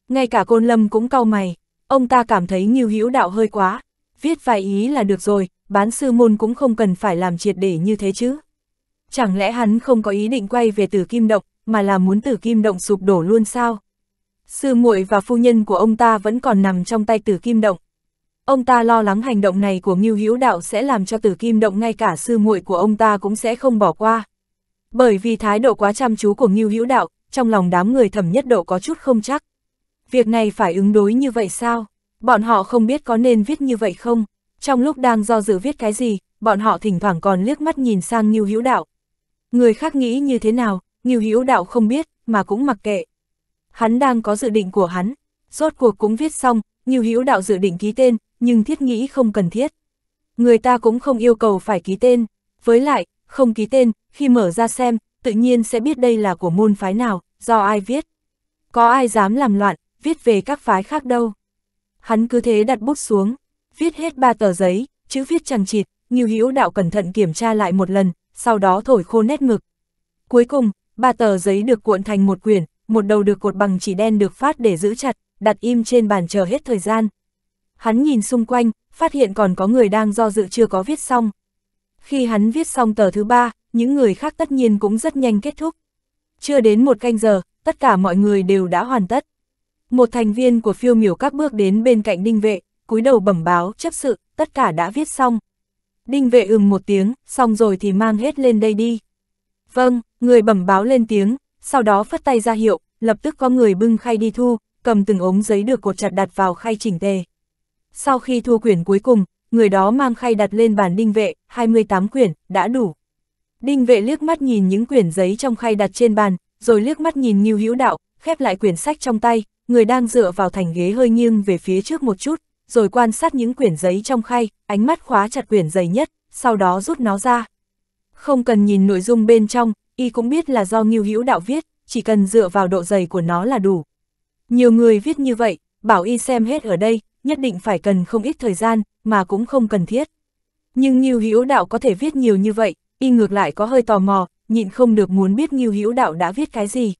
Ngay cả Côn Lâm cũng cau mày, Ông ta cảm thấy Ngưu Hữu Đạo hơi quá, viết vài ý là được rồi, bán sư môn cũng không cần phải làm triệt để như thế chứ. Chẳng lẽ hắn không có ý định quay về Tử Kim Động, mà là muốn Tử Kim Động sụp đổ luôn sao? Sư muội và phu nhân của ông ta vẫn còn nằm trong tay Tử Kim Động. Ông ta lo lắng hành động này của Ngưu Hữu Đạo sẽ làm cho Tử Kim Động ngay cả sư muội của ông ta cũng sẽ không bỏ qua. Bởi vì thái độ quá chăm chú của Ngưu Hữu Đạo, trong lòng đám người thẩm nhất độ có chút không chắc việc này phải ứng đối như vậy sao? Bọn họ không biết có nên viết như vậy không? Trong lúc đang do dự viết cái gì, bọn họ thỉnh thoảng còn liếc mắt nhìn sang Ngưu Hữu Đạo. Người khác nghĩ như thế nào, Ngưu Hữu Đạo không biết, mà cũng mặc kệ. Hắn đang có dự định của hắn, rốt cuộc cũng viết xong, Ngưu Hữu Đạo dự định ký tên, nhưng thiết nghĩ không cần thiết. Người ta cũng không yêu cầu phải ký tên, với lại, không ký tên, khi mở ra xem, tự nhiên sẽ biết đây là của môn phái nào, do ai viết. Có ai dám làm loạn, viết về các phái khác đâu. Hắn cứ thế đặt bút xuống, viết hết ba tờ giấy, chữ viết chẳng chịt, Ngưu Hữu Đạo cẩn thận kiểm tra lại một lần, sau đó thổi khô nét mực. Cuối cùng, ba tờ giấy được cuộn thành một quyển, một đầu được cột bằng chỉ đen được phát để giữ chặt, đặt im trên bàn chờ hết thời gian. Hắn nhìn xung quanh, phát hiện còn có người đang do dự chưa có viết xong. Khi hắn viết xong tờ thứ ba, những người khác tất nhiên cũng rất nhanh kết thúc. Chưa đến một canh giờ, tất cả mọi người đều đã hoàn tất. Một thành viên của phiêu miểu các bước đến bên cạnh đinh vệ, cúi đầu bẩm báo, chấp sự, tất cả đã viết xong. Đinh vệ ừm một tiếng, xong rồi thì mang hết lên đây đi. Vâng, người bẩm báo lên tiếng, sau đó phất tay ra hiệu, lập tức có người bưng khay đi thu, cầm từng ống giấy được cột chặt đặt vào khay chỉnh tề. Sau khi thu quyển cuối cùng, người đó mang khay đặt lên bàn đinh vệ, 28 quyển, đã đủ. Đinh vệ liếc mắt nhìn những quyển giấy trong khay đặt trên bàn, rồi liếc mắt nhìn Ngưu Hữu Đạo, khép lại quyển sách trong tay, người đang dựa vào thành ghế hơi nghiêng về phía trước một chút, rồi quan sát những quyển giấy trong khay, ánh mắt khóa chặt quyển giấy nhất, sau đó rút nó ra. Không cần nhìn nội dung bên trong, y cũng biết là do Ngưu Hữu Đạo viết, chỉ cần dựa vào độ dày của nó là đủ. Nhiều người viết như vậy, bảo y xem hết ở đây, nhất định phải cần không ít thời gian, mà cũng không cần thiết. Nhưng Ngưu Hữu Đạo có thể viết nhiều như vậy, y ngược lại có hơi tò mò, nhịn không được muốn biết Ngưu Hữu Đạo đã viết cái gì.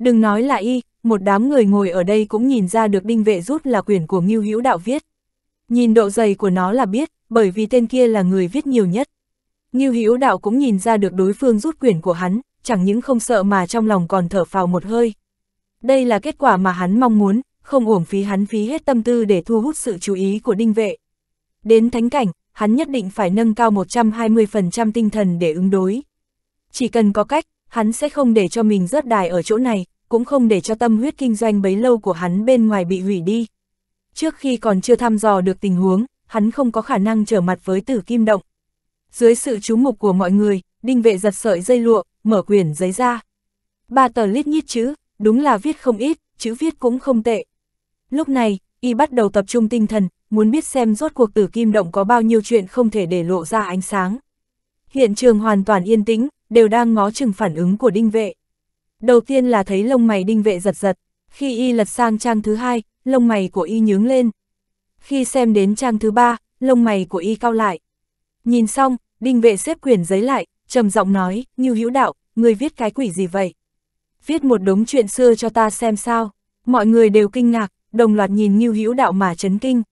Đừng nói là y, một đám người ngồi ở đây cũng nhìn ra được đinh vệ rút là quyển của Ngưu Hữu Đạo viết. Nhìn độ dày của nó là biết, bởi vì tên kia là người viết nhiều nhất. Ngưu Hữu Đạo cũng nhìn ra được đối phương rút quyển của hắn, chẳng những không sợ mà trong lòng còn thở phào một hơi. Đây là kết quả mà hắn mong muốn, không uổng phí hắn phí hết tâm tư để thu hút sự chú ý của đinh vệ. Đến thánh cảnh, hắn nhất định phải nâng cao 120% tinh thần để ứng đối. Chỉ cần có cách, hắn sẽ không để cho mình rớt đài ở chỗ này, cũng không để cho tâm huyết kinh doanh bấy lâu của hắn bên ngoài bị hủy đi. Trước khi còn chưa thăm dò được tình huống, hắn không có khả năng trở mặt với tử kim động. Dưới sự chú mục của mọi người, đinh vệ giật sợi dây lụa, mở quyển giấy ra. Ba tờ lít nhít chữ, đúng là viết không ít, chữ viết cũng không tệ. Lúc này, y bắt đầu tập trung tinh thần, muốn biết xem rốt cuộc tử kim động có bao nhiêu chuyện không thể để lộ ra ánh sáng. Hiện trường hoàn toàn yên tĩnh, đều đang ngó chừng phản ứng của đinh vệ. Đầu tiên là thấy lông mày đinh vệ giật giật, khi y lật sang trang thứ hai, lông mày của y nhướng lên. Khi xem đến trang thứ ba, lông mày của y cao lại. Nhìn xong, đinh vệ xếp quyển giấy lại, trầm giọng nói, như hữu đạo, người viết cái quỷ gì vậy? Viết một đống chuyện xưa cho ta xem sao. Mọi người đều kinh ngạc, đồng loạt nhìn như hữu đạo mà chấn kinh.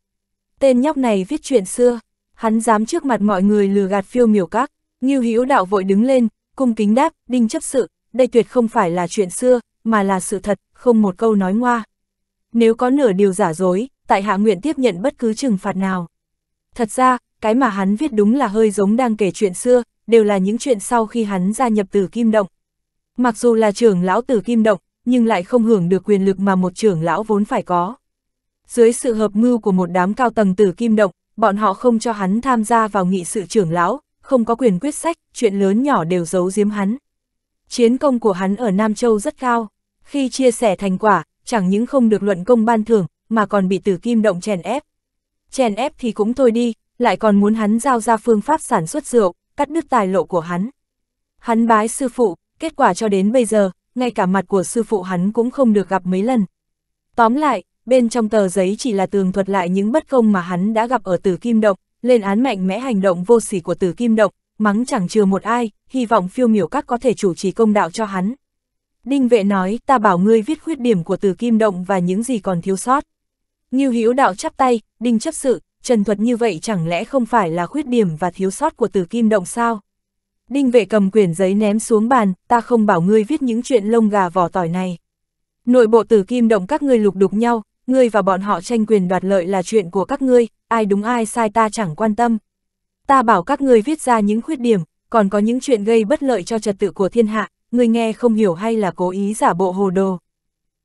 Tên nhóc này viết chuyện xưa, hắn dám trước mặt mọi người lừa gạt phiêu miểu các. Ngưu Hữu Đạo vội đứng lên, cung kính đáp, đinh chấp sự, đây tuyệt không phải là chuyện xưa, mà là sự thật, không một câu nói ngoa. Nếu có nửa điều giả dối, tại hạ nguyện tiếp nhận bất cứ trừng phạt nào. Thật ra, cái mà hắn viết đúng là hơi giống đang kể chuyện xưa, đều là những chuyện sau khi hắn gia nhập từ Kim Động. Mặc dù là trưởng lão từ Kim Động, nhưng lại không hưởng được quyền lực mà một trưởng lão vốn phải có. Dưới sự hợp mưu của một đám cao tầng từ Kim Động, bọn họ không cho hắn tham gia vào nghị sự trưởng lão, không có quyền quyết sách, chuyện lớn nhỏ đều giấu giếm hắn. Chiến công của hắn ở Nam Châu rất cao, khi chia sẻ thành quả, chẳng những không được luận công ban thưởng, mà còn bị tử kim động chèn ép. Chèn ép thì cũng thôi đi, lại còn muốn hắn giao ra phương pháp sản xuất rượu, cắt đứt tài lộ của hắn. Hắn bái sư phụ, kết quả cho đến bây giờ, ngay cả mặt của sư phụ hắn cũng không được gặp mấy lần. Tóm lại, bên trong tờ giấy chỉ là tường thuật lại những bất công mà hắn đã gặp ở tử kim động, lên án mạnh mẽ hành động vô sỉ của tử kim độc, mắng chẳng chừa một ai, hy vọng phiêu miểu các có thể chủ trì công đạo cho hắn. Đinh vệ nói, ta bảo ngươi viết khuyết điểm của tử kim động và những gì còn thiếu sót. Nghiêu hữu đạo chắp tay, đinh chấp sự, trần thuật như vậy chẳng lẽ không phải là khuyết điểm và thiếu sót của tử kim động sao? Đinh vệ cầm quyển giấy ném xuống bàn, ta không bảo ngươi viết những chuyện lông gà vỏ tỏi này. Nội bộ tử kim động các ngươi lục đục nhau, ngươi và bọn họ tranh quyền đoạt lợi là chuyện của các ngươi, ai đúng ai sai ta chẳng quan tâm. Ta bảo các người viết ra những khuyết điểm, còn có những chuyện gây bất lợi cho trật tự của thiên hạ, người nghe không hiểu hay là cố ý giả bộ hồ đồ.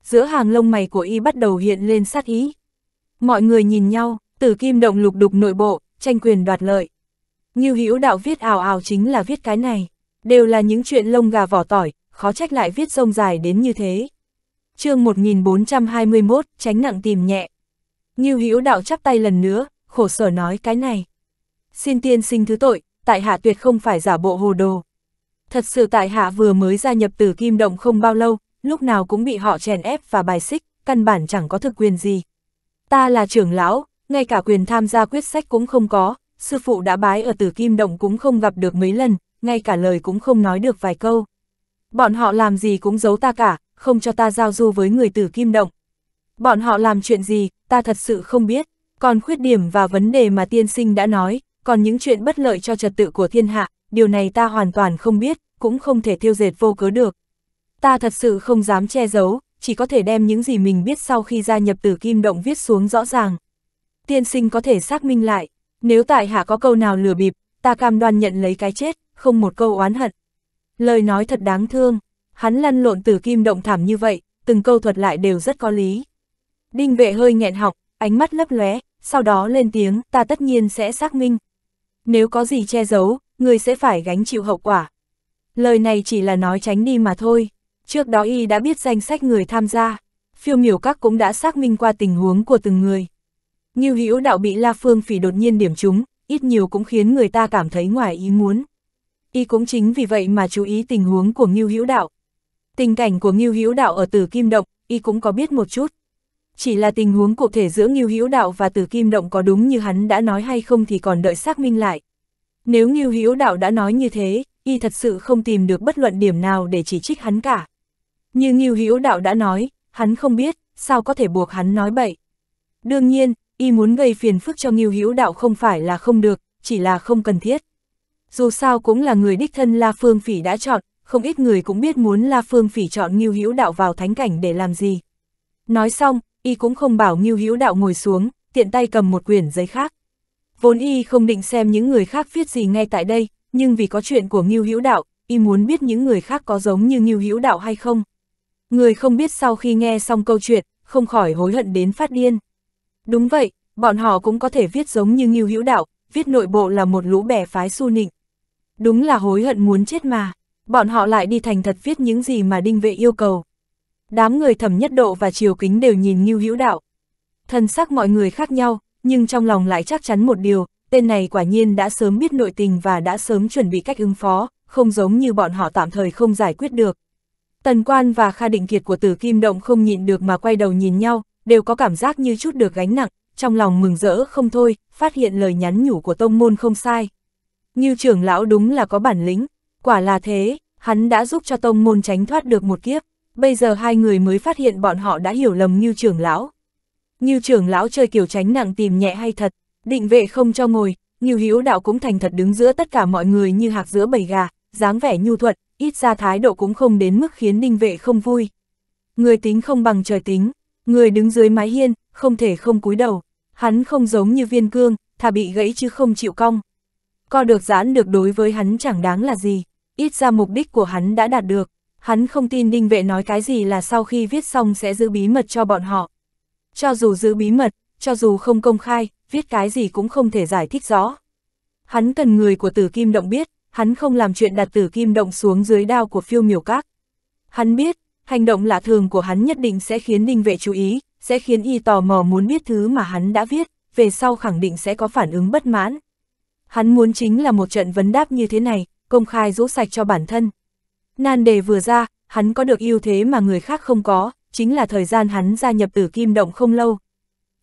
Giữa hàng lông mày của y bắt đầu hiện lên sát ý. Mọi người nhìn nhau, tử kim động lục đục nội bộ, tranh quyền đoạt lợi. Như hữu đạo viết ảo ảo chính là viết cái này, đều là những chuyện lông gà vỏ tỏi, khó trách lại viết rông dài đến như thế. chương 1421, tránh nặng tìm nhẹ. Như hữu đạo chắp tay lần nữa, khổ sở nói cái này. Xin tiên sinh thứ tội, tại hạ tuyệt không phải giả bộ hồ đồ. Thật sự tại hạ vừa mới gia nhập từ kim động không bao lâu, lúc nào cũng bị họ chèn ép và bài xích, căn bản chẳng có thực quyền gì. Ta là trưởng lão, ngay cả quyền tham gia quyết sách cũng không có, sư phụ đã bái ở tử kim động cũng không gặp được mấy lần, ngay cả lời cũng không nói được vài câu. Bọn họ làm gì cũng giấu ta cả, không cho ta giao du với người tử kim động. Bọn họ làm chuyện gì, ta thật sự không biết. Còn khuyết điểm và vấn đề mà tiên sinh đã nói, còn những chuyện bất lợi cho trật tự của thiên hạ, điều này ta hoàn toàn không biết, cũng không thể tiêu dệt vô cớ được. Ta thật sự không dám che giấu, chỉ có thể đem những gì mình biết sau khi gia nhập tử kim động viết xuống rõ ràng. Tiên sinh có thể xác minh lại, nếu tại hạ có câu nào lừa bịp, ta cam đoan nhận lấy cái chết, không một câu oán hận. Lời nói thật đáng thương, hắn lăn lộn tử kim động thảm như vậy, từng câu thuật lại đều rất có lý. Đinh vệ hơi nghẹn học, ánh mắt lấp lóe, sau đó lên tiếng, ta tất nhiên sẽ xác minh. Nếu có gì che giấu, người sẽ phải gánh chịu hậu quả. Lời này chỉ là nói tránh đi mà thôi. Trước đó y đã biết danh sách người tham gia, phiêu miểu các cũng đã xác minh qua tình huống của từng người. Như hữu đạo bị La Phương Phỉ đột nhiên điểm chúng, ít nhiều cũng khiến người ta cảm thấy ngoài ý muốn. Y cũng chính vì vậy mà chú ý tình huống của Ngưu Hữu Đạo. Tình cảnh của Ngưu Hữu Đạo ở Tử Kim Động, y cũng có biết một chút chỉ là tình huống cụ thể giữa Ngưu Hữu Đạo và Tử Kim Động có đúng như hắn đã nói hay không thì còn đợi xác minh lại. Nếu Ngưu Hữu Đạo đã nói như thế, y thật sự không tìm được bất luận điểm nào để chỉ trích hắn cả. Như Ngưu Hữu Đạo đã nói, hắn không biết, sao có thể buộc hắn nói bậy. Đương nhiên, y muốn gây phiền phức cho Ngưu Hữu Đạo không phải là không được, chỉ là không cần thiết. Dù sao cũng là người đích thân La Phương Phỉ đã chọn, không ít người cũng biết muốn La Phương Phỉ chọn Ngưu Hữu Đạo vào thánh cảnh để làm gì. Nói xong, y cũng không bảo Ngưu Hữu Đạo ngồi xuống, tiện tay cầm một quyển giấy khác. Vốn y không định xem những người khác viết gì ngay tại đây, nhưng vì có chuyện của Ngưu Hữu Đạo, y muốn biết những người khác có giống như Ngưu Hữu Đạo hay không. Người không biết sau khi nghe xong câu chuyện, không khỏi hối hận đến phát điên. Đúng vậy, bọn họ cũng có thể viết giống như Ngưu Hữu Đạo, viết nội bộ là một lũ bè phái su nịnh. Đúng là hối hận muốn chết mà, bọn họ lại đi thành thật viết những gì mà Đinh Vệ yêu cầu. Đám người thẩm nhất độ và triều kính đều nhìn Ngưu Hữu Đạo. thân sắc mọi người khác nhau, nhưng trong lòng lại chắc chắn một điều, tên này quả nhiên đã sớm biết nội tình và đã sớm chuẩn bị cách ứng phó, không giống như bọn họ tạm thời không giải quyết được. Tần Quan và Kha Định Kiệt của Tử Kim Động không nhịn được mà quay đầu nhìn nhau, đều có cảm giác như chút được gánh nặng, trong lòng mừng rỡ không thôi, phát hiện lời nhắn nhủ của tông môn không sai. Như trưởng lão đúng là có bản lĩnh, quả là thế, hắn đã giúp cho tông môn tránh thoát được một kiếp bây giờ hai người mới phát hiện bọn họ đã hiểu lầm như trưởng lão. Như trưởng lão chơi kiểu tránh nặng tìm nhẹ hay thật, định vệ không cho ngồi, như hiếu đạo cũng thành thật đứng giữa tất cả mọi người như hạc giữa bầy gà, dáng vẻ nhu thuận, ít ra thái độ cũng không đến mức khiến đinh vệ không vui. Người tính không bằng trời tính, người đứng dưới mái hiên, không thể không cúi đầu, hắn không giống như viên cương, thà bị gãy chứ không chịu cong. Co được giãn được đối với hắn chẳng đáng là gì, ít ra mục đích của hắn đã đạt được hắn không tin đinh Vệ nói cái gì là sau khi viết xong sẽ giữ bí mật cho bọn họ. Cho dù giữ bí mật, cho dù không công khai, viết cái gì cũng không thể giải thích rõ. Hắn cần người của tử kim động biết, hắn không làm chuyện đặt tử kim động xuống dưới đao của phiêu miểu các. Hắn biết, hành động lạ thường của hắn nhất định sẽ khiến đinh Vệ chú ý, sẽ khiến y tò mò muốn biết thứ mà hắn đã viết, về sau khẳng định sẽ có phản ứng bất mãn. Hắn muốn chính là một trận vấn đáp như thế này, công khai rũ sạch cho bản thân. Nan đề vừa ra, hắn có được ưu thế mà người khác không có, chính là thời gian hắn gia nhập tử kim động không lâu.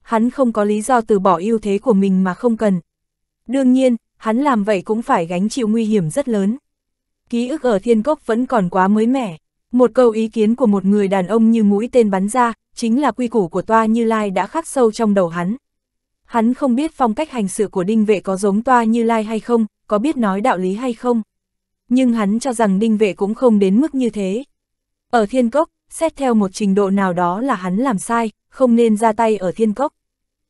Hắn không có lý do từ bỏ ưu thế của mình mà không cần. Đương nhiên, hắn làm vậy cũng phải gánh chịu nguy hiểm rất lớn. Ký ức ở thiên cốc vẫn còn quá mới mẻ. Một câu ý kiến của một người đàn ông như mũi tên bắn ra, chính là quy củ của Toa Như Lai đã khắc sâu trong đầu hắn. Hắn không biết phong cách hành sự của đinh vệ có giống Toa Như Lai hay không, có biết nói đạo lý hay không nhưng hắn cho rằng đinh vệ cũng không đến mức như thế. Ở thiên cốc, xét theo một trình độ nào đó là hắn làm sai, không nên ra tay ở thiên cốc.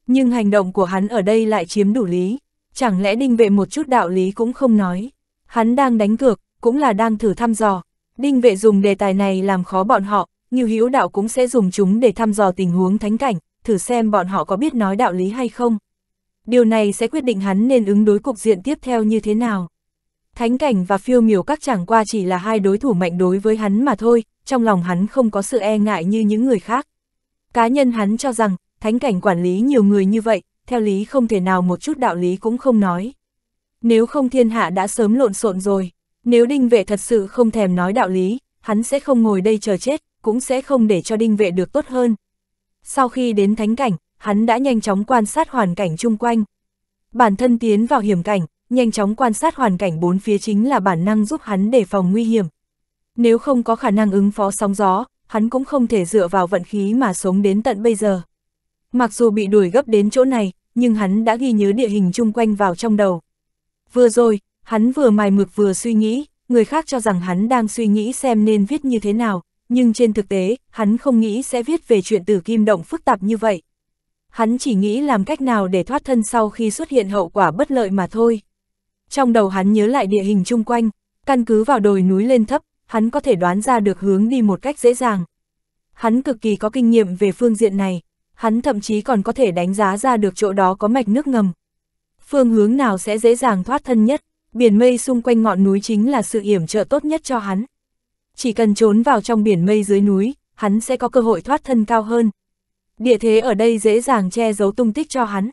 Nhưng hành động của hắn ở đây lại chiếm đủ lý, chẳng lẽ đinh vệ một chút đạo lý cũng không nói. Hắn đang đánh cược, cũng là đang thử thăm dò. Đinh vệ dùng đề tài này làm khó bọn họ, như hữu đạo cũng sẽ dùng chúng để thăm dò tình huống thánh cảnh, thử xem bọn họ có biết nói đạo lý hay không. Điều này sẽ quyết định hắn nên ứng đối cục diện tiếp theo như thế nào. Thánh cảnh và phiêu miểu các chàng qua chỉ là hai đối thủ mạnh đối với hắn mà thôi, trong lòng hắn không có sự e ngại như những người khác. Cá nhân hắn cho rằng, thánh cảnh quản lý nhiều người như vậy, theo lý không thể nào một chút đạo lý cũng không nói. Nếu không thiên hạ đã sớm lộn xộn rồi, nếu đinh vệ thật sự không thèm nói đạo lý, hắn sẽ không ngồi đây chờ chết, cũng sẽ không để cho đinh vệ được tốt hơn. Sau khi đến thánh cảnh, hắn đã nhanh chóng quan sát hoàn cảnh chung quanh. Bản thân tiến vào hiểm cảnh, nhanh chóng quan sát hoàn cảnh bốn phía chính là bản năng giúp hắn đề phòng nguy hiểm. Nếu không có khả năng ứng phó sóng gió, hắn cũng không thể dựa vào vận khí mà sống đến tận bây giờ. Mặc dù bị đuổi gấp đến chỗ này, nhưng hắn đã ghi nhớ địa hình chung quanh vào trong đầu. Vừa rồi, hắn vừa mài mực vừa suy nghĩ, người khác cho rằng hắn đang suy nghĩ xem nên viết như thế nào, nhưng trên thực tế, hắn không nghĩ sẽ viết về chuyện tử kim động phức tạp như vậy. Hắn chỉ nghĩ làm cách nào để thoát thân sau khi xuất hiện hậu quả bất lợi mà thôi trong đầu hắn nhớ lại địa hình chung quanh, căn cứ vào đồi núi lên thấp, hắn có thể đoán ra được hướng đi một cách dễ dàng. Hắn cực kỳ có kinh nghiệm về phương diện này, hắn thậm chí còn có thể đánh giá ra được chỗ đó có mạch nước ngầm. Phương hướng nào sẽ dễ dàng thoát thân nhất, biển mây xung quanh ngọn núi chính là sự hiểm trợ tốt nhất cho hắn. Chỉ cần trốn vào trong biển mây dưới núi, hắn sẽ có cơ hội thoát thân cao hơn. Địa thế ở đây dễ dàng che giấu tung tích cho hắn.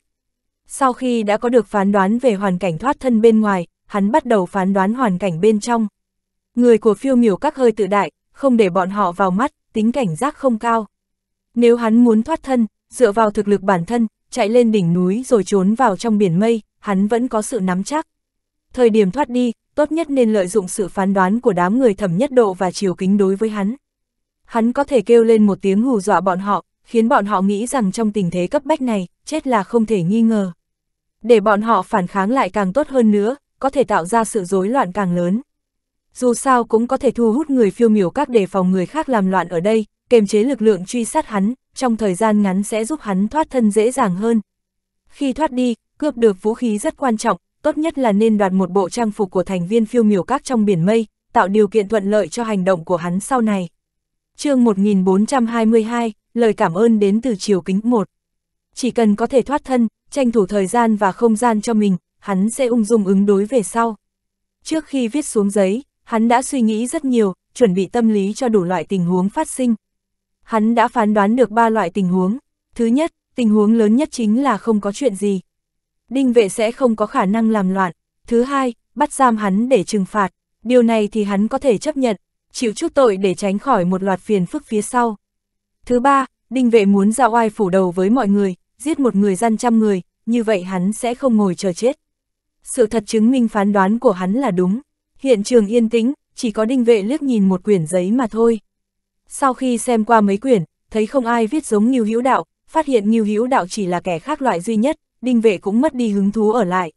Sau khi đã có được phán đoán về hoàn cảnh thoát thân bên ngoài, hắn bắt đầu phán đoán hoàn cảnh bên trong. Người của phiêu miểu các hơi tự đại, không để bọn họ vào mắt, tính cảnh giác không cao. Nếu hắn muốn thoát thân, dựa vào thực lực bản thân, chạy lên đỉnh núi rồi trốn vào trong biển mây, hắn vẫn có sự nắm chắc. Thời điểm thoát đi, tốt nhất nên lợi dụng sự phán đoán của đám người thẩm nhất độ và chiều kính đối với hắn. Hắn có thể kêu lên một tiếng hù dọa bọn họ, khiến bọn họ nghĩ rằng trong tình thế cấp bách này, chết là không thể nghi ngờ. Để bọn họ phản kháng lại càng tốt hơn nữa, có thể tạo ra sự rối loạn càng lớn. Dù sao cũng có thể thu hút người phiêu miểu các đề phòng người khác làm loạn ở đây, kềm chế lực lượng truy sát hắn, trong thời gian ngắn sẽ giúp hắn thoát thân dễ dàng hơn. Khi thoát đi, cướp được vũ khí rất quan trọng, tốt nhất là nên đoạt một bộ trang phục của thành viên phiêu miểu các trong biển mây, tạo điều kiện thuận lợi cho hành động của hắn sau này. chương 1422, lời cảm ơn đến từ chiều kính một. Chỉ cần có thể thoát thân, tranh thủ thời gian và không gian cho mình, hắn sẽ ung dung ứng đối về sau. Trước khi viết xuống giấy, hắn đã suy nghĩ rất nhiều, chuẩn bị tâm lý cho đủ loại tình huống phát sinh. Hắn đã phán đoán được ba loại tình huống. Thứ nhất, tình huống lớn nhất chính là không có chuyện gì. Đinh vệ sẽ không có khả năng làm loạn. Thứ hai, bắt giam hắn để trừng phạt. Điều này thì hắn có thể chấp nhận, chịu chút tội để tránh khỏi một loạt phiền phức phía sau. Thứ ba, đinh vệ muốn ra oai phủ đầu với mọi người, giết một người dân trăm người, như vậy hắn sẽ không ngồi chờ chết. Sự thật chứng minh phán đoán của hắn là đúng. Hiện trường yên tĩnh, chỉ có đinh vệ liếc nhìn một quyển giấy mà thôi. Sau khi xem qua mấy quyển, thấy không ai viết giống Nghiêu Hữu Đạo, phát hiện Nghiêu Hữu Đạo chỉ là kẻ khác loại duy nhất, đinh vệ cũng mất đi hứng thú ở lại.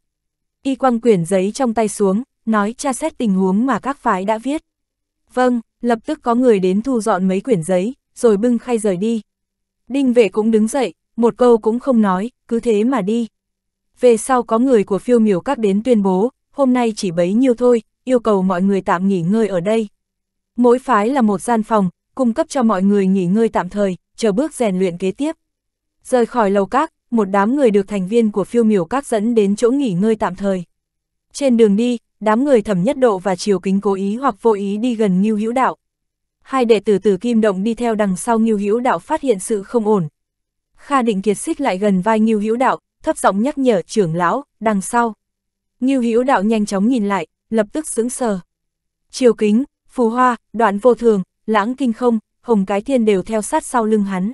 Y quăng quyển giấy trong tay xuống, nói tra xét tình huống mà các phái đã viết. Vâng, lập tức có người đến thu dọn mấy quyển giấy, rồi bưng khay rời đi. Đinh vệ cũng đứng dậy, một câu cũng không nói, cứ thế mà đi. Về sau có người của phiêu miểu các đến tuyên bố, hôm nay chỉ bấy nhiêu thôi, yêu cầu mọi người tạm nghỉ ngơi ở đây. Mỗi phái là một gian phòng, cung cấp cho mọi người nghỉ ngơi tạm thời, chờ bước rèn luyện kế tiếp. Rời khỏi lầu các, một đám người được thành viên của phiêu miểu các dẫn đến chỗ nghỉ ngơi tạm thời. Trên đường đi, đám người thẩm nhất độ và chiều kính cố ý hoặc vô ý đi gần Ngưu Hữu Đạo, hai đệ tử tử Kim Động đi theo đằng sau Ngưu Hữu Đạo phát hiện sự không ổn. Kha Định Kiệt xích lại gần vai Ngưu Hữu Đạo, thấp giọng nhắc nhở trưởng lão, đằng sau. Ngưu Hữu Đạo nhanh chóng nhìn lại, lập tức sững sờ. Triều Kính, Phù Hoa, Đoạn Vô Thường, Lãng Kinh Không, Hồng Cái Thiên đều theo sát sau lưng hắn.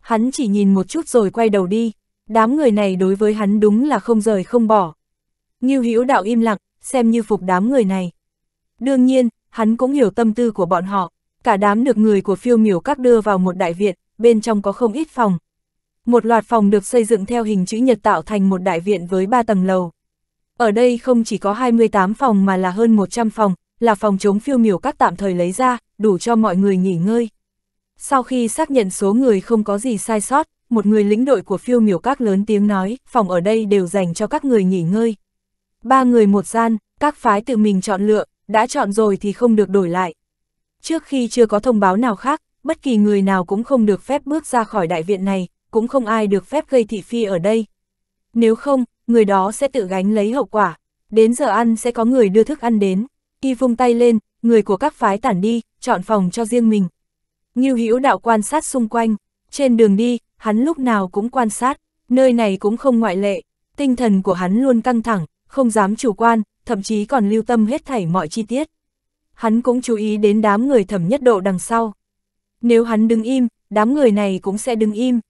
Hắn chỉ nhìn một chút rồi quay đầu đi, đám người này đối với hắn đúng là không rời không bỏ. Ngưu Hữu Đạo im lặng, xem như phục đám người này. Đương nhiên, hắn cũng hiểu tâm tư của bọn họ cả đám được người của phiêu miểu các đưa vào một đại viện, bên trong có không ít phòng. Một loạt phòng được xây dựng theo hình chữ nhật tạo thành một đại viện với 3 tầng lầu. Ở đây không chỉ có 28 phòng mà là hơn 100 phòng, là phòng chống phiêu miểu các tạm thời lấy ra, đủ cho mọi người nghỉ ngơi. Sau khi xác nhận số người không có gì sai sót, một người lĩnh đội của phiêu miểu các lớn tiếng nói, phòng ở đây đều dành cho các người nghỉ ngơi. Ba người một gian, các phái tự mình chọn lựa, đã chọn rồi thì không được đổi lại. Trước khi chưa có thông báo nào khác, bất kỳ người nào cũng không được phép bước ra khỏi đại viện này, cũng không ai được phép gây thị phi ở đây. Nếu không, người đó sẽ tự gánh lấy hậu quả. Đến giờ ăn sẽ có người đưa thức ăn đến. Y vung tay lên, người của các phái tản đi, chọn phòng cho riêng mình. Ngưu Hữu đạo quan sát xung quanh, trên đường đi, hắn lúc nào cũng quan sát, nơi này cũng không ngoại lệ, tinh thần của hắn luôn căng thẳng, không dám chủ quan, thậm chí còn lưu tâm hết thảy mọi chi tiết hắn cũng chú ý đến đám người thẩm nhất độ đằng sau. Nếu hắn đứng im, đám người này cũng sẽ đứng im.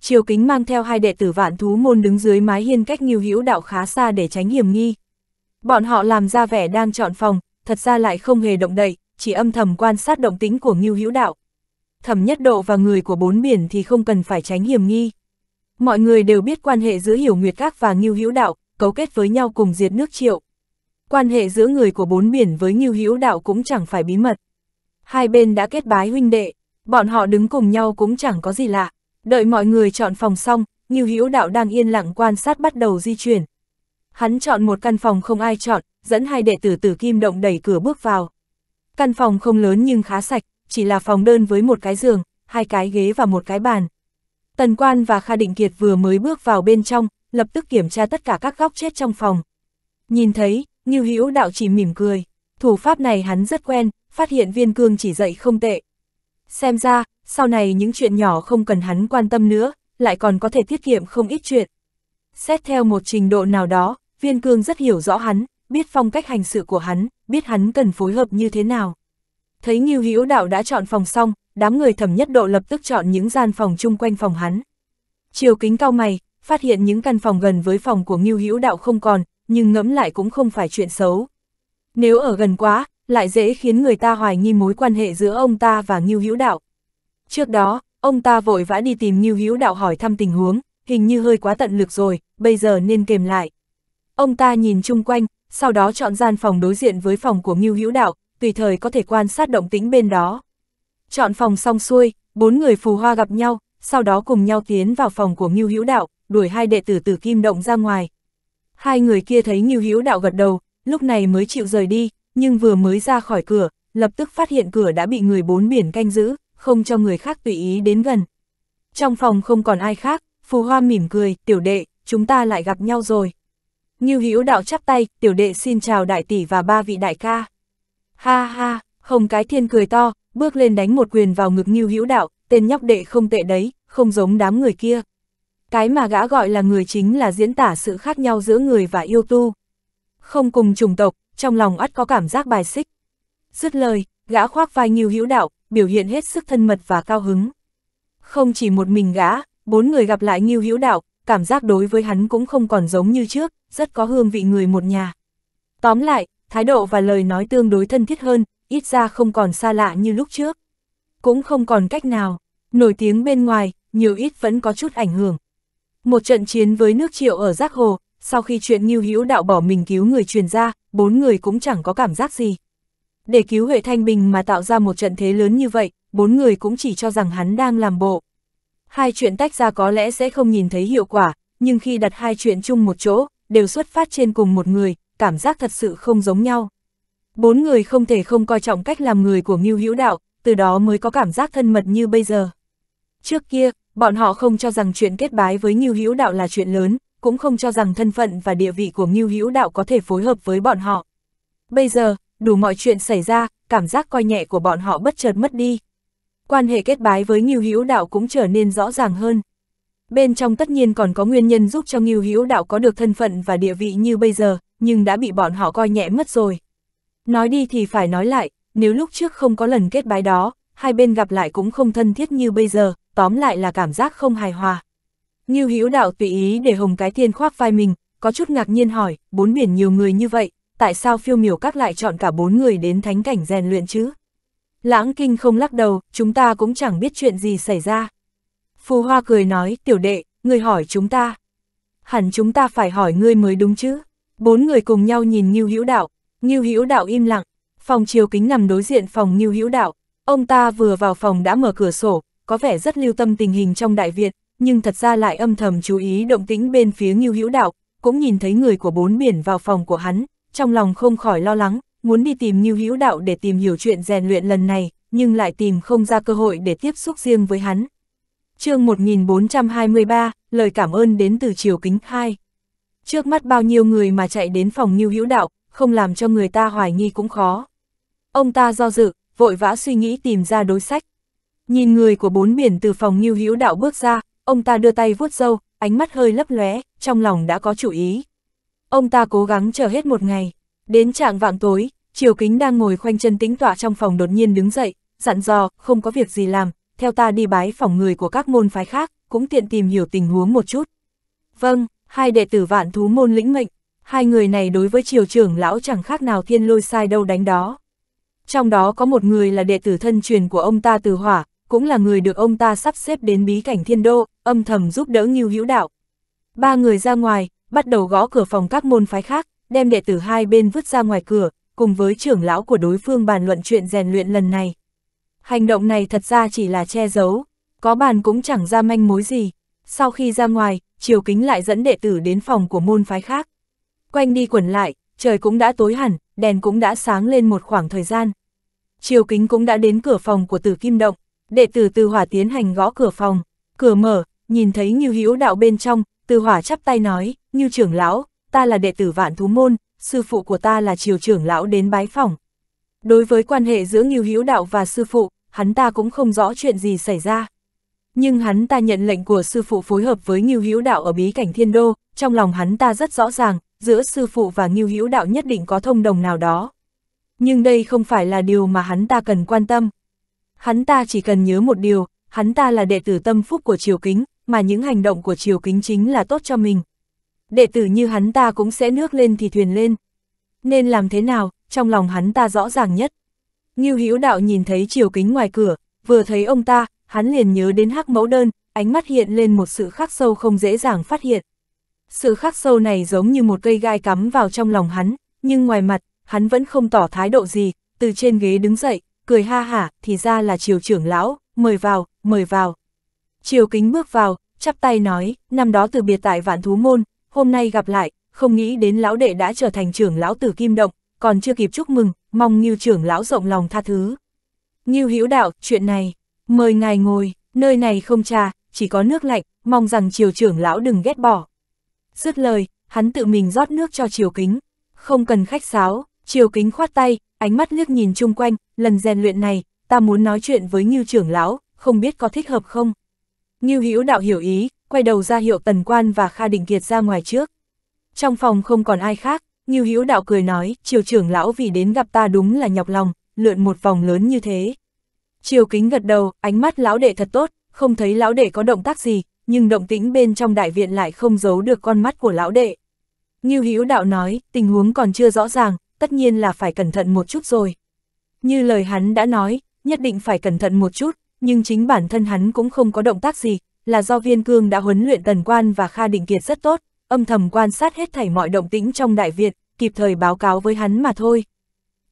Triều Kính mang theo hai đệ tử vạn thú môn đứng dưới mái hiên cách nhiều hữu đạo khá xa để tránh hiểm nghi. Bọn họ làm ra vẻ đang chọn phòng, thật ra lại không hề động đậy, chỉ âm thầm quan sát động tính của Ngưu Hữu Đạo. Thẩm Nhất Độ và người của bốn biển thì không cần phải tránh hiểm nghi. Mọi người đều biết quan hệ giữa Hiểu Nguyệt Các và Ngưu Hữu Đạo, cấu kết với nhau cùng diệt nước Triệu. Quan hệ giữa người của bốn biển với Ngưu Hữu Đạo cũng chẳng phải bí mật. Hai bên đã kết bái huynh đệ, bọn họ đứng cùng nhau cũng chẳng có gì lạ. Đợi mọi người chọn phòng xong, Ngưu Hữu Đạo đang yên lặng quan sát bắt đầu di chuyển. Hắn chọn một căn phòng không ai chọn, dẫn hai đệ tử Tử Kim Động đẩy cửa bước vào. Căn phòng không lớn nhưng khá sạch, chỉ là phòng đơn với một cái giường, hai cái ghế và một cái bàn. Tần Quan và Kha Định Kiệt vừa mới bước vào bên trong, lập tức kiểm tra tất cả các góc chết trong phòng. Nhìn thấy, Ngưu Hữu đạo chỉ mỉm cười, thủ pháp này hắn rất quen, phát hiện viên cương chỉ dạy không tệ. Xem ra, sau này những chuyện nhỏ không cần hắn quan tâm nữa, lại còn có thể tiết kiệm không ít chuyện. Xét theo một trình độ nào đó, viên cương rất hiểu rõ hắn, biết phong cách hành sự của hắn, biết hắn cần phối hợp như thế nào. Thấy Ngưu Hữu đạo đã chọn phòng xong, đám người thẩm nhất độ lập tức chọn những gian phòng chung quanh phòng hắn. Chiều kính cao mày, phát hiện những căn phòng gần với phòng của Ngưu Hữu đạo không còn, nhưng ngẫm lại cũng không phải chuyện xấu. Nếu ở gần quá, lại dễ khiến người ta hoài nghi mối quan hệ giữa ông ta và Ngưu Hữu Đạo. Trước đó, ông ta vội vã đi tìm Ngưu Hữu Đạo hỏi thăm tình huống, hình như hơi quá tận lực rồi, bây giờ nên kềm lại. Ông ta nhìn chung quanh, sau đó chọn gian phòng đối diện với phòng của Ngưu Hữu Đạo, tùy thời có thể quan sát động tĩnh bên đó. Chọn phòng xong xuôi, bốn người phù hoa gặp nhau, sau đó cùng nhau tiến vào phòng của Ngưu Hữu Đạo, đuổi hai đệ tử Tử Kim Động ra ngoài, Hai người kia thấy Ngưu Hữu Đạo gật đầu, lúc này mới chịu rời đi, nhưng vừa mới ra khỏi cửa, lập tức phát hiện cửa đã bị người bốn biển canh giữ, không cho người khác tùy ý đến gần. Trong phòng không còn ai khác, Phù Hoa mỉm cười, "Tiểu đệ, chúng ta lại gặp nhau rồi." Ngưu Hữu Đạo chắp tay, "Tiểu đệ xin chào đại tỷ và ba vị đại ca." Ha ha, Hồng Cái Thiên cười to, bước lên đánh một quyền vào ngực Ngưu Hữu Đạo, tên nhóc đệ không tệ đấy, không giống đám người kia. Cái mà gã gọi là người chính là diễn tả sự khác nhau giữa người và yêu tu. Không cùng chủng tộc, trong lòng ắt có cảm giác bài xích. Dứt lời, gã khoác vai nghiêu hữu đạo, biểu hiện hết sức thân mật và cao hứng. Không chỉ một mình gã, bốn người gặp lại nghiêu hữu đạo, cảm giác đối với hắn cũng không còn giống như trước, rất có hương vị người một nhà. Tóm lại, thái độ và lời nói tương đối thân thiết hơn, ít ra không còn xa lạ như lúc trước. Cũng không còn cách nào, nổi tiếng bên ngoài, nhiều ít vẫn có chút ảnh hưởng, một trận chiến với nước triệu ở Giác Hồ, sau khi chuyện Ngưu Hữu Đạo bỏ mình cứu người truyền ra, bốn người cũng chẳng có cảm giác gì. Để cứu Huệ Thanh Bình mà tạo ra một trận thế lớn như vậy, bốn người cũng chỉ cho rằng hắn đang làm bộ. Hai chuyện tách ra có lẽ sẽ không nhìn thấy hiệu quả, nhưng khi đặt hai chuyện chung một chỗ, đều xuất phát trên cùng một người, cảm giác thật sự không giống nhau. Bốn người không thể không coi trọng cách làm người của Ngưu Hữu Đạo, từ đó mới có cảm giác thân mật như bây giờ. Trước kia, Bọn họ không cho rằng chuyện kết bái với Ngưu Hữu Đạo là chuyện lớn, cũng không cho rằng thân phận và địa vị của Ngưu Hữu Đạo có thể phối hợp với bọn họ. Bây giờ, đủ mọi chuyện xảy ra, cảm giác coi nhẹ của bọn họ bất chợt mất đi. Quan hệ kết bái với Ngưu Hữu Đạo cũng trở nên rõ ràng hơn. Bên trong tất nhiên còn có nguyên nhân giúp cho Ngưu Hữu Đạo có được thân phận và địa vị như bây giờ, nhưng đã bị bọn họ coi nhẹ mất rồi. Nói đi thì phải nói lại, nếu lúc trước không có lần kết bái đó, hai bên gặp lại cũng không thân thiết như bây giờ, tóm lại là cảm giác không hài hòa. Như Hữu Đạo tùy ý để Hồng Cái Thiên khoác vai mình, có chút ngạc nhiên hỏi, bốn biển nhiều người như vậy, tại sao phiêu miểu các lại chọn cả bốn người đến thánh cảnh rèn luyện chứ? Lãng Kinh không lắc đầu, chúng ta cũng chẳng biết chuyện gì xảy ra. Phù Hoa cười nói, tiểu đệ, người hỏi chúng ta. Hẳn chúng ta phải hỏi ngươi mới đúng chứ. Bốn người cùng nhau nhìn Ngưu Hữu Đạo, Ngưu Hữu Đạo im lặng, phòng chiều kính nằm đối diện phòng Ngưu Hữu Đạo, ông ta vừa vào phòng đã mở cửa sổ, có vẻ rất lưu tâm tình hình trong Đại Việt, nhưng thật ra lại âm thầm chú ý động tĩnh bên phía Ngưu Hữu Đạo, cũng nhìn thấy người của bốn biển vào phòng của hắn, trong lòng không khỏi lo lắng, muốn đi tìm Ngưu Hữu Đạo để tìm hiểu chuyện rèn luyện lần này, nhưng lại tìm không ra cơ hội để tiếp xúc riêng với hắn. chương 1423, lời cảm ơn đến từ Triều Kính 2. Trước mắt bao nhiêu người mà chạy đến phòng Ngưu Hữu Đạo, không làm cho người ta hoài nghi cũng khó. Ông ta do dự, vội vã suy nghĩ tìm ra đối sách, Nhìn người của bốn biển từ phòng nghiêu hữu đạo bước ra, ông ta đưa tay vuốt râu, ánh mắt hơi lấp lóe, trong lòng đã có chủ ý. Ông ta cố gắng chờ hết một ngày. Đến trạng vạng tối, Triều Kính đang ngồi khoanh chân tĩnh tọa trong phòng đột nhiên đứng dậy, dặn dò, không có việc gì làm, theo ta đi bái phòng người của các môn phái khác, cũng tiện tìm hiểu tình huống một chút. Vâng, hai đệ tử vạn thú môn lĩnh mệnh, hai người này đối với triều trưởng lão chẳng khác nào thiên lôi sai đâu đánh đó. Trong đó có một người là đệ tử thân truyền của ông ta từ hỏa, cũng là người được ông ta sắp xếp đến bí cảnh thiên đô, âm thầm giúp đỡ Ngưu Hữu Đạo. Ba người ra ngoài, bắt đầu gõ cửa phòng các môn phái khác, đem đệ tử hai bên vứt ra ngoài cửa, cùng với trưởng lão của đối phương bàn luận chuyện rèn luyện lần này. Hành động này thật ra chỉ là che giấu, có bàn cũng chẳng ra manh mối gì. Sau khi ra ngoài, Triều Kính lại dẫn đệ tử đến phòng của môn phái khác. Quanh đi quẩn lại, trời cũng đã tối hẳn, đèn cũng đã sáng lên một khoảng thời gian. Triều Kính cũng đã đến cửa phòng của Tử Kim Động, đệ tử từ hỏa tiến hành gõ cửa phòng, cửa mở, nhìn thấy như Hữu Đạo bên trong, từ hỏa chắp tay nói, như trưởng lão, ta là đệ tử vạn thú môn, sư phụ của ta là triều trưởng lão đến bái phòng. Đối với quan hệ giữa như Hữu Đạo và sư phụ, hắn ta cũng không rõ chuyện gì xảy ra. Nhưng hắn ta nhận lệnh của sư phụ phối hợp với như Hữu Đạo ở bí cảnh Thiên Đô, trong lòng hắn ta rất rõ ràng, giữa sư phụ và như Hữu Đạo nhất định có thông đồng nào đó. Nhưng đây không phải là điều mà hắn ta cần quan tâm hắn ta chỉ cần nhớ một điều, hắn ta là đệ tử tâm phúc của triều kính, mà những hành động của triều kính chính là tốt cho mình. Đệ tử như hắn ta cũng sẽ nước lên thì thuyền lên. Nên làm thế nào, trong lòng hắn ta rõ ràng nhất. Ngưu Hữu Đạo nhìn thấy triều kính ngoài cửa, vừa thấy ông ta, hắn liền nhớ đến hắc mẫu đơn, ánh mắt hiện lên một sự khắc sâu không dễ dàng phát hiện. Sự khắc sâu này giống như một cây gai cắm vào trong lòng hắn, nhưng ngoài mặt, hắn vẫn không tỏ thái độ gì, từ trên ghế đứng dậy, cười ha hả, thì ra là triều trưởng lão, mời vào, mời vào. Triều kính bước vào, chắp tay nói, năm đó từ biệt tại vạn thú môn, hôm nay gặp lại, không nghĩ đến lão đệ đã trở thành trưởng lão tử kim động, còn chưa kịp chúc mừng, mong Ngưu trưởng lão rộng lòng tha thứ. Ngưu Hữu đạo, chuyện này, mời ngài ngồi, nơi này không trà, chỉ có nước lạnh, mong rằng triều trưởng lão đừng ghét bỏ. Dứt lời, hắn tự mình rót nước cho triều kính, không cần khách sáo, triều kính khoát tay, ánh mắt liếc nhìn chung quanh, lần rèn luyện này, ta muốn nói chuyện với Ngưu trưởng lão, không biết có thích hợp không? Ngưu Hữu đạo hiểu ý, quay đầu ra hiệu Tần Quan và Kha định Kiệt ra ngoài trước. Trong phòng không còn ai khác, Ngưu Hữu đạo cười nói, "Triều trưởng lão vì đến gặp ta đúng là nhọc lòng, lượn một vòng lớn như thế." Triều Kính gật đầu, ánh mắt lão đệ thật tốt, không thấy lão đệ có động tác gì, nhưng động tĩnh bên trong đại viện lại không giấu được con mắt của lão đệ. Ngưu Hữu đạo nói, tình huống còn chưa rõ ràng, tất nhiên là phải cẩn thận một chút rồi. Như lời hắn đã nói, nhất định phải cẩn thận một chút, nhưng chính bản thân hắn cũng không có động tác gì, là do viên cương đã huấn luyện tần quan và Kha Định Kiệt rất tốt, âm thầm quan sát hết thảy mọi động tĩnh trong Đại Việt, kịp thời báo cáo với hắn mà thôi.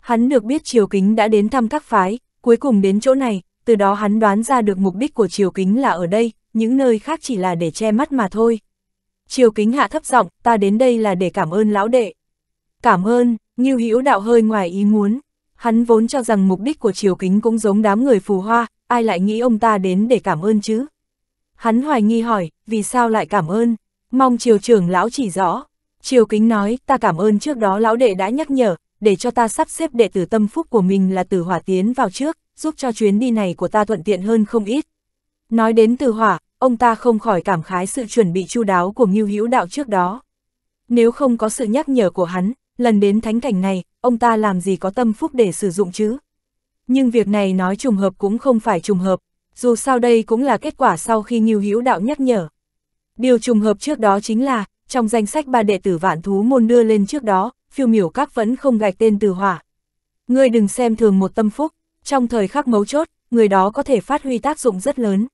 Hắn được biết Triều Kính đã đến thăm các phái, cuối cùng đến chỗ này, từ đó hắn đoán ra được mục đích của Triều Kính là ở đây, những nơi khác chỉ là để che mắt mà thôi. Triều Kính hạ thấp giọng, ta đến đây là để cảm ơn lão đệ. Cảm ơn, như Hữu Đạo hơi ngoài ý muốn, Hắn vốn cho rằng mục đích của triều kính cũng giống đám người phù hoa, ai lại nghĩ ông ta đến để cảm ơn chứ? Hắn hoài nghi hỏi, vì sao lại cảm ơn? Mong triều trưởng lão chỉ rõ. Triều kính nói, ta cảm ơn trước đó lão đệ đã nhắc nhở, để cho ta sắp xếp đệ tử tâm phúc của mình là tử hỏa tiến vào trước, giúp cho chuyến đi này của ta thuận tiện hơn không ít. Nói đến tử hỏa, ông ta không khỏi cảm khái sự chuẩn bị chu đáo của Ngưu Hữu Đạo trước đó. Nếu không có sự nhắc nhở của hắn, lần đến thánh cảnh này, ông ta làm gì có tâm phúc để sử dụng chứ? Nhưng việc này nói trùng hợp cũng không phải trùng hợp, dù sao đây cũng là kết quả sau khi Ngưu Hữu Đạo nhắc nhở. Điều trùng hợp trước đó chính là, trong danh sách ba đệ tử vạn thú môn đưa lên trước đó, phiêu miểu các vẫn không gạch tên từ hỏa. Ngươi đừng xem thường một tâm phúc, trong thời khắc mấu chốt, người đó có thể phát huy tác dụng rất lớn.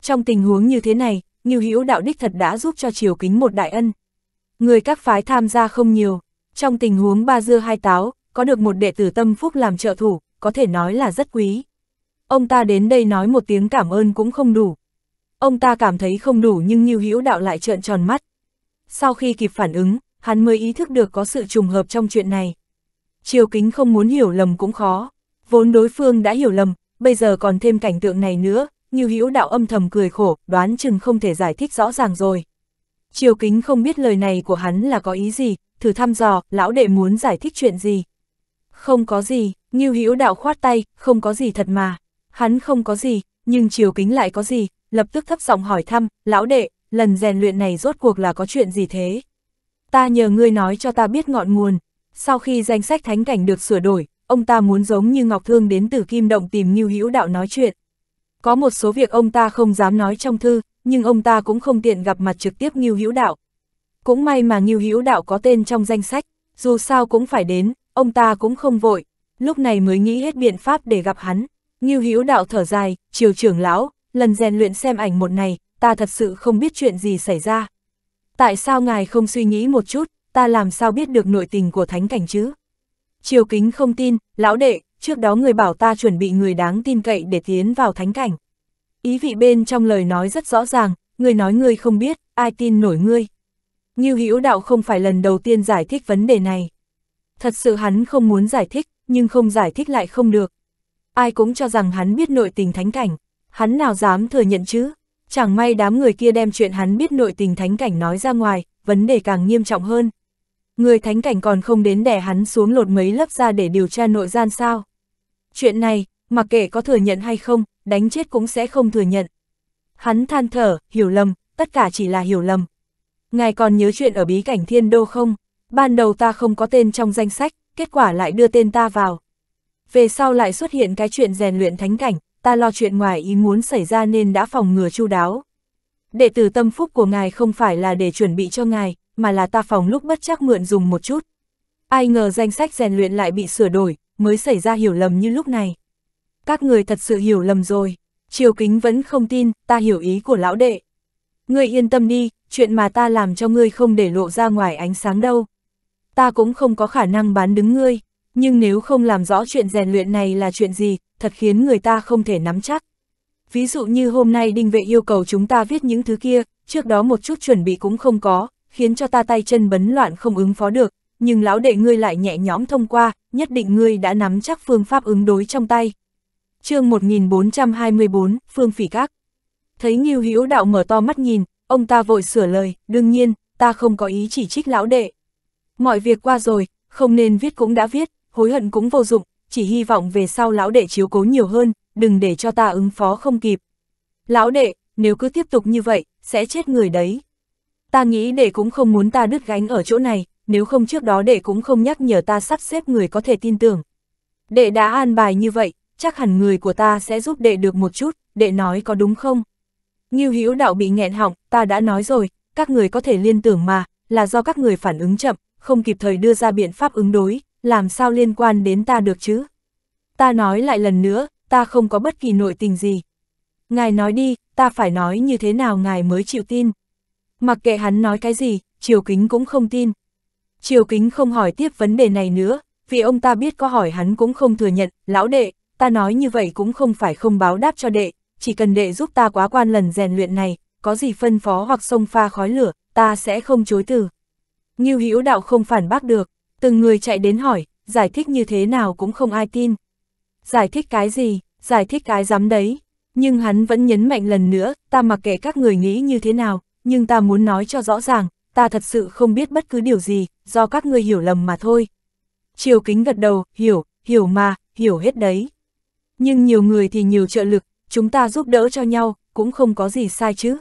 Trong tình huống như thế này, Ngưu Hữu Đạo đích thật đã giúp cho Triều Kính một đại ân. Người các phái tham gia không nhiều, trong tình huống ba dưa hai táo, có được một đệ tử tâm phúc làm trợ thủ, có thể nói là rất quý. Ông ta đến đây nói một tiếng cảm ơn cũng không đủ. Ông ta cảm thấy không đủ nhưng như Hữu Đạo lại trợn tròn mắt. Sau khi kịp phản ứng, hắn mới ý thức được có sự trùng hợp trong chuyện này. Triều Kính không muốn hiểu lầm cũng khó, vốn đối phương đã hiểu lầm, bây giờ còn thêm cảnh tượng này nữa, như Hữu Đạo âm thầm cười khổ, đoán chừng không thể giải thích rõ ràng rồi. Triều Kính không biết lời này của hắn là có ý gì, thử thăm dò, lão đệ muốn giải thích chuyện gì. Không có gì, Ngưu Hữu đạo khoát tay, không có gì thật mà. Hắn không có gì, nhưng chiều Kính lại có gì, lập tức thấp giọng hỏi thăm, lão đệ, lần rèn luyện này rốt cuộc là có chuyện gì thế? Ta nhờ ngươi nói cho ta biết ngọn nguồn. Sau khi danh sách thánh cảnh được sửa đổi, ông ta muốn giống như Ngọc Thương đến từ Kim Động tìm Ngưu Hữu đạo nói chuyện. Có một số việc ông ta không dám nói trong thư, nhưng ông ta cũng không tiện gặp mặt trực tiếp Ngưu Hữu đạo, cũng may mà Ngưu Hữu Đạo có tên trong danh sách, dù sao cũng phải đến, ông ta cũng không vội, lúc này mới nghĩ hết biện pháp để gặp hắn. Ngưu Hữu Đạo thở dài, "Triều trưởng lão, lần rèn luyện xem ảnh một này, ta thật sự không biết chuyện gì xảy ra. Tại sao ngài không suy nghĩ một chút, ta làm sao biết được nội tình của thánh cảnh chứ?" Triều Kính không tin, "Lão đệ, trước đó người bảo ta chuẩn bị người đáng tin cậy để tiến vào thánh cảnh." Ý vị bên trong lời nói rất rõ ràng, người nói người không biết, ai tin nổi ngươi. Ngưu Hữu Đạo không phải lần đầu tiên giải thích vấn đề này. Thật sự hắn không muốn giải thích, nhưng không giải thích lại không được. Ai cũng cho rằng hắn biết nội tình thánh cảnh, hắn nào dám thừa nhận chứ? Chẳng may đám người kia đem chuyện hắn biết nội tình thánh cảnh nói ra ngoài, vấn đề càng nghiêm trọng hơn. Người thánh cảnh còn không đến đè hắn xuống lột mấy lớp ra để điều tra nội gian sao? Chuyện này, mặc kệ có thừa nhận hay không, đánh chết cũng sẽ không thừa nhận. Hắn than thở, hiểu lầm, tất cả chỉ là hiểu lầm, ngài còn nhớ chuyện ở bí cảnh thiên đô không? Ban đầu ta không có tên trong danh sách, kết quả lại đưa tên ta vào. Về sau lại xuất hiện cái chuyện rèn luyện thánh cảnh, ta lo chuyện ngoài ý muốn xảy ra nên đã phòng ngừa chu đáo. Đệ tử tâm phúc của ngài không phải là để chuẩn bị cho ngài, mà là ta phòng lúc bất chắc mượn dùng một chút. Ai ngờ danh sách rèn luyện lại bị sửa đổi, mới xảy ra hiểu lầm như lúc này. Các người thật sự hiểu lầm rồi. Triều Kính vẫn không tin, ta hiểu ý của lão đệ. Ngươi yên tâm đi, chuyện mà ta làm cho ngươi không để lộ ra ngoài ánh sáng đâu. Ta cũng không có khả năng bán đứng ngươi, nhưng nếu không làm rõ chuyện rèn luyện này là chuyện gì, thật khiến người ta không thể nắm chắc. Ví dụ như hôm nay đinh vệ yêu cầu chúng ta viết những thứ kia, trước đó một chút chuẩn bị cũng không có, khiến cho ta tay chân bấn loạn không ứng phó được, nhưng lão đệ ngươi lại nhẹ nhõm thông qua, nhất định ngươi đã nắm chắc phương pháp ứng đối trong tay. chương 1424, Phương Phỉ Các Thấy Nghiêu Hữu Đạo mở to mắt nhìn, ông ta vội sửa lời, đương nhiên, ta không có ý chỉ trích lão đệ. Mọi việc qua rồi, không nên viết cũng đã viết, hối hận cũng vô dụng, chỉ hy vọng về sau lão đệ chiếu cố nhiều hơn, đừng để cho ta ứng phó không kịp. Lão đệ, nếu cứ tiếp tục như vậy, sẽ chết người đấy. Ta nghĩ đệ cũng không muốn ta đứt gánh ở chỗ này, nếu không trước đó đệ cũng không nhắc nhở ta sắp xếp người có thể tin tưởng. Đệ đã an bài như vậy, chắc hẳn người của ta sẽ giúp đệ được một chút, đệ nói có đúng không? Ngưu Hữu Đạo bị nghẹn họng, ta đã nói rồi, các người có thể liên tưởng mà, là do các người phản ứng chậm, không kịp thời đưa ra biện pháp ứng đối, làm sao liên quan đến ta được chứ? Ta nói lại lần nữa, ta không có bất kỳ nội tình gì. Ngài nói đi, ta phải nói như thế nào ngài mới chịu tin. Mặc kệ hắn nói cái gì, Triều Kính cũng không tin. Triều Kính không hỏi tiếp vấn đề này nữa, vì ông ta biết có hỏi hắn cũng không thừa nhận, lão đệ, ta nói như vậy cũng không phải không báo đáp cho đệ, chỉ cần đệ giúp ta quá quan lần rèn luyện này, có gì phân phó hoặc xông pha khói lửa, ta sẽ không chối từ. Ngưu Hữu Đạo không phản bác được, từng người chạy đến hỏi, giải thích như thế nào cũng không ai tin. Giải thích cái gì, giải thích cái dám đấy, nhưng hắn vẫn nhấn mạnh lần nữa, ta mặc kệ các người nghĩ như thế nào, nhưng ta muốn nói cho rõ ràng, ta thật sự không biết bất cứ điều gì, do các người hiểu lầm mà thôi. Triều kính gật đầu, hiểu, hiểu mà, hiểu hết đấy. Nhưng nhiều người thì nhiều trợ lực, chúng ta giúp đỡ cho nhau, cũng không có gì sai chứ.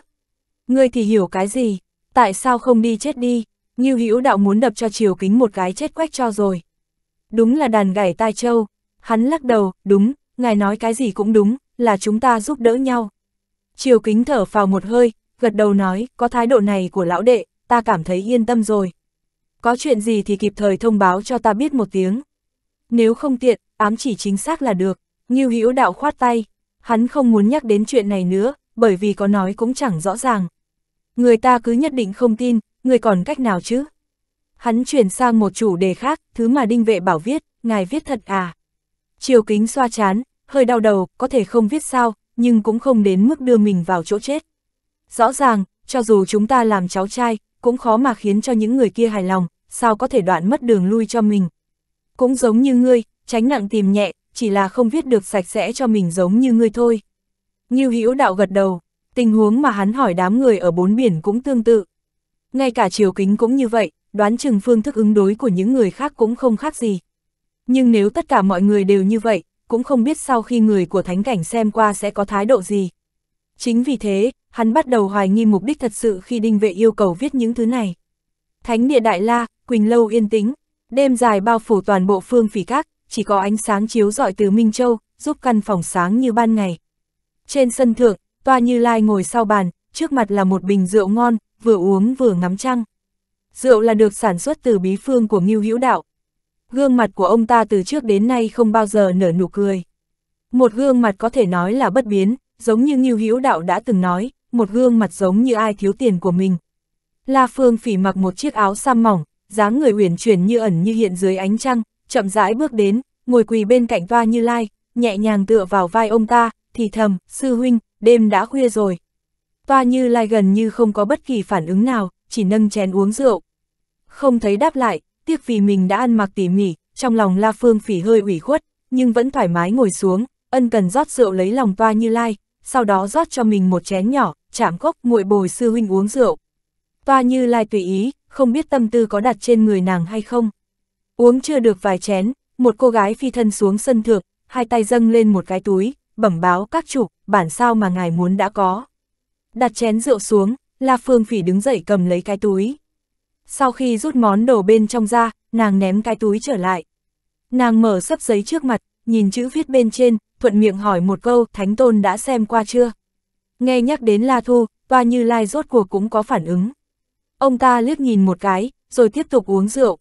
Ngươi thì hiểu cái gì, tại sao không đi chết đi, Ngưu Hữu đạo muốn đập cho Triều Kính một cái chết quách cho rồi. Đúng là đàn gảy tai châu, hắn lắc đầu, đúng, ngài nói cái gì cũng đúng, là chúng ta giúp đỡ nhau. Triều Kính thở phào một hơi, gật đầu nói, có thái độ này của lão đệ, ta cảm thấy yên tâm rồi. Có chuyện gì thì kịp thời thông báo cho ta biết một tiếng. Nếu không tiện, ám chỉ chính xác là được, Ngưu Hữu đạo khoát tay, hắn không muốn nhắc đến chuyện này nữa, bởi vì có nói cũng chẳng rõ ràng. Người ta cứ nhất định không tin, người còn cách nào chứ? Hắn chuyển sang một chủ đề khác, thứ mà đinh vệ bảo viết, ngài viết thật à? Chiều kính xoa chán, hơi đau đầu, có thể không viết sao, nhưng cũng không đến mức đưa mình vào chỗ chết. Rõ ràng, cho dù chúng ta làm cháu trai, cũng khó mà khiến cho những người kia hài lòng, sao có thể đoạn mất đường lui cho mình. Cũng giống như ngươi, tránh nặng tìm nhẹ, chỉ là không viết được sạch sẽ cho mình giống như ngươi thôi. Như Hữu đạo gật đầu, tình huống mà hắn hỏi đám người ở bốn biển cũng tương tự. Ngay cả chiều kính cũng như vậy, đoán chừng phương thức ứng đối của những người khác cũng không khác gì. Nhưng nếu tất cả mọi người đều như vậy, cũng không biết sau khi người của thánh cảnh xem qua sẽ có thái độ gì. Chính vì thế, hắn bắt đầu hoài nghi mục đích thật sự khi đinh vệ yêu cầu viết những thứ này. Thánh địa Đại La, Quỳnh Lâu yên tĩnh, đêm dài bao phủ toàn bộ phương phỉ các, chỉ có ánh sáng chiếu rọi từ Minh Châu, giúp căn phòng sáng như ban ngày. Trên sân thượng, Toa Như Lai ngồi sau bàn, trước mặt là một bình rượu ngon, vừa uống vừa ngắm trăng. Rượu là được sản xuất từ bí phương của Ngưu Hữu Đạo. Gương mặt của ông ta từ trước đến nay không bao giờ nở nụ cười. Một gương mặt có thể nói là bất biến, giống như Ngưu Hữu Đạo đã từng nói, một gương mặt giống như ai thiếu tiền của mình. La Phương Phỉ mặc một chiếc áo sam mỏng, dáng người uyển chuyển như ẩn như hiện dưới ánh trăng, chậm rãi bước đến, ngồi quỳ bên cạnh Va Như Lai, nhẹ nhàng tựa vào vai ông ta, thì thầm, sư huynh, đêm đã khuya rồi. Toa Như Lai gần như không có bất kỳ phản ứng nào, chỉ nâng chén uống rượu. Không thấy đáp lại, tiếc vì mình đã ăn mặc tỉ mỉ, trong lòng La Phương phỉ hơi ủy khuất, nhưng vẫn thoải mái ngồi xuống, ân cần rót rượu lấy lòng toa như lai, sau đó rót cho mình một chén nhỏ, chạm cốc, nguội bồi sư huynh uống rượu. Toa như lai tùy ý, không biết tâm tư có đặt trên người nàng hay không. Uống chưa được vài chén, một cô gái phi thân xuống sân thượng, hai tay dâng lên một cái túi, bẩm báo các chủ, bản sao mà ngài muốn đã có. Đặt chén rượu xuống, La Phương Phỉ đứng dậy cầm lấy cái túi. Sau khi rút món đồ bên trong ra, nàng ném cái túi trở lại. Nàng mở sấp giấy trước mặt, nhìn chữ viết bên trên, thuận miệng hỏi một câu, Thánh Tôn đã xem qua chưa? Nghe nhắc đến La Thu, toa như lai rốt cuộc cũng có phản ứng. Ông ta liếc nhìn một cái, rồi tiếp tục uống rượu.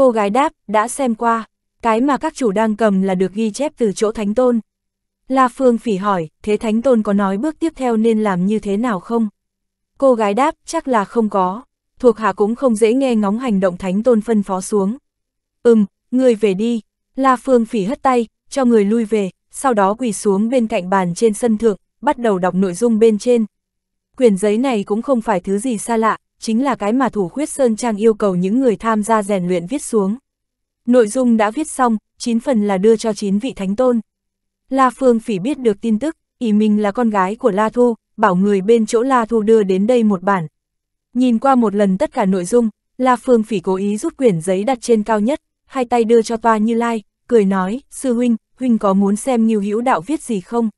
Cô gái đáp, đã xem qua, cái mà các chủ đang cầm là được ghi chép từ chỗ Thánh Tôn. La Phương phỉ hỏi, thế Thánh Tôn có nói bước tiếp theo nên làm như thế nào không? Cô gái đáp, chắc là không có. Thuộc hạ cũng không dễ nghe ngóng hành động Thánh Tôn phân phó xuống. Ừm, người về đi. La Phương phỉ hất tay, cho người lui về, sau đó quỳ xuống bên cạnh bàn trên sân thượng, bắt đầu đọc nội dung bên trên. Quyển giấy này cũng không phải thứ gì xa lạ, chính là cái mà thủ khuyết Sơn Trang yêu cầu những người tham gia rèn luyện viết xuống. Nội dung đã viết xong, 9 phần là đưa cho 9 vị thánh tôn. La Phương Phỉ biết được tin tức, ý mình là con gái của La Thu, bảo người bên chỗ La Thu đưa đến đây một bản. Nhìn qua một lần tất cả nội dung, La Phương Phỉ cố ý rút quyển giấy đặt trên cao nhất, hai tay đưa cho toa như lai, cười nói, sư huynh, huynh có muốn xem nghiêu hữu đạo viết gì không?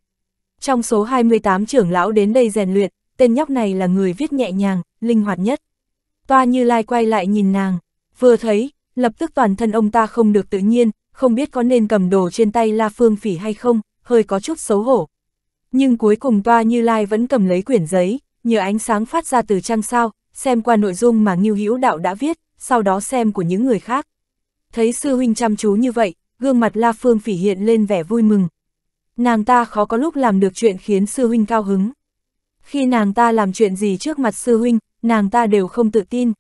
Trong số 28 trưởng lão đến đây rèn luyện, tên nhóc này là người viết nhẹ nhàng, linh hoạt nhất. Toa Như Lai quay lại nhìn nàng, vừa thấy, lập tức toàn thân ông ta không được tự nhiên, không biết có nên cầm đồ trên tay La Phương Phỉ hay không, hơi có chút xấu hổ. Nhưng cuối cùng Toa Như Lai vẫn cầm lấy quyển giấy, nhờ ánh sáng phát ra từ trang sao, xem qua nội dung mà Ngưu Hữu Đạo đã viết, sau đó xem của những người khác. Thấy sư huynh chăm chú như vậy, gương mặt La Phương Phỉ hiện lên vẻ vui mừng. Nàng ta khó có lúc làm được chuyện khiến sư huynh cao hứng. Khi nàng ta làm chuyện gì trước mặt sư huynh, nàng ta đều không tự tin.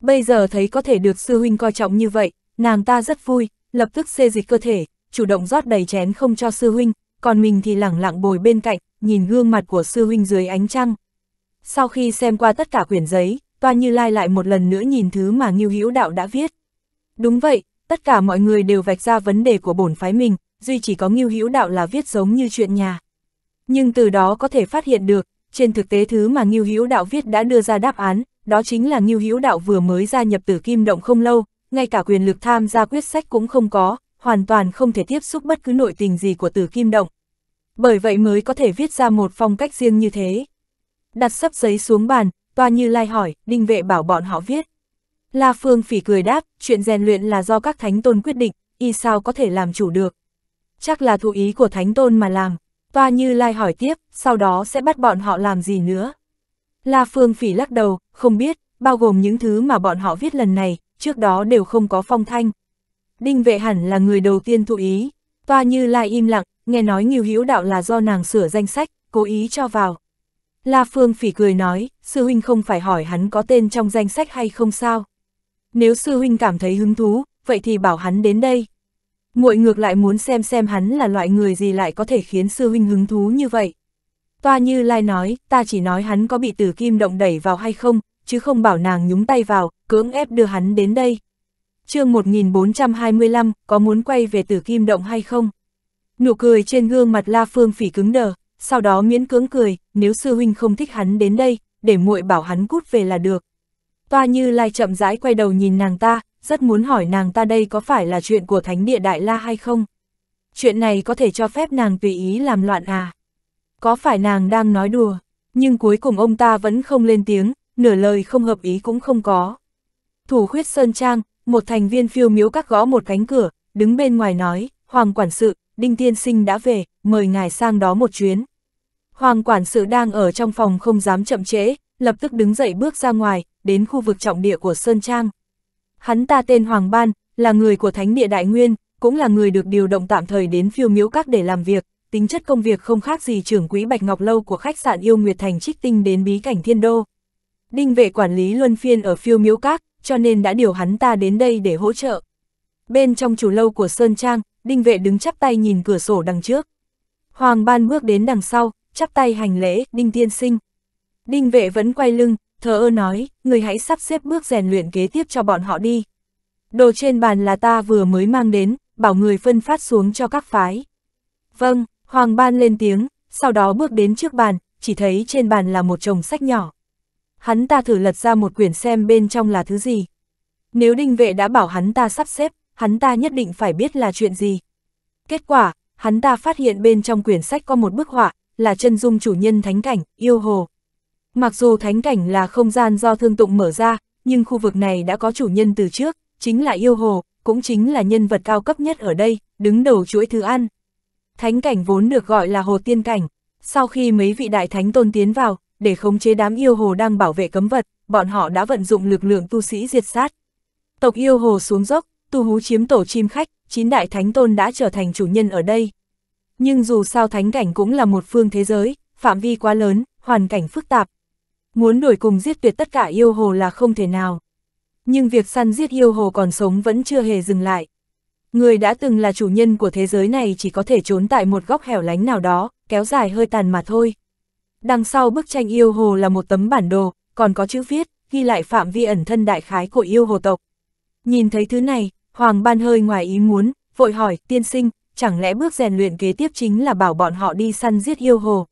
Bây giờ thấy có thể được sư huynh coi trọng như vậy, nàng ta rất vui, lập tức xê dịch cơ thể, chủ động rót đầy chén không cho sư huynh, còn mình thì lẳng lặng bồi bên cạnh, nhìn gương mặt của sư huynh dưới ánh trăng. Sau khi xem qua tất cả quyển giấy, Toan Như Lai lại một lần nữa nhìn thứ mà Ngưu Hữu Đạo đã viết. Đúng vậy, tất cả mọi người đều vạch ra vấn đề của bổn phái mình, duy chỉ có Ngưu Hữu Đạo là viết giống như chuyện nhà. Nhưng từ đó có thể phát hiện được, trên thực tế thứ mà Ngưu Hữu Đạo viết đã đưa ra đáp án, đó chính là Ngưu Hữu Đạo vừa mới gia nhập Tử Kim Động không lâu, ngay cả quyền lực tham gia quyết sách cũng không có, hoàn toàn không thể tiếp xúc bất cứ nội tình gì của Tử Kim Động. Bởi vậy mới có thể viết ra một phong cách riêng như thế. Đặt sắp giấy xuống bàn, Toa Như Lai hỏi, đinh vệ bảo bọn họ viết. La Phương phỉ cười đáp, chuyện rèn luyện là do các thánh tôn quyết định, y sao có thể làm chủ được. Chắc là thụ ý của thánh tôn mà làm. Toa Như Lai hỏi tiếp, sau đó sẽ bắt bọn họ làm gì nữa? La Phương Phỉ lắc đầu, không biết, bao gồm những thứ mà bọn họ viết lần này, trước đó đều không có phong thanh. Đinh Vệ hẳn là người đầu tiên thụ ý. Toa Như Lai im lặng, nghe nói Nghiêu Hữu Đạo là do nàng sửa danh sách, cố ý cho vào. La Phương Phỉ cười nói, sư huynh không phải hỏi hắn có tên trong danh sách hay không sao? Nếu sư huynh cảm thấy hứng thú, vậy thì bảo hắn đến đây muội ngược lại muốn xem xem hắn là loại người gì lại có thể khiến sư huynh hứng thú như vậy. Toa Như Lai nói, ta chỉ nói hắn có bị tử kim động đẩy vào hay không, chứ không bảo nàng nhúng tay vào, cưỡng ép đưa hắn đến đây. chương 1425, có muốn quay về tử kim động hay không? Nụ cười trên gương mặt La Phương phỉ cứng đờ, sau đó miễn cưỡng cười, nếu sư huynh không thích hắn đến đây, để muội bảo hắn cút về là được. Toa Như Lai chậm rãi quay đầu nhìn nàng ta, rất muốn hỏi nàng ta đây có phải là chuyện của Thánh địa Đại La hay không? Chuyện này có thể cho phép nàng tùy ý làm loạn à? Có phải nàng đang nói đùa? Nhưng cuối cùng ông ta vẫn không lên tiếng, nửa lời không hợp ý cũng không có. Thủ khuyết Sơn Trang, một thành viên phiêu miếu các gõ một cánh cửa, đứng bên ngoài nói, Hoàng Quản sự, Đinh Tiên Sinh đã về, mời ngài sang đó một chuyến. Hoàng Quản sự đang ở trong phòng không dám chậm trễ, lập tức đứng dậy bước ra ngoài, đến khu vực trọng địa của Sơn Trang hắn ta tên Hoàng Ban, là người của Thánh Địa Đại Nguyên, cũng là người được điều động tạm thời đến phiêu miếu các để làm việc, tính chất công việc không khác gì trưởng quỹ Bạch Ngọc Lâu của khách sạn Yêu Nguyệt Thành trích tinh đến bí cảnh thiên đô. Đinh vệ quản lý luân phiên ở phiêu miếu các, cho nên đã điều hắn ta đến đây để hỗ trợ. Bên trong chủ lâu của Sơn Trang, đinh vệ đứng chắp tay nhìn cửa sổ đằng trước. Hoàng Ban bước đến đằng sau, chắp tay hành lễ, đinh tiên sinh. Đinh vệ vẫn quay lưng, thờ ơ nói, người hãy sắp xếp bước rèn luyện kế tiếp cho bọn họ đi. Đồ trên bàn là ta vừa mới mang đến, bảo người phân phát xuống cho các phái. Vâng, Hoàng Ban lên tiếng, sau đó bước đến trước bàn, chỉ thấy trên bàn là một chồng sách nhỏ. Hắn ta thử lật ra một quyển xem bên trong là thứ gì. Nếu đinh vệ đã bảo hắn ta sắp xếp, hắn ta nhất định phải biết là chuyện gì. Kết quả, hắn ta phát hiện bên trong quyển sách có một bức họa, là chân dung chủ nhân thánh cảnh, yêu hồ. Mặc dù thánh cảnh là không gian do thương tụng mở ra, nhưng khu vực này đã có chủ nhân từ trước, chính là yêu hồ, cũng chính là nhân vật cao cấp nhất ở đây, đứng đầu chuỗi thứ ăn. Thánh cảnh vốn được gọi là hồ tiên cảnh. Sau khi mấy vị đại thánh tôn tiến vào, để khống chế đám yêu hồ đang bảo vệ cấm vật, bọn họ đã vận dụng lực lượng tu sĩ diệt sát. Tộc yêu hồ xuống dốc, tu hú chiếm tổ chim khách, chín đại thánh tôn đã trở thành chủ nhân ở đây. Nhưng dù sao thánh cảnh cũng là một phương thế giới, phạm vi quá lớn, hoàn cảnh phức tạp, muốn đuổi cùng giết tuyệt tất cả yêu hồ là không thể nào. Nhưng việc săn giết yêu hồ còn sống vẫn chưa hề dừng lại. Người đã từng là chủ nhân của thế giới này chỉ có thể trốn tại một góc hẻo lánh nào đó, kéo dài hơi tàn mà thôi. Đằng sau bức tranh yêu hồ là một tấm bản đồ, còn có chữ viết, ghi lại phạm vi ẩn thân đại khái của yêu hồ tộc. Nhìn thấy thứ này, Hoàng Ban hơi ngoài ý muốn, vội hỏi, tiên sinh, chẳng lẽ bước rèn luyện kế tiếp chính là bảo bọn họ đi săn giết yêu hồ.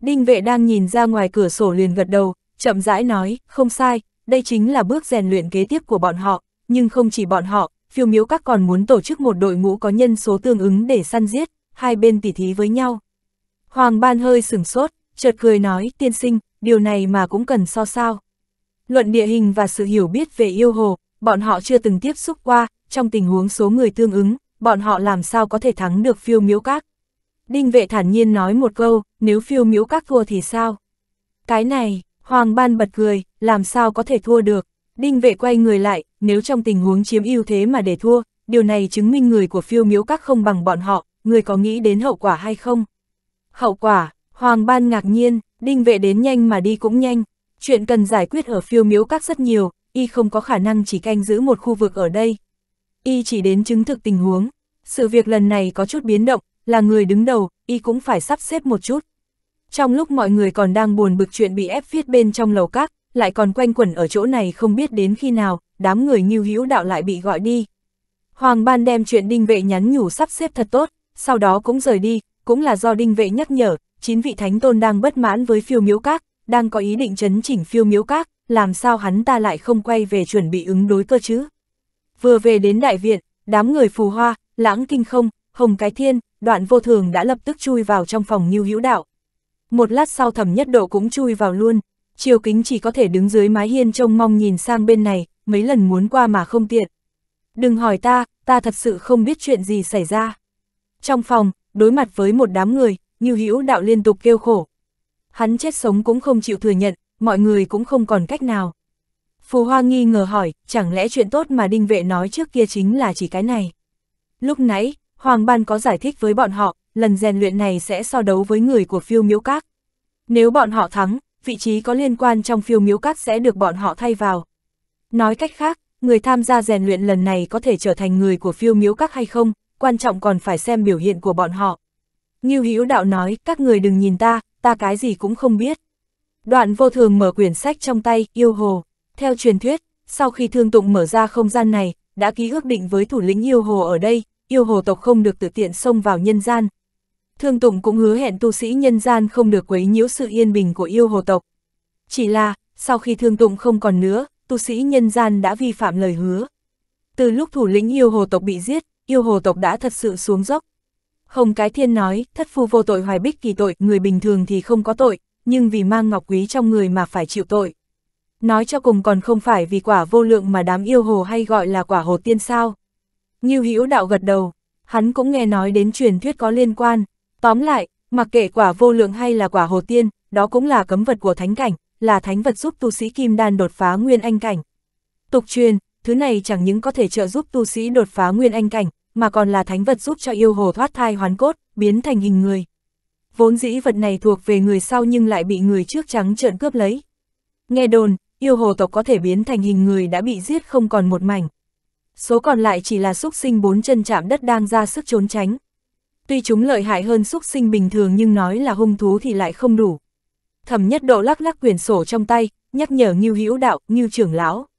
Đinh vệ đang nhìn ra ngoài cửa sổ liền gật đầu, chậm rãi nói, không sai, đây chính là bước rèn luyện kế tiếp của bọn họ, nhưng không chỉ bọn họ, phiêu miếu các còn muốn tổ chức một đội ngũ có nhân số tương ứng để săn giết, hai bên tỉ thí với nhau. Hoàng ban hơi sửng sốt, chợt cười nói, tiên sinh, điều này mà cũng cần so sao. Luận địa hình và sự hiểu biết về yêu hồ, bọn họ chưa từng tiếp xúc qua, trong tình huống số người tương ứng, bọn họ làm sao có thể thắng được phiêu miếu các. Đinh vệ thản nhiên nói một câu, nếu phiêu miễu các thua thì sao? Cái này, Hoàng Ban bật cười, làm sao có thể thua được? Đinh vệ quay người lại, nếu trong tình huống chiếm ưu thế mà để thua, điều này chứng minh người của phiêu miễu các không bằng bọn họ, người có nghĩ đến hậu quả hay không? Hậu quả, Hoàng Ban ngạc nhiên, đinh vệ đến nhanh mà đi cũng nhanh. Chuyện cần giải quyết ở phiêu miếu các rất nhiều, y không có khả năng chỉ canh giữ một khu vực ở đây. Y chỉ đến chứng thực tình huống. Sự việc lần này có chút biến động, là người đứng đầu, y cũng phải sắp xếp một chút. Trong lúc mọi người còn đang buồn bực chuyện bị ép viết bên trong lầu các, lại còn quanh quẩn ở chỗ này không biết đến khi nào, đám người như hữu đạo lại bị gọi đi. Hoàng Ban đem chuyện đinh vệ nhắn nhủ sắp xếp thật tốt, sau đó cũng rời đi, cũng là do đinh vệ nhắc nhở, chín vị thánh tôn đang bất mãn với phiêu miếu các, đang có ý định chấn chỉnh phiêu miếu các, làm sao hắn ta lại không quay về chuẩn bị ứng đối cơ chứ. Vừa về đến đại viện, đám người phù hoa, lãng kinh không, hồng cái thiên, đoạn vô thường đã lập tức chui vào trong phòng như Hữu Đạo. Một lát sau thẩm nhất độ cũng chui vào luôn, Triều Kính chỉ có thể đứng dưới mái hiên trông mong nhìn sang bên này, mấy lần muốn qua mà không tiện. Đừng hỏi ta, ta thật sự không biết chuyện gì xảy ra. Trong phòng, đối mặt với một đám người, như Hữu Đạo liên tục kêu khổ. Hắn chết sống cũng không chịu thừa nhận, mọi người cũng không còn cách nào. Phù Hoa nghi ngờ hỏi, chẳng lẽ chuyện tốt mà đinh vệ nói trước kia chính là chỉ cái này. Lúc nãy, Hoàng Ban có giải thích với bọn họ, lần rèn luyện này sẽ so đấu với người của phiêu Miếu các. Nếu bọn họ thắng, vị trí có liên quan trong phiêu Miếu các sẽ được bọn họ thay vào. Nói cách khác, người tham gia rèn luyện lần này có thể trở thành người của phiêu miếu các hay không, quan trọng còn phải xem biểu hiện của bọn họ. Ngưu Hữu Đạo nói, các người đừng nhìn ta, ta cái gì cũng không biết. Đoạn vô thường mở quyển sách trong tay, yêu hồ. Theo truyền thuyết, sau khi thương tụng mở ra không gian này, đã ký ước định với thủ lĩnh yêu hồ ở đây, yêu hồ tộc không được tự tiện xông vào nhân gian. Thương Tùng cũng hứa hẹn tu sĩ nhân gian không được quấy nhiễu sự yên bình của yêu hồ tộc. Chỉ là, sau khi Thương Tùng không còn nữa, tu sĩ nhân gian đã vi phạm lời hứa. Từ lúc thủ lĩnh yêu hồ tộc bị giết, yêu hồ tộc đã thật sự xuống dốc. Hồng Cái Thiên nói, thất phu vô tội hoài bích kỳ tội, người bình thường thì không có tội, nhưng vì mang ngọc quý trong người mà phải chịu tội. Nói cho cùng còn không phải vì quả vô lượng mà đám yêu hồ hay gọi là quả hồ tiên sao như Hữu Đạo gật đầu, hắn cũng nghe nói đến truyền thuyết có liên quan. Tóm lại, mặc kệ quả vô lượng hay là quả hồ tiên, đó cũng là cấm vật của thánh cảnh, là thánh vật giúp tu sĩ kim đan đột phá nguyên anh cảnh. Tục truyền, thứ này chẳng những có thể trợ giúp tu sĩ đột phá nguyên anh cảnh, mà còn là thánh vật giúp cho yêu hồ thoát thai hoán cốt, biến thành hình người. Vốn dĩ vật này thuộc về người sau nhưng lại bị người trước trắng trợn cướp lấy. Nghe đồn, yêu hồ tộc có thể biến thành hình người đã bị giết không còn một mảnh số còn lại chỉ là xúc sinh bốn chân chạm đất đang ra sức trốn tránh. Tuy chúng lợi hại hơn xúc sinh bình thường nhưng nói là hung thú thì lại không đủ. Thẩm nhất độ lắc lắc quyển sổ trong tay, nhắc nhở Ngưu Hữu Đạo, Ngưu trưởng lão.